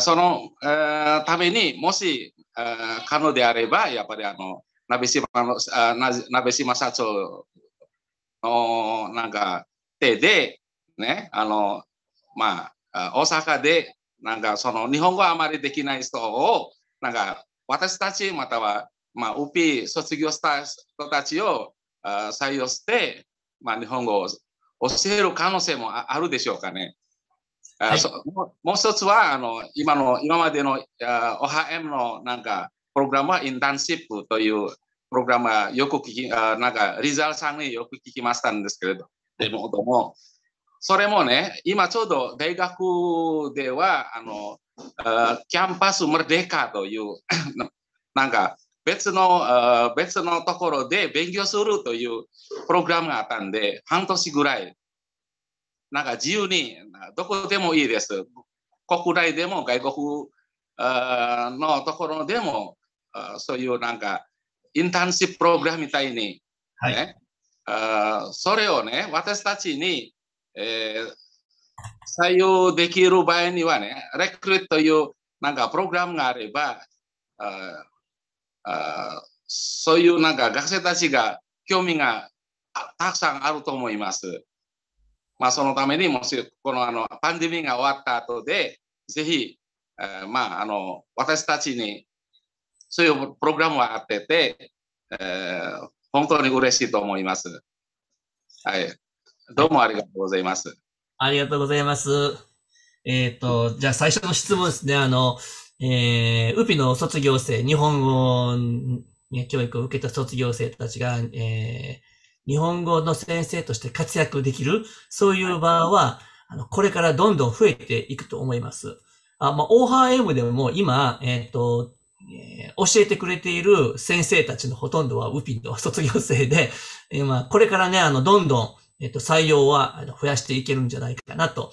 その、えー、ためにもし、えー、可能であれば、やっぱりあの、鍋島の、鍋島社長の、なんか、手で、ね、あの、まあ、大阪でなんかその日本語あまりできない人を、なんか私たちまたは、まあ、UP 卒業した人たちをあ採用して、まあ、日本語を教える可能性もあるでしょうかね。はい、もう一つはあの今の今までのあ OHM のなんかプログラムはインターンシップというプログラムはよく聞きあなんかリザルさんによく聞きましたんですけれどでもどもそれもね、今ちょうど大学では、あの、キャンパスムデカという、なんか別の、別のところで勉強するというプログラムがあったんで、半年ぐらい、なんか自由に、どこでもいいです。国内でも外国のところでも、そういうなんか、インターンシッププログラムみたいに、ね、はい、それをね、私たちにえー、採用できる場合にはね、レクルというなんかプログラムがあれば、ああそういうなんか学生たちが興味がたくさんあると思います。まあ、そのためにもしこのあのパンデミーが終わった後で、ぜひ、えー、まあ、あの私たちにそういうプログラムを当てて、えー、本当に嬉しいと思います。はいどうもありがとうございます。ありがとうございます。えっ、ー、と、じゃあ最初の質問ですね。あの、えー、ウピの卒業生、日本語、教育を受けた卒業生たちが、えー、日本語の先生として活躍できる、そういう場は、あの、これからどんどん増えていくと思います。あ、まあ、オーハーエムでも今、えっ、ー、と、えー、教えてくれている先生たちのほとんどはウピの卒業生で、えまあ、これからね、あの、どんどん、えっと、採用は増やしていけるんじゃないかなと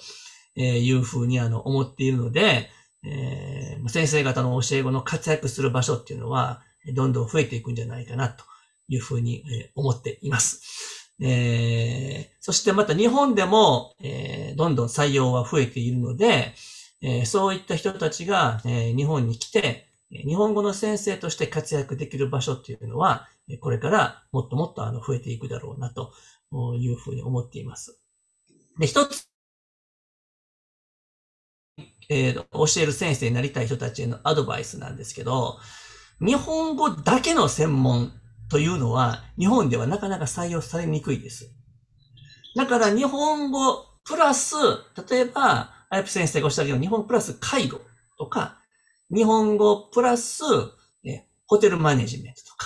いうふうにあの思っているので、えー、先生方の教え子の活躍する場所っていうのは、どんどん増えていくんじゃないかなというふうに思っています。えー、そしてまた日本でも、えー、どんどん採用は増えているので、えー、そういった人たちが、えー、日本に来て、日本語の先生として活躍できる場所っていうのは、これからもっともっとあの増えていくだろうなというふうに思っています。で、一つ、えー、教える先生になりたい人たちへのアドバイスなんですけど、日本語だけの専門というのは日本ではなかなか採用されにくいです。だから日本語プラス、例えば、あやプ先生がおっしゃるように日本プラス介護とか、日本語プラス、ね、ホテルマネジメントと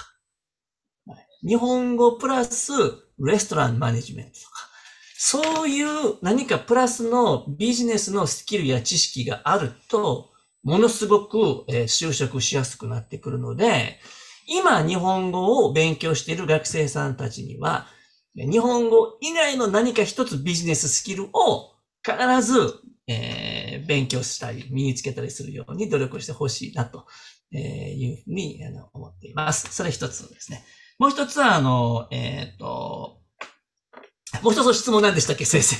か、日本語プラスレストランマネジメントとか、そういう何かプラスのビジネスのスキルや知識があると、ものすごく、え就職しやすくなってくるので、今日本語を勉強している学生さんたちには、日本語以外の何か一つビジネススキルを必ず、えー、勉強したり、身につけたりするように努力してほしいなというふうに思っています。それ一つですね。もう一つは、あの、えっ、ー、と、もう一つの質問なんでしたっけ、先生。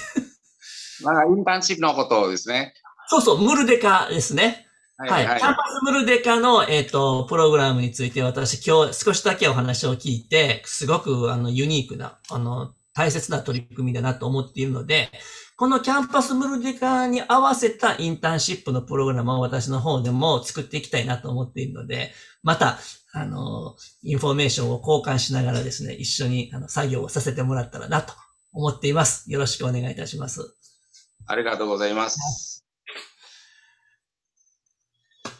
まあ、インターンシップのことですね。そうそう、ムルデカですね。はい、はいはいキャンパスムルデカの、えっ、ー、と、プログラムについて私今日少しだけお話を聞いて、すごくあの、ユニークな、あの、大切な取り組みだなと思っているので、このキャンパスムルデカに合わせたインターンシップのプログラムを私の方でも作っていきたいなと思っているので、またあの、インフォメーションを交換しながらですね、一緒にあの作業をさせてもらったらなと思っています。よろしくお願いいたします。ありがとうございます。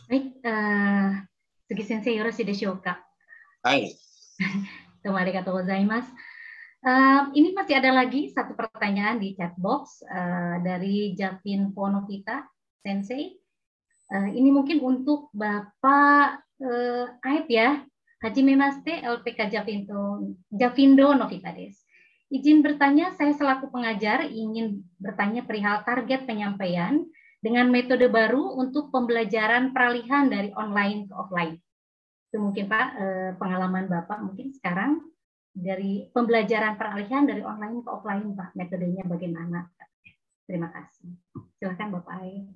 はい、あ杉先生よろしいでしょうか。はい。どうもありがとうございます。Uh, ini masih ada lagi satu pertanyaan di chat box uh, dari Javin Ponovita Sensei. Uh, ini mungkin untuk Bapak eh, aib ya. Haji Memaste LPK Javindo, Javindo Novitades. Izin bertanya, saya selaku pengajar ingin bertanya perihal target penyampaian dengan metode baru untuk pembelajaran peralihan dari online ke offline. Itu mungkin Pak, eh, pengalaman Bapak mungkin sekarang dari pembelajaran peralihan dari online ke offline Pak, metodenya bagaimana? Terima kasih. Silakan Bapak Air.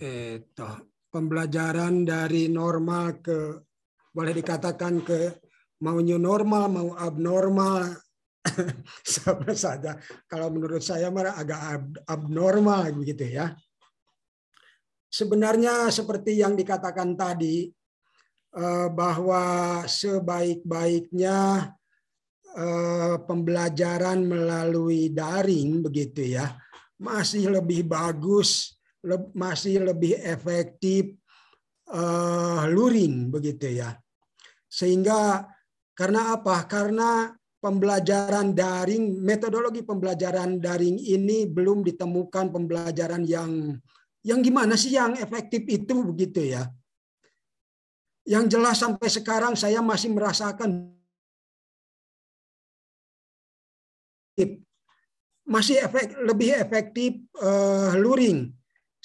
itu pembelajaran dari normal ke boleh dikatakan ke mau new normal mau abnormal sama saja kalau menurut saya marah agak ab abnormal gitu ya sebenarnya seperti yang dikatakan tadi eh, bahwa sebaik-baiknya eh, pembelajaran melalui daring begitu ya masih lebih bagus masih lebih efektif uh, luring begitu ya. Sehingga karena apa? Karena pembelajaran daring, metodologi pembelajaran daring ini belum ditemukan pembelajaran yang yang gimana sih yang efektif itu begitu ya. Yang jelas sampai sekarang saya masih merasakan masih efek lebih efektif uh, luring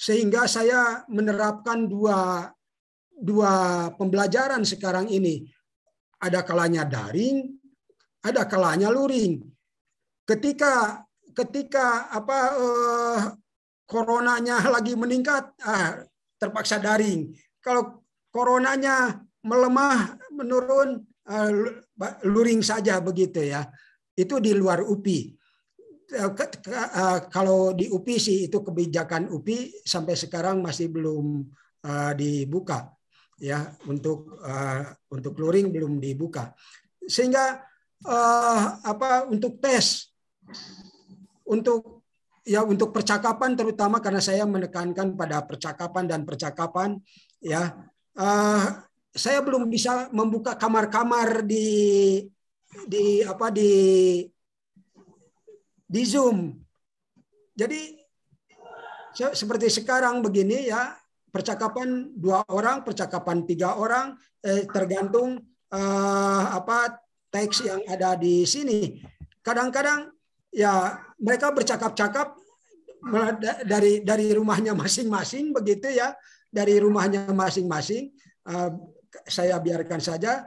sehingga saya menerapkan dua dua pembelajaran sekarang ini. Ada kalanya daring, ada kalanya luring. Ketika ketika apa eh, coronanya lagi meningkat, ah, terpaksa daring. Kalau coronanya melemah, menurun, eh, luring saja begitu ya. Itu di luar UPI. Eh, eh, kalau di UPI sih itu kebijakan UPI sampai sekarang masih belum uh, dibuka ya untuk uh, untuk luring belum dibuka sehingga uh, apa untuk tes untuk ya untuk percakapan terutama karena saya menekankan pada percakapan dan percakapan ya uh, saya belum bisa membuka kamar-kamar di di apa di di Zoom. Jadi seperti sekarang begini ya, percakapan dua orang, percakapan tiga orang, eh, tergantung eh, apa teks yang ada di sini. Kadang-kadang ya mereka bercakap-cakap dari dari rumahnya masing-masing begitu ya, dari rumahnya masing-masing. Eh, saya biarkan saja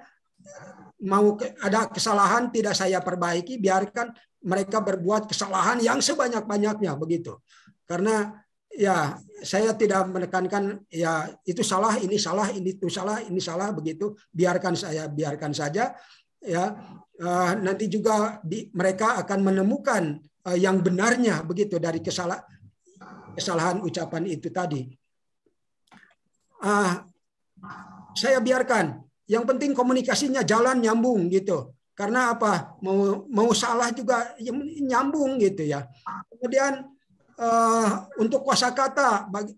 mau ada kesalahan tidak saya perbaiki, biarkan mereka berbuat kesalahan yang sebanyak-banyaknya begitu. Karena ya saya tidak menekankan ya itu salah, ini salah, ini itu salah, ini salah begitu. Biarkan saya biarkan saja ya uh, nanti juga di, mereka akan menemukan uh, yang benarnya begitu dari kesalah, kesalahan ucapan itu tadi. Uh, saya biarkan yang penting komunikasinya jalan nyambung gitu. Karena apa? Mau mau salah juga ya, nyambung gitu ya. Kemudian uh, untuk bagi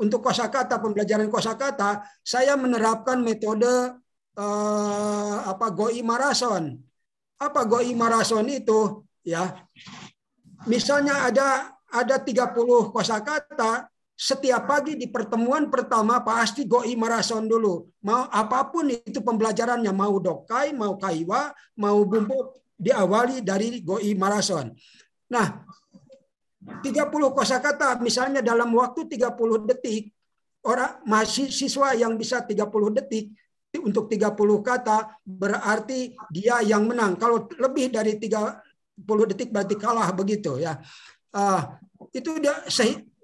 untuk kata pembelajaran kata, saya menerapkan metode uh, apa goi marason. Apa goi marason itu ya? Misalnya ada ada 30 kata setiap pagi di pertemuan pertama pasti goi marason dulu. Mau apapun itu pembelajarannya, mau dokai, mau kaiwa, mau bumbu diawali dari goi marason. Nah, 30 kosakata misalnya dalam waktu 30 detik orang masih siswa yang bisa 30 detik untuk 30 kata berarti dia yang menang. Kalau lebih dari 30 detik berarti kalah begitu ya. Uh, itu dia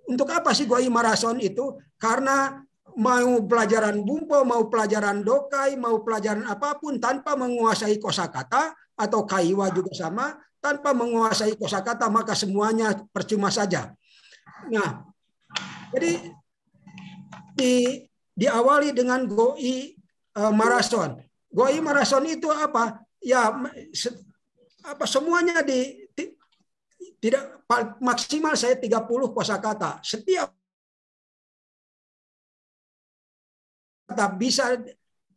untuk apa sih Goi marason itu? Karena mau pelajaran bumpo, mau pelajaran dokai, mau pelajaran apapun tanpa menguasai kosakata atau kaiwa juga sama, tanpa menguasai kosakata maka semuanya percuma saja. Nah, jadi di diawali dengan goi eh, marason. Goi marason itu apa? Ya se, apa semuanya di tidak maksimal saya 30 kosakata. Setiap kata bisa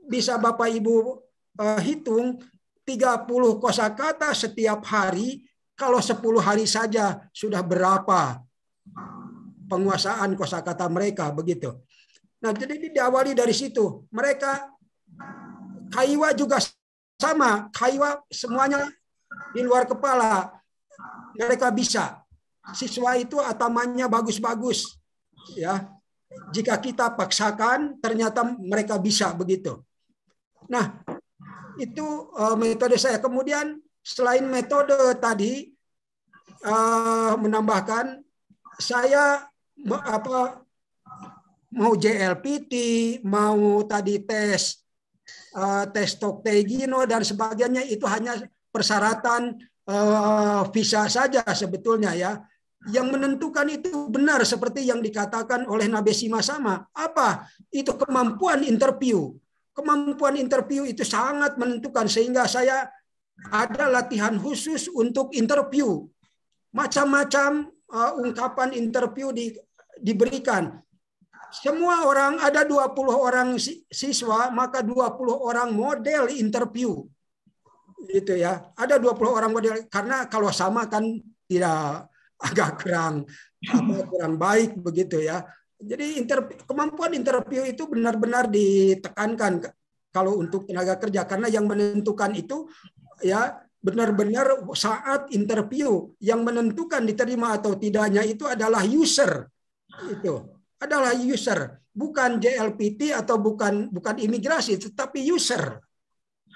bisa Bapak Ibu uh, hitung 30 kosakata setiap hari kalau 10 hari saja sudah berapa penguasaan kosakata mereka begitu. Nah, jadi diawali dari situ. Mereka kaiwa juga sama, kaiwa semuanya di luar kepala mereka bisa. Siswa itu atamannya bagus-bagus, ya. Jika kita paksakan, ternyata mereka bisa begitu. Nah, itu uh, metode saya. Kemudian selain metode tadi uh, menambahkan, saya apa mau JLPT, mau tadi tes uh, tes Toktegino dan sebagainya itu hanya persyaratan Eh, bisa saja sebetulnya ya. Yang menentukan itu benar seperti yang dikatakan oleh Nabi Sima sama. Apa? Itu kemampuan interview. Kemampuan interview itu sangat menentukan sehingga saya ada latihan khusus untuk interview. Macam-macam uh, ungkapan interview di, diberikan semua orang ada 20 orang siswa maka 20 orang model interview gitu ya. Ada 20 orang karena kalau sama kan tidak agak kurang apa kurang baik begitu ya. Jadi inter kemampuan interview itu benar-benar ditekankan kalau untuk tenaga kerja karena yang menentukan itu ya benar-benar saat interview yang menentukan diterima atau tidaknya itu adalah user itu adalah user bukan JLPT atau bukan bukan imigrasi tetapi user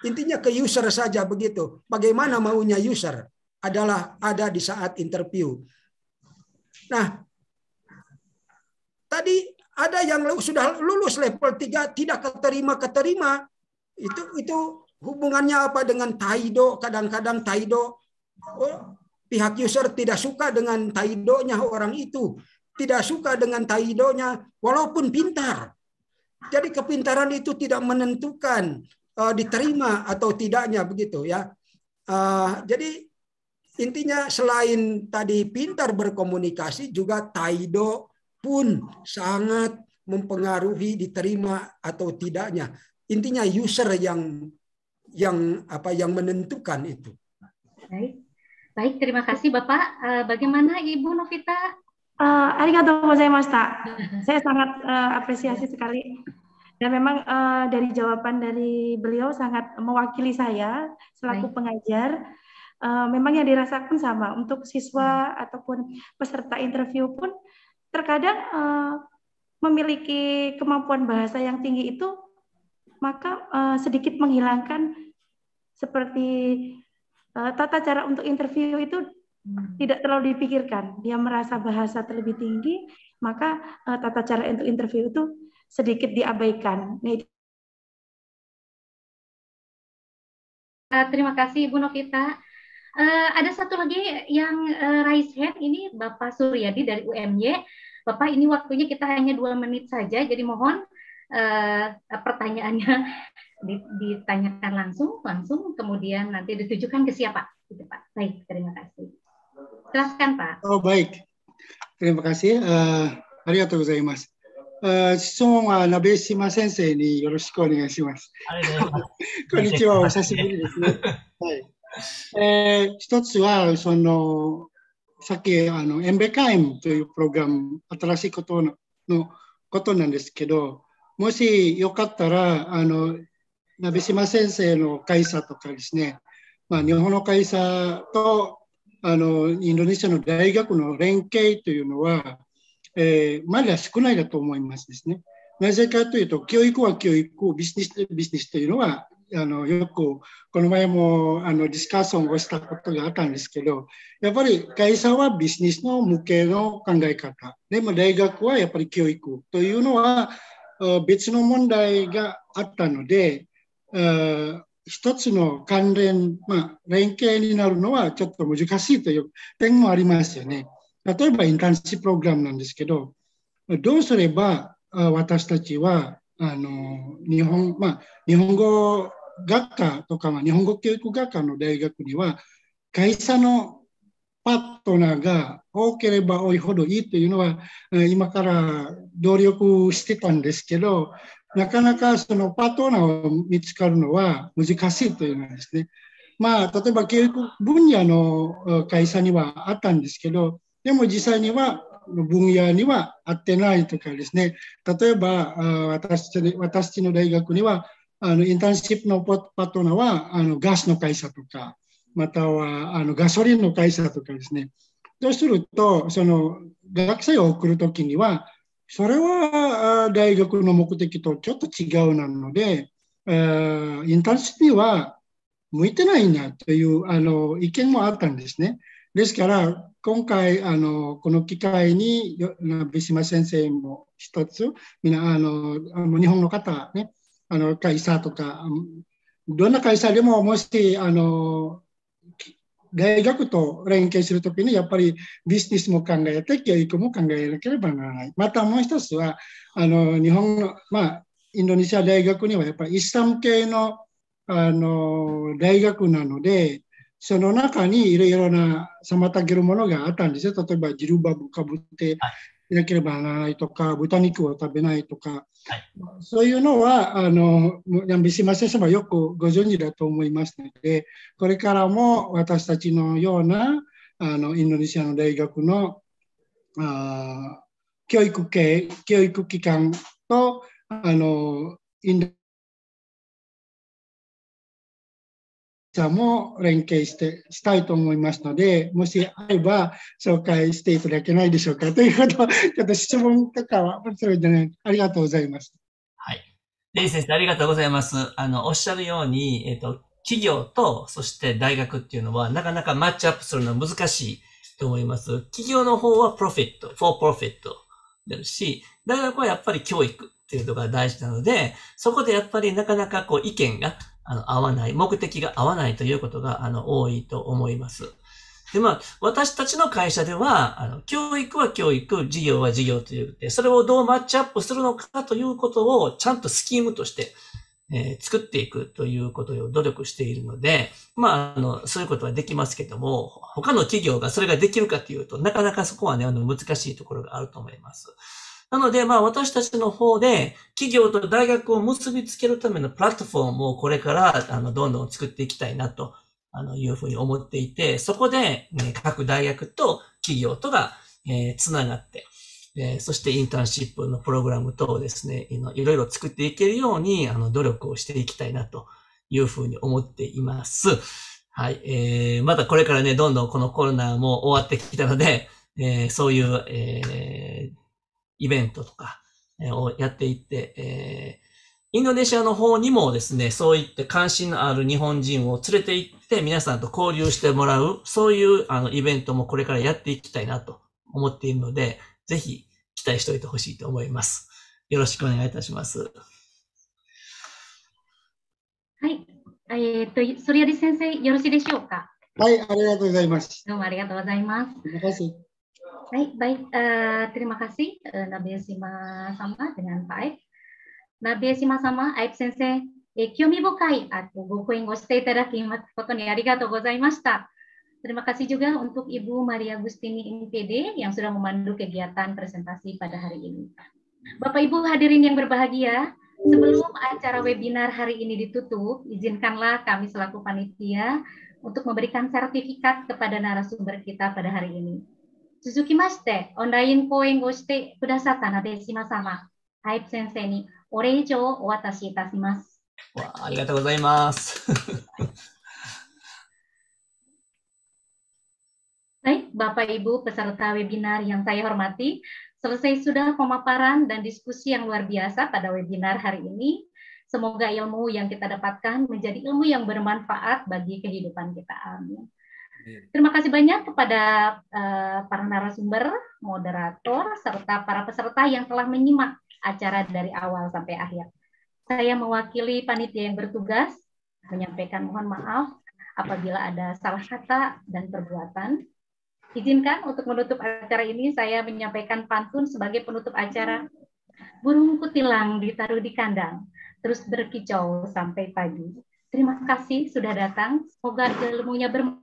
Intinya ke user saja begitu. Bagaimana maunya user adalah ada di saat interview. Nah, tadi ada yang sudah lulus level 3 tidak keterima keterima itu itu hubungannya apa dengan taido kadang-kadang taido oh, pihak user tidak suka dengan taidonya orang itu tidak suka dengan taidonya walaupun pintar jadi kepintaran itu tidak menentukan uh, diterima atau tidaknya begitu ya. Uh, jadi intinya selain tadi pintar berkomunikasi juga taido pun sangat mempengaruhi diterima atau tidaknya. Intinya user yang yang apa yang menentukan itu. Baik. Baik, terima kasih Bapak. Eh, bagaimana Ibu Novita? Uh, arigatou gozaimashita. Saya sangat uh, apresiasi sekali dan memang uh, dari jawaban dari beliau sangat mewakili saya selaku Baik. pengajar. Uh, memang yang dirasakan sama untuk siswa hmm. ataupun peserta interview pun terkadang uh, memiliki kemampuan bahasa yang tinggi itu maka uh, sedikit menghilangkan seperti uh, tata cara untuk interview itu hmm. tidak terlalu dipikirkan. Dia merasa bahasa terlebih tinggi, maka uh, tata cara untuk interview itu sedikit diabaikan. Nah, terima kasih Ibu Novita. Uh, ada satu lagi yang uh, raise hand ini Bapak Suryadi dari UMY. Bapak ini waktunya kita hanya dua menit saja, jadi mohon uh, pertanyaannya ditanyakan langsung, langsung kemudian nanti ditujukan ke siapa, gitu Pak. Baik, terima kasih. Silahkan Pak. Oh baik, terima kasih. Uh, arigatou gozaimasu. 質問は鍋島先生によろしくお願いします。こんにちは、お久しぶりですね。はいえー、一つは、その、さっき、あの、エンベカイムというプログラム、新しいことののことなんですけど、もしよかったら、あの、鍋島先生の会社とかですね、まあ、日本の会社とあのインドネシアの大学の連携というのは、えー、まだ少ないだと思いますですね。なぜかというと、教育は教育、ビジネスビジネスというのは、あのよくこの前もあのディスカッションをしたことがあったんですけど、やっぱり会社はビジネスの向けの考え方、でも大学はやっぱり教育というのは別の問題があったので、一つの関連、まあ、連携になるのはちょっと難しいという点もありますよね。例えばインターンシッププログラムなんですけど、どうすれば私たちはあの日本,、まあ、日本語学科とか、日本語教育学科の大学には会社のパートナーが多ければ多いほどいいというのは今から努力してたんですけどなかなかそのパートナーを見つかるのは難しいというのはですねまあ例えば教育分野の会社にはあったんですけどでも実際には分野には合ってないとかですね、例えば私ちの大学にはあのインターンシップのパートナーはあのガスの会社とか、またはあのガソリンの会社とかですね。そうすると、その学生を送るときには、それは大学の目的とちょっと違うなので、インターンシップには向いてないなというあの意見もあったんですね。ですから、今回、あのこの機会に、ビシマ先生も一つ、みんなあの日本の方、ね、あの会社とか、どんな会社でも、もしあの大学と連携するときにやっぱりビジネスも考えて教育も考えなければならない。またもう一つはあの日本の、まあ、インドネシア大学にはやっぱりイスラム系のあの大学なのでその中にいろいろな妨げるものがあったんですよ。例えば、ジルバブかぶっていなければならないとか、豚肉を食べないとか、はい、そういうのは、あの、三島先生もよくご存知だと思いますので、これからも私たちのような、あの、インドネシアの大学の、あ教育系、教育機関と、あの、インド者も連携してしたいと思いますので、もしあれば紹介していただけないでしょうかということ、ちょっと質問とかは、それでね、ありがとうございます。はい。レイ先生、ありがとうございます。あの、おっしゃるように、えっ、ー、と、企業と、そして大学っていうのは、なかなかマッチアップするのは難しいと思います。企業の方はプロフィット、フォープロフィットですし、大学はやっぱり教育っていうのが大事なので、そこでやっぱりなかなかこう意見があの、合わない、目的が合わないということが、あの、多いと思います。で、まあ、私たちの会社では、あの、教育は教育、事業は事業という、それをどうマッチアップするのかということを、ちゃんとスキームとして、えー、作っていくということを努力しているので、まあ、あの、そういうことはできますけども、他の企業がそれができるかというとなかなかそこはね、あの、難しいところがあると思います。なので、まあ私たちの方で企業と大学を結びつけるためのプラットフォームをこれからあのどんどん作っていきたいなというふうに思っていて、そこで、ね、各大学と企業とが、えー、つながって、えー、そしてインターンシップのプログラム等をですね、いろいろ作っていけるようにあの努力をしていきたいなというふうに思っています。はい。えー、またこれからね、どんどんこのコロナも終わってきたので、えー、そういう、えーイベントとかをやっていって、えインドネシアの方にもですね、そういって関心のある日本人を連れて行って皆さんと交流してもらう、そういうあのイベントもこれからやっていきたいなと思っているので、ぜひ期待しておいてほしいと思います。よろしくお願いいたします。はい。えー、っと、それより先生、よろしいでしょうか。はい、ありがとうございます。どうもありがとうございます。Baik, baik. Uh, terima kasih uh, eh, Nabe Sima sama dengan Pak Aib. Nabi Sima sama Aib Sensei, eh, atau gokoen go Terima kasih juga untuk Ibu Maria Gustini MPD yang sudah memandu kegiatan presentasi pada hari ini. Bapak Ibu hadirin yang berbahagia, sebelum acara webinar hari ini ditutup, izinkanlah kami selaku panitia untuk memberikan sertifikat kepada narasumber kita pada hari ini. 続きまして、オンライン講演をしてくださった鍋島様、タイプ先生にお礼状をお渡しいたします。わありがとうございます。Baik, Bapak Ibu peserta webinar yang saya hormati, selesai sudah pemaparan dan diskusi yang luar biasa pada webinar hari ini. Semoga ilmu yang kita dapatkan menjadi ilmu yang bermanfaat bagi kehidupan kita. Amin. Terima kasih banyak kepada uh, para narasumber, moderator, serta para peserta yang telah menyimak acara dari awal sampai akhir. Saya mewakili panitia yang bertugas menyampaikan mohon maaf apabila ada salah kata dan perbuatan. Izinkan untuk menutup acara ini saya menyampaikan pantun sebagai penutup acara. Burung kutilang ditaruh di kandang, terus berkicau sampai pagi. Terima kasih sudah datang. Semoga ilmunya bermanfaat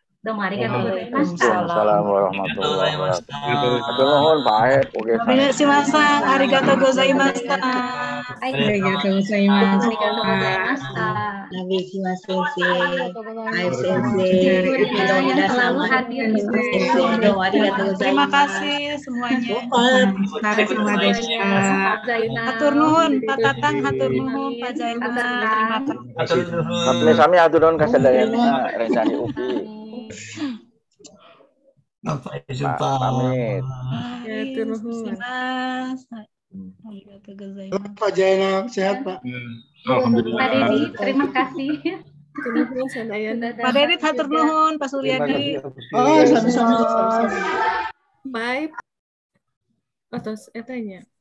どうもありがとうございました。ごめんなさい。ありがとうございました。はい、ありがとうございます。ありがとうございました。Nabi Hikmah Sensei, Terima kasih Indonesia selalu hadir di Terima kasih semuanya. Terima kasih. Hatur nuhun, Pak Tatang, hatur nuhun, Pak Jailma. Terima kasih. Kami hatur nuhun kesadaran Rezani Upi. Sampai jumpa. Pamit. Ya, terima kasih. Pak Jainal, sehat Pak. Alhamdulillah. Pak Dedi, terima kasih. Pak Dedi, hatur nuhun, Pak Suryadi. Oh, sama-sama. Bye. Atau etanya. Eh,